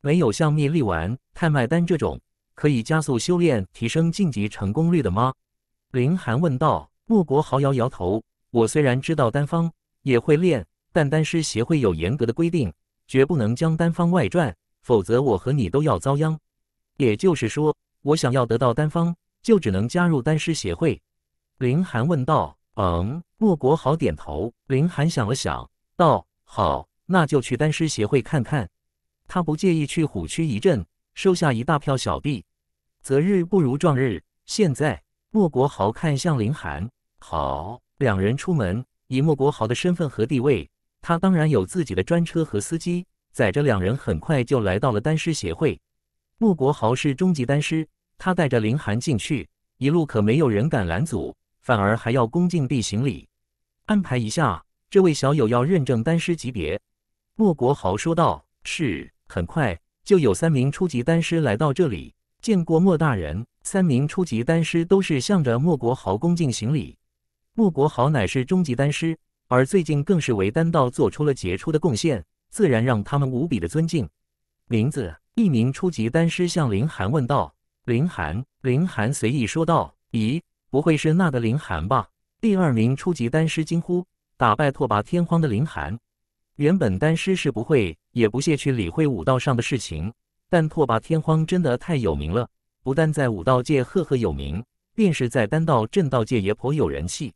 没有像灭力丸、太脉丹这种可以加速修炼、提升晋级成功率的吗？林寒问道。莫国豪摇摇头。我虽然知道丹方，也会练，但丹师协会有严格的规定，绝不能将丹方外传，否则我和你都要遭殃。也就是说，我想要得到丹方，就只能加入丹师协会。林寒问道。嗯，莫国豪点头。林寒想了想，道：“好，那就去丹师协会看看。”他不介意去虎区一阵，收下一大票小弟，择日不如撞日。现在，莫国豪看向林寒，好，两人出门。以莫国豪的身份和地位，他当然有自己的专车和司机，载着两人很快就来到了丹师协会。莫国豪是终极丹师，他带着林寒进去，一路可没有人敢拦阻，反而还要恭敬地行礼。安排一下，这位小友要认证丹师级别。莫国豪说道：“是。”很快就有三名初级丹师来到这里，见过莫大人。三名初级丹师都是向着莫国豪恭敬行礼。莫国豪乃是中级丹师，而最近更是为丹道做出了杰出的贡献，自然让他们无比的尊敬。林子，一名初级丹师向林寒问道。林寒，林寒随意说道：“咦，不会是那个林寒吧？”第二名初级丹师惊呼：“打败拓跋天荒的林寒！”原本丹师是不会，也不屑去理会武道上的事情。但拓跋天荒真的太有名了，不但在武道界赫赫有名，便是在丹道、正道界也颇有人气。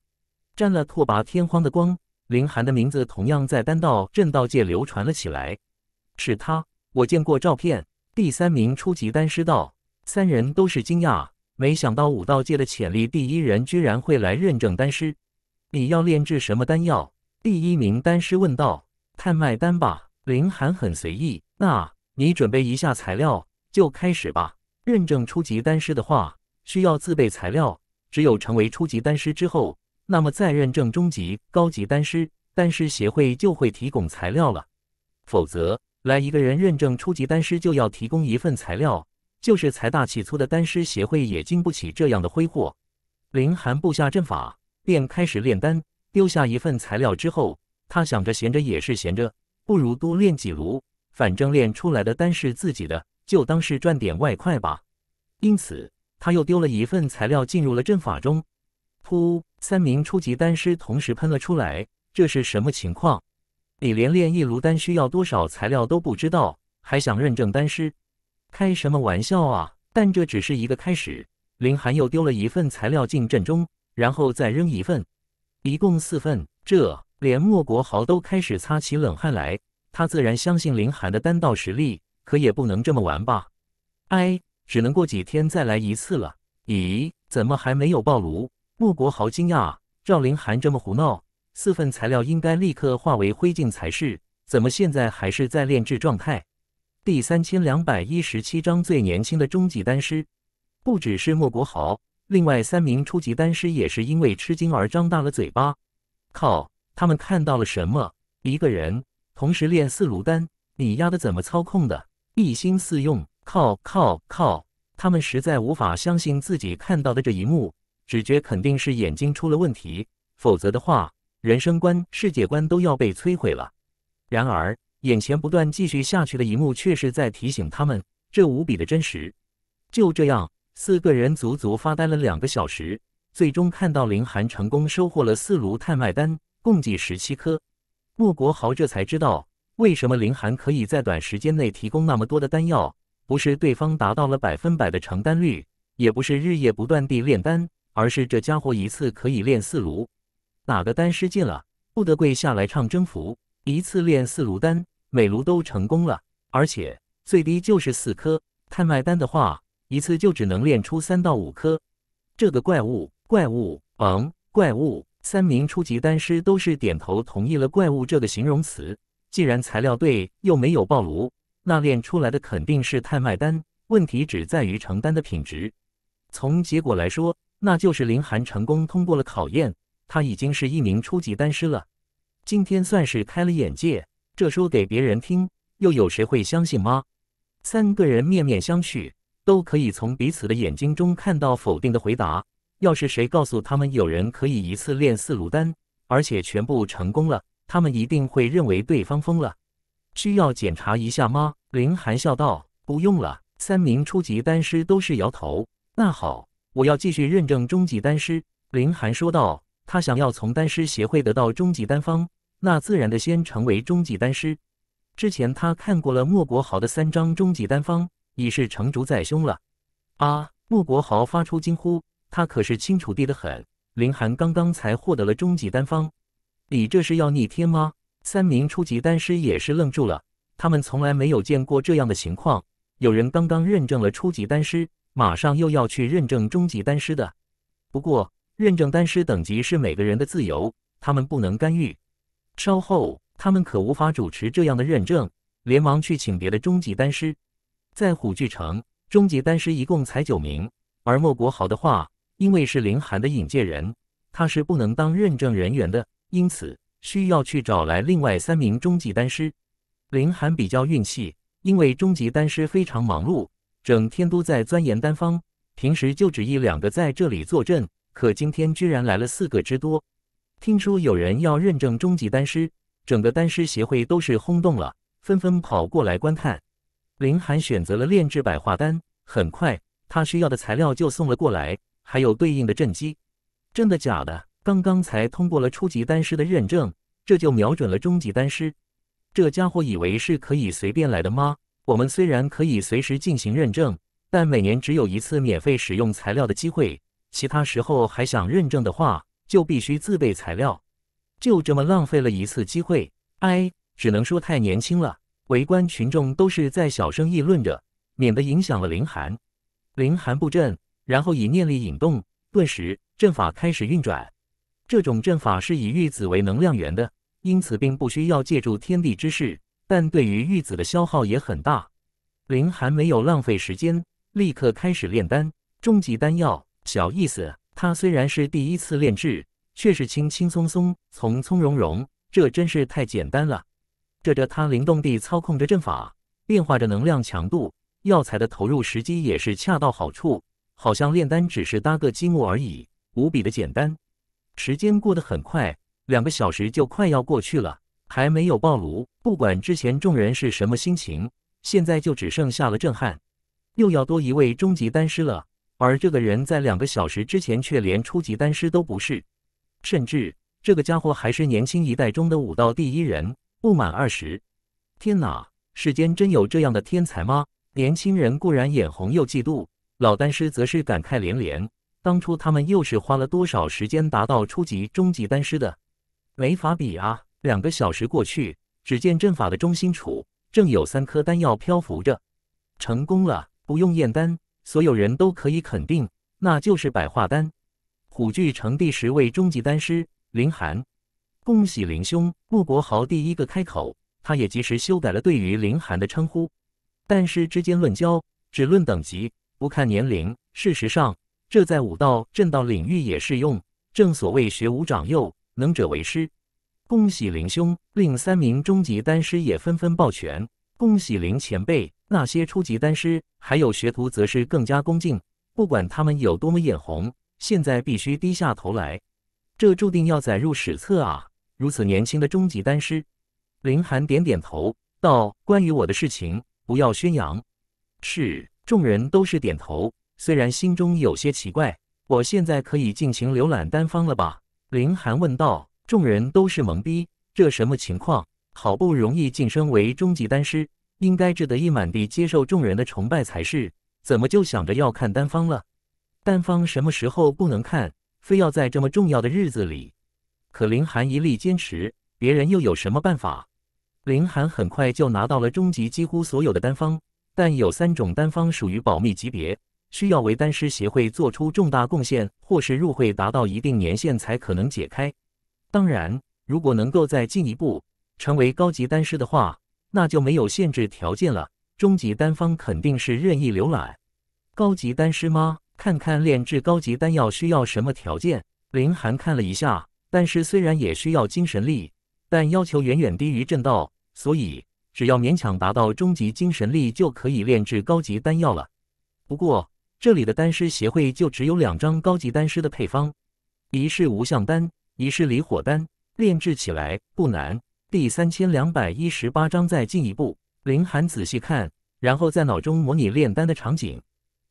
沾了拓跋天荒的光，林寒的名字同样在丹道、正道界流传了起来。是他，我见过照片。第三名初级丹师道，三人都是惊讶，没想到武道界的潜力第一人居然会来认证丹师。你要炼制什么丹药？第一名丹师问道。看卖丹吧，林寒很随意。那你准备一下材料，就开始吧。认证初级丹师的话，需要自备材料。只有成为初级丹师之后，那么再认证中级、高级丹师，丹师协会就会提供材料了。否则，来一个人认证初级丹师就要提供一份材料，就是财大气粗的丹师协会也经不起这样的挥霍。林寒布下阵法，便开始炼丹，丢下一份材料之后。他想着闲着也是闲着，不如多练几炉，反正练出来的丹是自己的，就当是赚点外快吧。因此，他又丢了一份材料进入了阵法中。噗！三名初级丹师同时喷了出来，这是什么情况？你连炼一炉丹需要多少材料都不知道，还想认证丹师？开什么玩笑啊！但这只是一个开始。林寒又丢了一份材料进阵中，然后再扔一份，一共四份。这……连莫国豪都开始擦起冷汗来，他自然相信林寒的单道实力，可也不能这么玩吧？哎，只能过几天再来一次了。咦，怎么还没有爆炉？莫国豪惊讶。赵林寒这么胡闹，四份材料应该立刻化为灰烬才是，怎么现在还是在炼制状态？第三千两百一十七章最年轻的终极单师。不只是莫国豪，另外三名初级单师也是因为吃惊而张大了嘴巴。靠！他们看到了什么？一个人同时练四炉丹，你丫的怎么操控的？一心四用，靠靠靠！他们实在无法相信自己看到的这一幕，直觉肯定是眼睛出了问题，否则的话，人生观、世界观都要被摧毁了。然而，眼前不断继续下去的一幕却是在提醒他们，这无比的真实。就这样，四个人足足发呆了两个小时，最终看到林寒成功收获了四炉探脉丹。共计十七颗。莫国豪这才知道，为什么林寒可以在短时间内提供那么多的丹药，不是对方达到了百分百的成丹率，也不是日夜不断地炼丹，而是这家伙一次可以炼四炉。哪个丹失禁了，不得跪下来唱征服？一次炼四炉丹，每炉都成功了，而且最低就是四颗。太卖单的话，一次就只能炼出三到五颗。这个怪物，怪物，嗯，怪物。三名初级丹师都是点头同意了“怪物”这个形容词。既然材料对，又没有爆炉，那炼出来的肯定是太卖丹。问题只在于成丹的品质。从结果来说，那就是林寒成功通过了考验，他已经是一名初级丹师了。今天算是开了眼界。这说给别人听，又有谁会相信吗？三个人面面相觑，都可以从彼此的眼睛中看到否定的回答。要是谁告诉他们有人可以一次练四炉丹，而且全部成功了，他们一定会认为对方疯了。需要检查一下吗？林寒笑道：“不用了。”三名初级丹师都是摇头。那好，我要继续认证中级丹师。”林寒说道。他想要从丹师协会得到中级丹方，那自然的先成为中级丹师。之前他看过了莫国豪的三张中级丹方，已是成竹在胸了。啊！莫国豪发出惊呼。他可是清楚地得很，林寒刚刚才获得了终极丹方，你这是要逆天吗？三名初级丹师也是愣住了，他们从来没有见过这样的情况。有人刚刚认证了初级丹师，马上又要去认证终极丹师的。不过，认证丹师等级是每个人的自由，他们不能干预。稍后他们可无法主持这样的认证，连忙去请别的终极丹师。在虎踞城，终极丹师一共才九名，而莫国豪的话。因为是林寒的引荐人，他是不能当认证人员的，因此需要去找来另外三名中级丹师。林寒比较运气，因为中级丹师非常忙碌，整天都在钻研丹方，平时就只一两个在这里坐镇，可今天居然来了四个之多。听说有人要认证中级丹师，整个丹师协会都是轰动了，纷纷跑过来观看。林寒选择了炼制百花丹，很快他需要的材料就送了过来。还有对应的震基，真的假的？刚刚才通过了初级丹师的认证，这就瞄准了中级丹师？这家伙以为是可以随便来的吗？我们虽然可以随时进行认证，但每年只有一次免费使用材料的机会，其他时候还想认证的话，就必须自备材料。就这么浪费了一次机会，哎，只能说太年轻了。围观群众都是在小声议论着，免得影响了林寒。林寒布阵。然后以念力引动，顿时阵法开始运转。这种阵法是以玉子为能量源的，因此并不需要借助天地之势，但对于玉子的消耗也很大。林寒没有浪费时间，立刻开始炼丹。终极丹药，小意思。他虽然是第一次炼制，却是轻轻松松，从从容容。这真是太简单了。这着他灵动地操控着阵法，变化着能量强度，药材的投入时机也是恰到好处。好像炼丹只是搭个积木而已，无比的简单。时间过得很快，两个小时就快要过去了，还没有爆炉。不管之前众人是什么心情，现在就只剩下了震撼。又要多一位终极丹师了，而这个人在两个小时之前却连初级丹师都不是，甚至这个家伙还是年轻一代中的武道第一人，不满二十。天哪，世间真有这样的天才吗？年轻人固然眼红又嫉妒。老丹师则是感慨连连，当初他们又是花了多少时间达到初级、中级丹师的？没法比啊！两个小时过去，只见阵法的中心处正有三颗丹药漂浮着，成功了！不用验丹，所有人都可以肯定，那就是百化丹。虎踞城第十位中级丹师林寒，恭喜林兄！穆国豪第一个开口，他也及时修改了对于林寒的称呼。但是之间论交，只论等级。不看年龄，事实上，这在武道、正道领域也适用。正所谓学无长幼，能者为师。恭喜林兄，另三名中级丹师也纷纷抱拳。恭喜林前辈！那些初级丹师还有学徒，则是更加恭敬。不管他们有多么眼红，现在必须低下头来。这注定要载入史册啊！如此年轻的中级丹师，林寒点点头，道：“关于我的事情，不要宣扬。”是。众人都是点头，虽然心中有些奇怪。我现在可以尽情浏览单方了吧？林寒问道。众人都是懵逼，这什么情况？好不容易晋升为终极丹师，应该志得意满地接受众人的崇拜才是，怎么就想着要看单方了？单方什么时候不能看？非要在这么重要的日子里？可林寒一力坚持，别人又有什么办法？林寒很快就拿到了终极几乎所有的单方。但有三种丹方属于保密级别，需要为丹师协会做出重大贡献，或是入会达到一定年限才可能解开。当然，如果能够再进一步成为高级丹师的话，那就没有限制条件了。中级丹方肯定是任意浏览。高级丹师吗？看看炼制高级丹药需要什么条件。林寒看了一下，丹师虽然也需要精神力，但要求远远低于正道，所以。只要勉强达到终极精神力，就可以炼制高级丹药了。不过这里的丹师协会就只有两张高级丹师的配方，一是无相丹，一是离火丹，炼制起来不难。第三千两百一十八章再进一步。林寒仔细看，然后在脑中模拟炼丹的场景，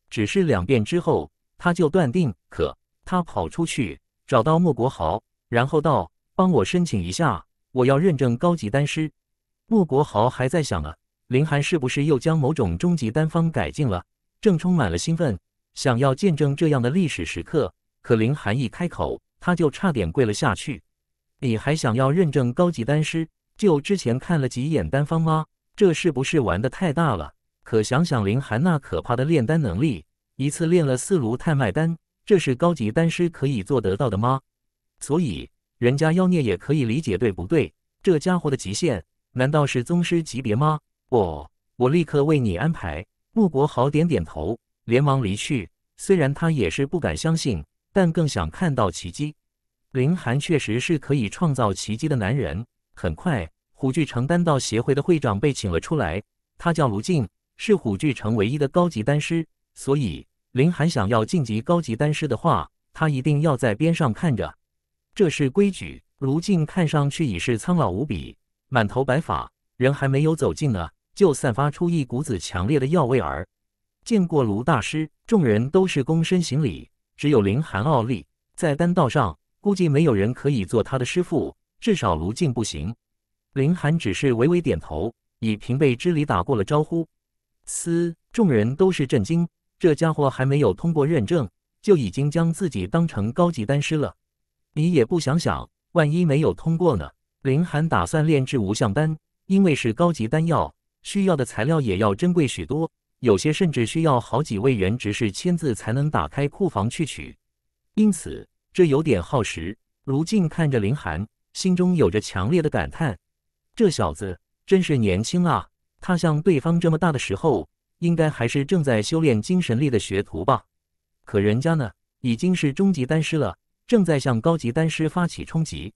只是两遍之后，他就断定。可他跑出去找到莫国豪，然后道：“帮我申请一下，我要认证高级丹师。”莫国豪还在想啊，林寒是不是又将某种终极丹方改进了？正充满了兴奋，想要见证这样的历史时刻。可林寒一开口，他就差点跪了下去。你还想要认证高级丹师？就之前看了几眼丹方吗？这是不是玩的太大了？可想想林寒那可怕的炼丹能力，一次炼了四炉太卖丹，这是高级丹师可以做得到的吗？所以，人家妖孽也可以理解，对不对？这家伙的极限。难道是宗师级别吗？不，我立刻为你安排。穆国豪点点头，连忙离去。虽然他也是不敢相信，但更想看到奇迹。林寒确实是可以创造奇迹的男人。很快，虎踞城丹道协会的会长被请了出来。他叫卢静，是虎踞城唯一的高级丹师。所以，林寒想要晋级高级丹师的话，他一定要在边上看着。这是规矩。卢静看上去已是苍老无比。满头白发，人还没有走近呢，就散发出一股子强烈的药味儿。见过卢大师，众人都是躬身行礼，只有林寒傲立在丹道上，估计没有人可以做他的师傅，至少卢静不行。林寒只是微微点头，以平辈之礼打过了招呼。嘶，众人都是震惊，这家伙还没有通过认证，就已经将自己当成高级丹师了。你也不想想，万一没有通过呢？林寒打算炼制无相丹，因为是高级丹药，需要的材料也要珍贵许多，有些甚至需要好几位原执事签字才能打开库房去取，因此这有点耗时。卢静看着林寒，心中有着强烈的感叹：这小子真是年轻啊！他像对方这么大的时候，应该还是正在修炼精神力的学徒吧？可人家呢，已经是中级丹师了，正在向高级丹师发起冲击。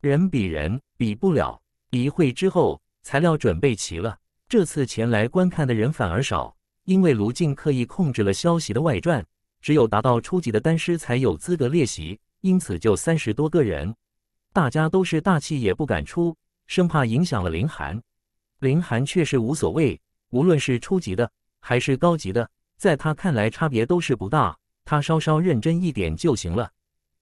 人比人比不了，一会之后材料准备齐了，这次前来观看的人反而少，因为卢静刻意控制了消息的外传，只有达到初级的丹师才有资格列席，因此就三十多个人，大家都是大气也不敢出，生怕影响了林寒。林寒却是无所谓，无论是初级的还是高级的，在他看来差别都是不大，他稍稍认真一点就行了。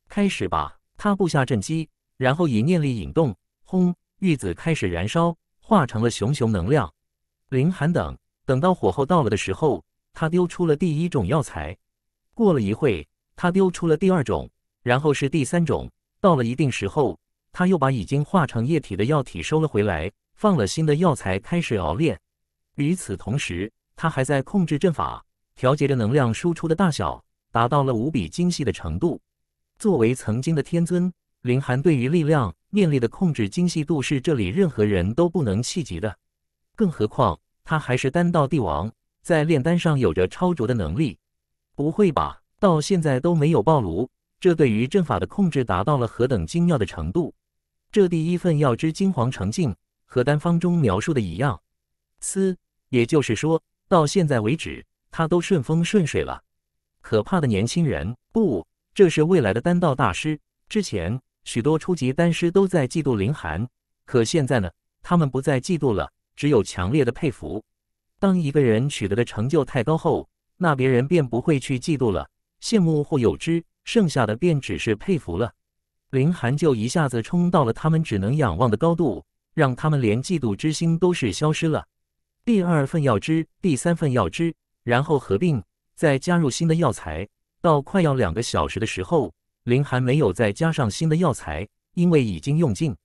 开始吧，他布下阵基。然后以念力引动，轰！玉子开始燃烧，化成了熊熊能量。林寒等等到火候到了的时候，他丢出了第一种药材。过了一会，他丢出了第二种，然后是第三种。到了一定时候，他又把已经化成液体的药体收了回来，放了新的药材开始熬炼。与此同时，他还在控制阵法，调节着能量输出的大小，达到了无比精细的程度。作为曾经的天尊。林寒对于力量、念力的控制精细度是这里任何人都不能企及的，更何况他还是丹道帝王，在炼丹上有着超卓的能力。不会吧，到现在都没有爆炉，这对于阵法的控制达到了何等精妙的程度？这第一份药之金黄澄净，和丹方中描述的一样。嘶，也就是说，到现在为止，他都顺风顺水了。可怕的年轻人，不，这是未来的丹道大师。之前。许多初级丹师都在嫉妒林寒，可现在呢？他们不再嫉妒了，只有强烈的佩服。当一个人取得的成就太高后，那别人便不会去嫉妒了，羡慕或有之，剩下的便只是佩服了。林寒就一下子冲到了他们只能仰望的高度，让他们连嫉妒之心都是消失了。第二份药汁，第三份药汁，然后合并，再加入新的药材。到快要两个小时的时候。林还没有再加上新的药材，因为已经用尽。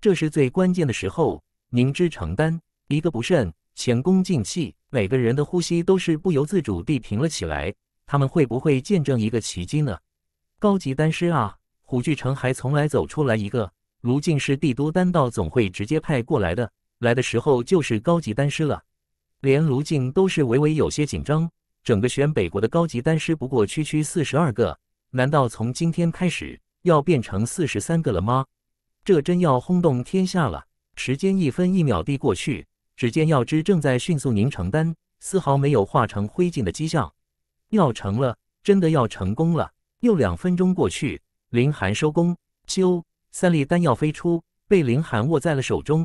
这是最关键的时候，凝脂成丹，一个不慎，前功尽弃。每个人的呼吸都是不由自主地停了起来。他们会不会见证一个奇迹呢？高级丹师啊！虎踞城还从来走出来一个。卢静是帝都丹道总会直接派过来的，来的时候就是高级丹师了。连卢静都是微微有些紧张。整个玄北国的高级丹师不过区区四十二个。难道从今天开始要变成四十三个了吗？这真要轰动天下了！时间一分一秒地过去，只见药汁正在迅速凝成丹，丝毫没有化成灰烬的迹象。要成了，真的要成功了！又两分钟过去，林寒收工，咻，三粒丹药飞出，被林寒握在了手中。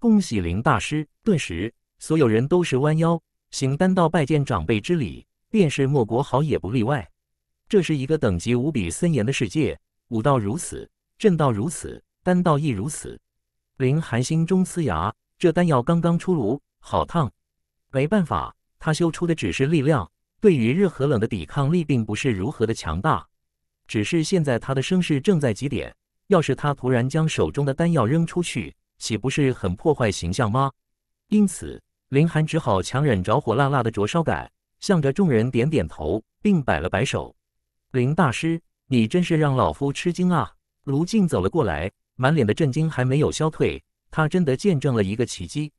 恭喜林大师！顿时，所有人都是弯腰行丹道拜见长辈之礼，便是莫国豪也不例外。这是一个等级无比森严的世界，武道如此，正道如此，丹道亦如此。林寒心中呲牙，这丹药刚刚出炉，好烫！没办法，他修出的只是力量，对于热和冷的抵抗力并不是如何的强大。只是现在他的声势正在极点，要是他突然将手中的丹药扔出去，岂不是很破坏形象吗？因此，林寒只好强忍着火辣辣的灼烧感，向着众人点点头，并摆了摆手。林大师，你真是让老夫吃惊啊！卢静走了过来，满脸的震惊还没有消退。他真的见证了一个奇迹。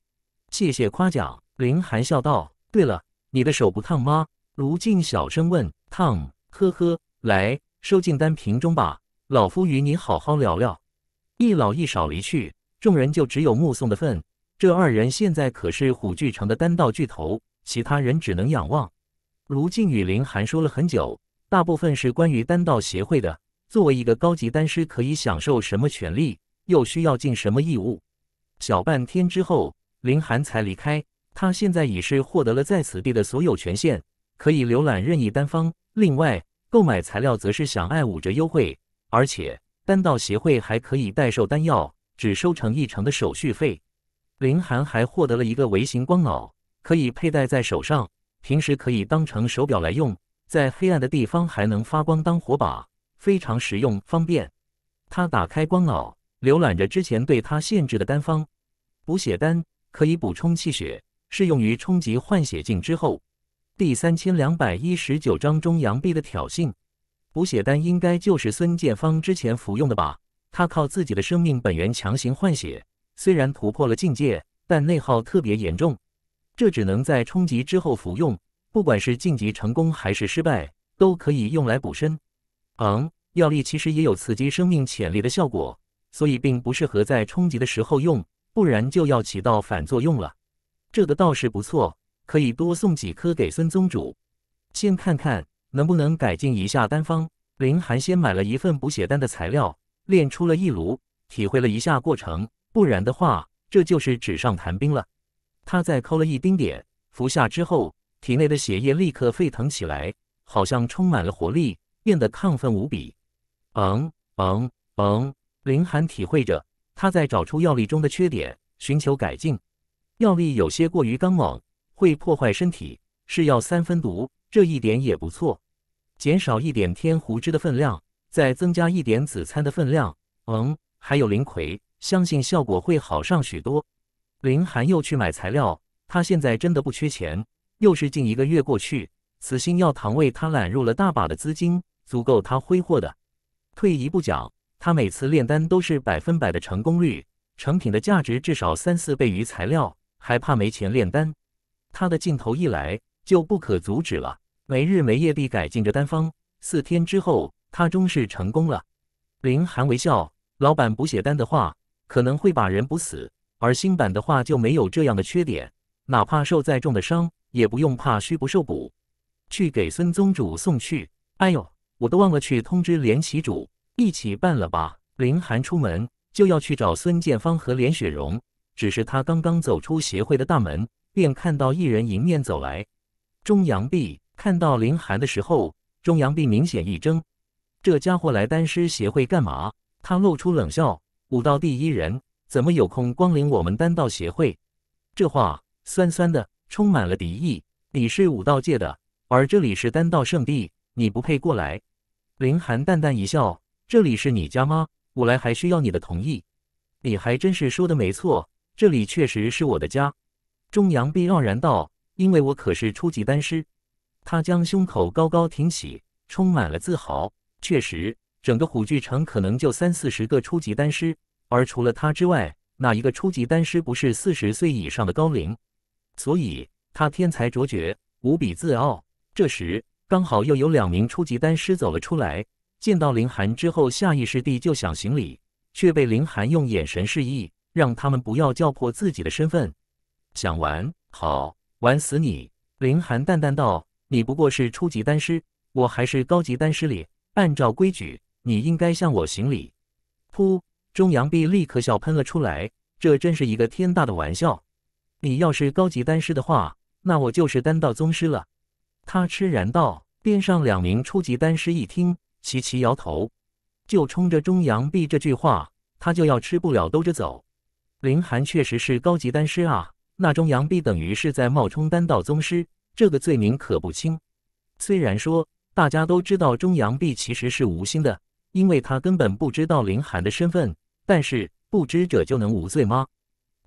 谢谢夸奖，林寒笑道。对了，你的手不烫吗？卢静小声问。烫。呵呵，来收进丹瓶中吧，老夫与你好好聊聊。一老一少离去，众人就只有目送的份。这二人现在可是虎踞城的丹道巨头，其他人只能仰望。卢静与林寒说了很久。大部分是关于丹道协会的。作为一个高级丹师，可以享受什么权利，又需要尽什么义务？小半天之后，林寒才离开。他现在已是获得了在此地的所有权限，可以浏览任意丹方。另外，购买材料则是享爱五折优惠，而且丹道协会还可以代售丹药，只收成一成的手续费。林寒还获得了一个微型光脑，可以佩戴在手上，平时可以当成手表来用。在黑暗的地方还能发光当火把，非常实用方便。他打开光脑，浏览着之前对他限制的单方，补血丹可以补充气血，适用于冲击换血境之后。第三千两百一十九章中杨毕的挑衅，补血丹应该就是孙建芳之前服用的吧？他靠自己的生命本源强行换血，虽然突破了境界，但内耗特别严重，这只能在冲击之后服用。不管是晋级成功还是失败，都可以用来补身。嗯，药力其实也有刺激生命潜力的效果，所以并不适合在冲级的时候用，不然就要起到反作用了。这个倒是不错，可以多送几颗给孙宗主。先看看能不能改进一下丹方。林寒先买了一份补血丹的材料，炼出了一炉，体会了一下过程。不然的话，这就是纸上谈兵了。他再抠了一丁点，服下之后。体内的血液立刻沸腾起来，好像充满了活力，变得亢奋无比。嗯嗯嗯，林寒体会着，他在找出药力中的缺点，寻求改进。药力有些过于刚猛，会破坏身体，是药三分毒，这一点也不错。减少一点天胡汁的分量，再增加一点紫参的分量。嗯，还有灵葵，相信效果会好上许多。林寒又去买材料，他现在真的不缺钱。又是近一个月过去，慈心药堂为他揽入了大把的资金，足够他挥霍的。退一步讲，他每次炼丹都是百分百的成功率，成品的价值至少三四倍于材料，还怕没钱炼丹？他的劲头一来就不可阻止了，没日没夜地改进着丹方。四天之后，他终是成功了。林寒微笑：“老板补血丹的话，可能会把人补死；而新版的话就没有这样的缺点，哪怕受再重的伤。”也不用怕虚不受补，去给孙宗主送去。哎呦，我都忘了去通知连旗主一起办了吧。林寒出门就要去找孙建芳和连雪荣，只是他刚刚走出协会的大门，便看到一人迎面走来。钟阳碧看到林寒的时候，钟阳碧明显一怔，这家伙来丹师协会干嘛？他露出冷笑，武道第一人怎么有空光临我们丹道协会？这话酸酸的。充满了敌意。你是武道界的，而这里是丹道圣地，你不配过来。林寒淡淡一笑：“这里是你家吗？我来还需要你的同意？”你还真是说的没错，这里确实是我的家。”钟阳碧傲然道：“因为我可是初级丹师。”他将胸口高高挺起，充满了自豪。确实，整个虎踞城可能就三四十个初级丹师，而除了他之外，哪一个初级丹师不是四十岁以上的高龄？所以，他天才卓绝，无比自傲。这时，刚好又有两名初级丹师走了出来，见到林寒之后，下意识地就想行礼，却被林寒用眼神示意，让他们不要叫破自己的身份。想玩？好，玩死你！林寒淡淡道：“你不过是初级丹师，我还是高级丹师哩。按照规矩，你应该向我行礼。”噗！钟阳碧立刻笑喷了出来，这真是一个天大的玩笑。你要是高级丹师的话，那我就是丹道宗师了。”他痴然道。边上两名初级丹师一听，齐齐摇头。就冲着中阳壁这句话，他就要吃不了兜着走。林寒确实是高级丹师啊，那中阳壁等于是在冒充丹道宗师，这个罪名可不轻。虽然说大家都知道中阳壁其实是无心的，因为他根本不知道林寒的身份，但是不知者就能无罪吗？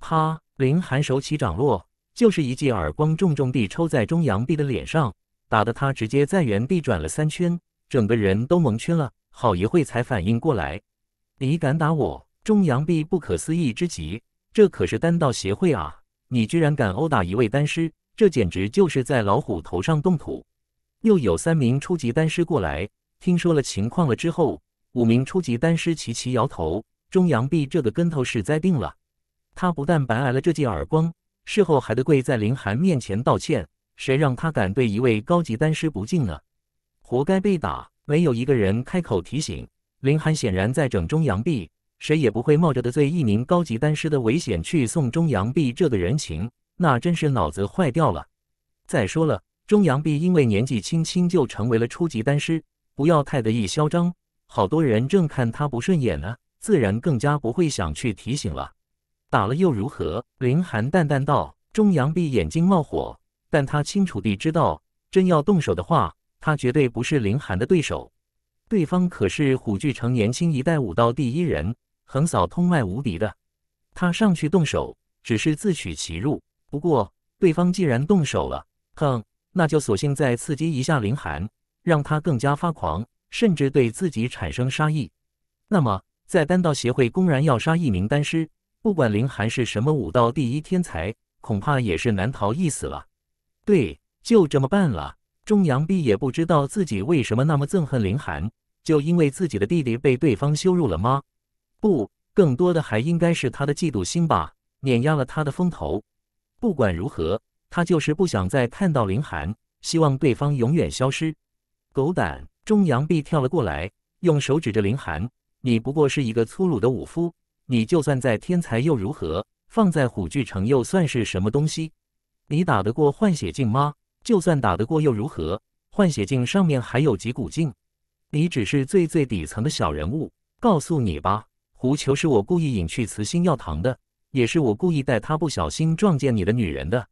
啪！林寒手起掌落，就是一记耳光，重重地抽在钟阳碧的脸上，打得他直接在原地转了三圈，整个人都蒙圈了。好一会才反应过来：“你敢打我！”钟阳碧不可思议之极，这可是丹道协会啊，你居然敢殴打一位丹师，这简直就是在老虎头上动土。又有三名初级丹师过来，听说了情况了之后，五名初级丹师齐齐摇头：钟阳碧这个跟头是栽定了。他不但白挨了这记耳光，事后还得跪在林寒面前道歉。谁让他敢对一位高级丹师不敬呢？活该被打！没有一个人开口提醒林寒，显然在整钟阳碧。谁也不会冒着得罪一名高级丹师的危险去送钟阳碧这个人情，那真是脑子坏掉了。再说了，钟阳碧因为年纪轻轻就成为了初级丹师，不要太得意嚣张。好多人正看他不顺眼呢，自然更加不会想去提醒了。打了又如何？林寒淡淡道。钟阳碧眼睛冒火，但他清楚地知道，真要动手的话，他绝对不是林寒的对手。对方可是虎踞城年轻一代武道第一人，横扫通脉无敌的。他上去动手，只是自取其辱。不过，对方既然动手了，哼，那就索性再刺激一下林寒，让他更加发狂，甚至对自己产生杀意。那么，在丹道协会公然要杀一名丹师。不管林寒是什么武道第一天才，恐怕也是难逃一死了。对，就这么办了。钟阳碧也不知道自己为什么那么憎恨林寒，就因为自己的弟弟被对方羞辱了吗？不，更多的还应该是他的嫉妒心吧，碾压了他的风头。不管如何，他就是不想再看到林寒，希望对方永远消失。狗胆！钟阳碧跳了过来，用手指着林寒：“你不过是一个粗鲁的武夫。”你就算再天才又如何？放在虎踞城又算是什么东西？你打得过换血镜吗？就算打得过又如何？换血镜上面还有几股劲？你只是最最底层的小人物。告诉你吧，狐裘是我故意引去慈心药堂的，也是我故意带他不小心撞见你的女人的。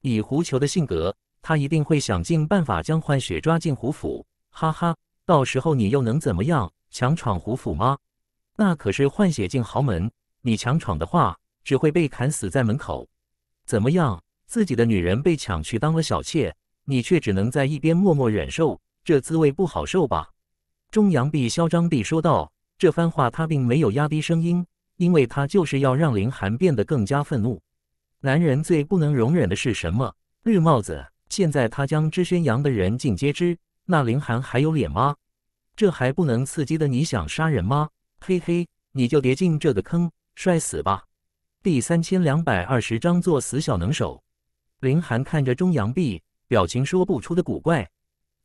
以狐裘的性格，他一定会想尽办法将换血抓进狐府。哈哈，到时候你又能怎么样？强闯虎府吗？那可是换血进豪门，你强闯的话，只会被砍死在门口。怎么样，自己的女人被抢去当了小妾，你却只能在一边默默忍受，这滋味不好受吧？钟阳碧嚣张地说道。这番话他并没有压低声音，因为他就是要让林寒变得更加愤怒。男人最不能容忍的是什么？绿帽子。现在他将之宣扬的人尽皆知，那林寒还有脸吗？这还不能刺激的你想杀人吗？嘿嘿，你就别进这个坑摔死吧！第三千两百二十章作死小能手。林寒看着钟阳碧，表情说不出的古怪。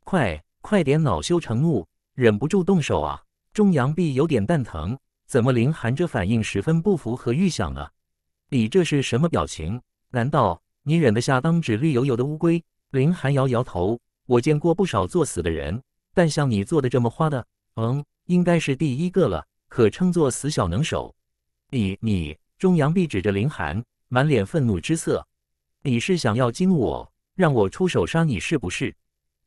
快，快点，恼羞成怒，忍不住动手啊！钟阳碧有点蛋疼，怎么林寒这反应十分不符合预想呢？你这是什么表情？难道你忍得下当只绿油油的乌龟？林寒摇摇头，我见过不少作死的人，但像你做的这么花的，嗯，应该是第一个了。可称作死小能手，你你中阳毕指着林寒，满脸愤怒之色。你是想要激怒我，让我出手杀你，是不是？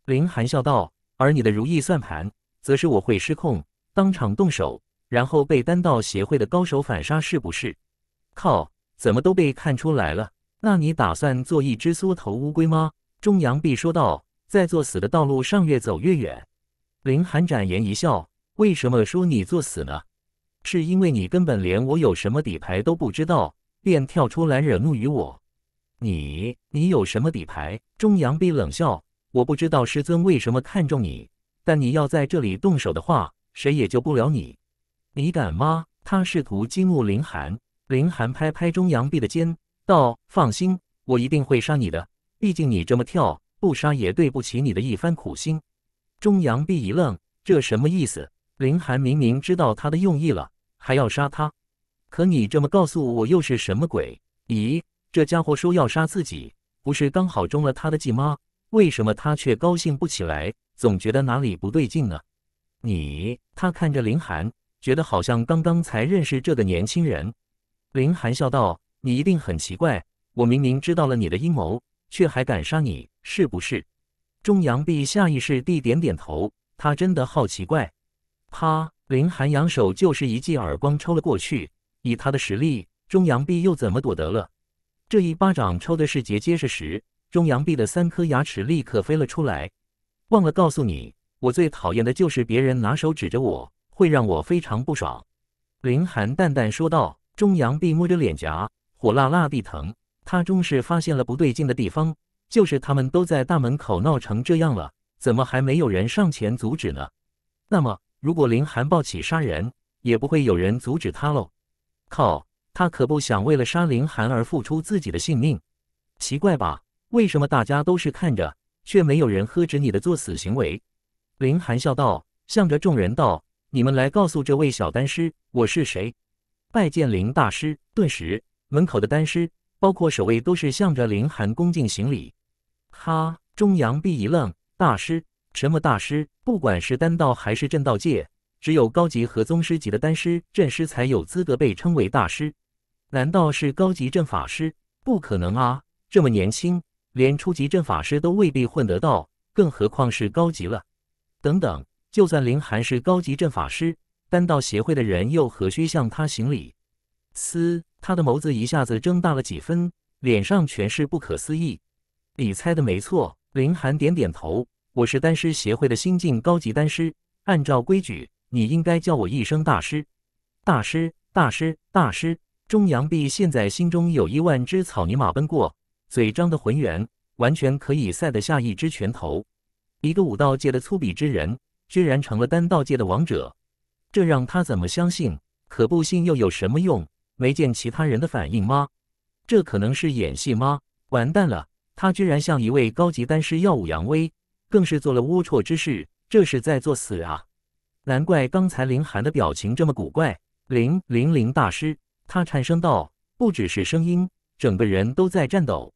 林寒笑道。而你的如意算盘，则是我会失控，当场动手，然后被丹道协会的高手反杀，是不是？靠，怎么都被看出来了？那你打算做一只缩头乌龟吗？中阳毕说道，在作死的道路上越走越远。林寒展颜一笑，为什么说你作死呢？是因为你根本连我有什么底牌都不知道，便跳出来惹怒于我。你你有什么底牌？钟阳碧冷笑。我不知道师尊为什么看中你，但你要在这里动手的话，谁也救不了你。你敢吗？他试图激怒林寒。林寒拍拍钟阳碧的肩，道：“放心，我一定会杀你的。毕竟你这么跳，不杀也对不起你的一番苦心。”钟阳碧一愣，这什么意思？林寒明明知道他的用意了。还要杀他，可你这么告诉我又是什么鬼？咦，这家伙说要杀自己，不是刚好中了他的计吗？为什么他却高兴不起来，总觉得哪里不对劲呢？你，他看着林寒，觉得好像刚刚才认识这个年轻人。林寒笑道：“你一定很奇怪，我明明知道了你的阴谋，却还敢杀你，是不是？”钟阳碧下意识地点点头，他真的好奇怪。啪。林寒扬手就是一记耳光抽了过去，以他的实力，钟阳碧又怎么躲得了？这一巴掌抽的是结结实实，钟阳碧的三颗牙齿立刻飞了出来。忘了告诉你，我最讨厌的就是别人拿手指着我，会让我非常不爽。林寒淡淡说道。钟阳碧摸着脸颊，火辣辣地疼。他终是发现了不对劲的地方，就是他们都在大门口闹成这样了，怎么还没有人上前阻止呢？那么。如果林寒抱起杀人，也不会有人阻止他喽。靠，他可不想为了杀林寒而付出自己的性命。奇怪吧？为什么大家都是看着，却没有人呵止你的作死行为？林寒笑道，向着众人道：“你们来告诉这位小丹师，我是谁。”拜见林大师。顿时，门口的丹师，包括守卫，都是向着林寒恭敬行礼。哈，钟阳碧一愣：“大师。”什么大师？不管是丹道还是正道界，只有高级和宗师级的丹师、阵师才有资格被称为大师。难道是高级阵法师？不可能啊！这么年轻，连初级阵法师都未必混得到，更何况是高级了？等等，就算林寒是高级阵法师，丹道协会的人又何须向他行礼？嘶，他的眸子一下子睁大了几分，脸上全是不可思议。你猜的没错，林寒点点头。我是丹师协会的新晋高级丹师，按照规矩，你应该叫我一声大师。大师，大师，大师，中阳毕现在心中有一万只草泥马奔过，嘴张得浑圆，完全可以塞得下一只拳头。一个武道界的粗鄙之人，居然成了丹道界的王者，这让他怎么相信？可不信又有什么用？没见其他人的反应吗？这可能是演戏吗？完蛋了，他居然向一位高级丹师耀武扬威。更是做了龌龊之事，这是在作死啊！难怪刚才林寒的表情这么古怪。林林林大师，他颤声道：“不只是声音，整个人都在颤抖。”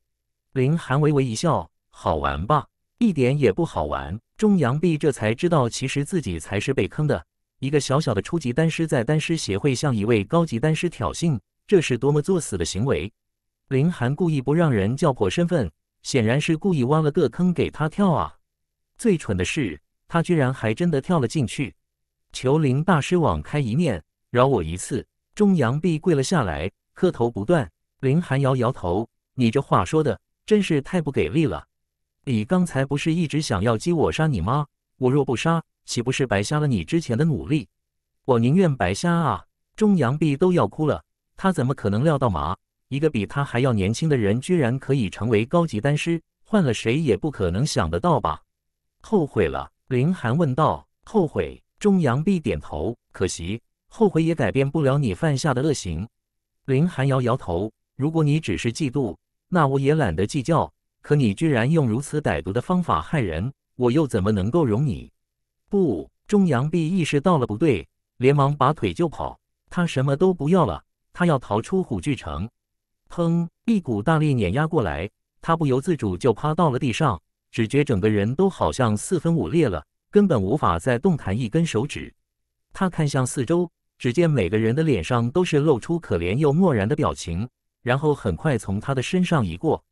林寒微微一笑：“好玩吧？一点也不好玩。”钟阳毕这才知道，其实自己才是被坑的。一个小小的初级丹师在丹师协会向一位高级丹师挑衅，这是多么作死的行为！林寒故意不让人叫破身份，显然是故意挖了个坑给他跳啊！最蠢的是，他居然还真的跳了进去。求林大师网开一面，饶我一次。钟阳碧跪了下来，磕头不断。林寒摇摇头：“你这话说的真是太不给力了。你刚才不是一直想要击我杀你吗？我若不杀，岂不是白瞎了你之前的努力？我宁愿白瞎啊！”钟阳碧都要哭了。他怎么可能料到嘛？一个比他还要年轻的人，居然可以成为高级丹师，换了谁也不可能想得到吧？后悔了，林寒问道。后悔，钟阳碧点头。可惜，后悔也改变不了你犯下的恶行。林寒摇摇头。如果你只是嫉妒，那我也懒得计较。可你居然用如此歹毒的方法害人，我又怎么能够容你？不，钟阳碧意识到了不对，连忙拔腿就跑。他什么都不要了，他要逃出虎踞城。砰！一股大力碾压过来，他不由自主就趴到了地上。只觉整个人都好像四分五裂了，根本无法再动弹一根手指。他看向四周，只见每个人的脸上都是露出可怜又漠然的表情，然后很快从他的身上移过。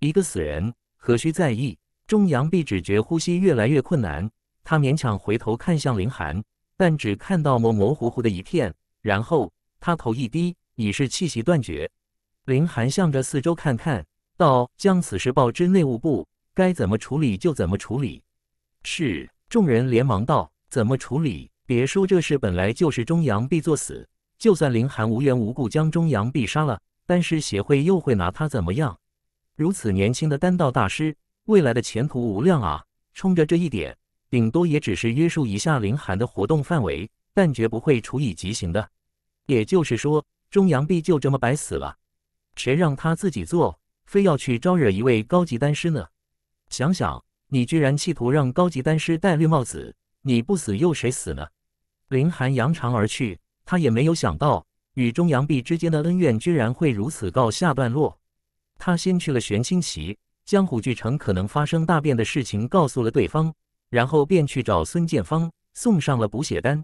一个死人，何须在意？钟阳毕只觉呼吸越来越困难，他勉强回头看向林寒，但只看到模模糊糊的一片，然后他头一低，已是气息断绝。林寒向着四周看看道：“将此事报之内务部。该怎么处理就怎么处理，是众人连忙道：“怎么处理？别说这事本来就是中阳毕作死，就算林寒无缘无故将中阳毕杀了，但是协会又会拿他怎么样？如此年轻的丹道大师，未来的前途无量啊！冲着这一点，顶多也只是约束一下林寒的活动范围，但绝不会处以极刑的。也就是说，中阳毕就这么白死了，谁让他自己做，非要去招惹一位高级丹师呢？”想想，你居然企图让高级丹师戴绿帽子，你不死又谁死呢？林寒扬长而去，他也没有想到与钟阳壁之间的恩怨居然会如此告下段落。他先去了玄清席，将虎踞城可能发生大变的事情告诉了对方，然后便去找孙建方，送上了补血丹。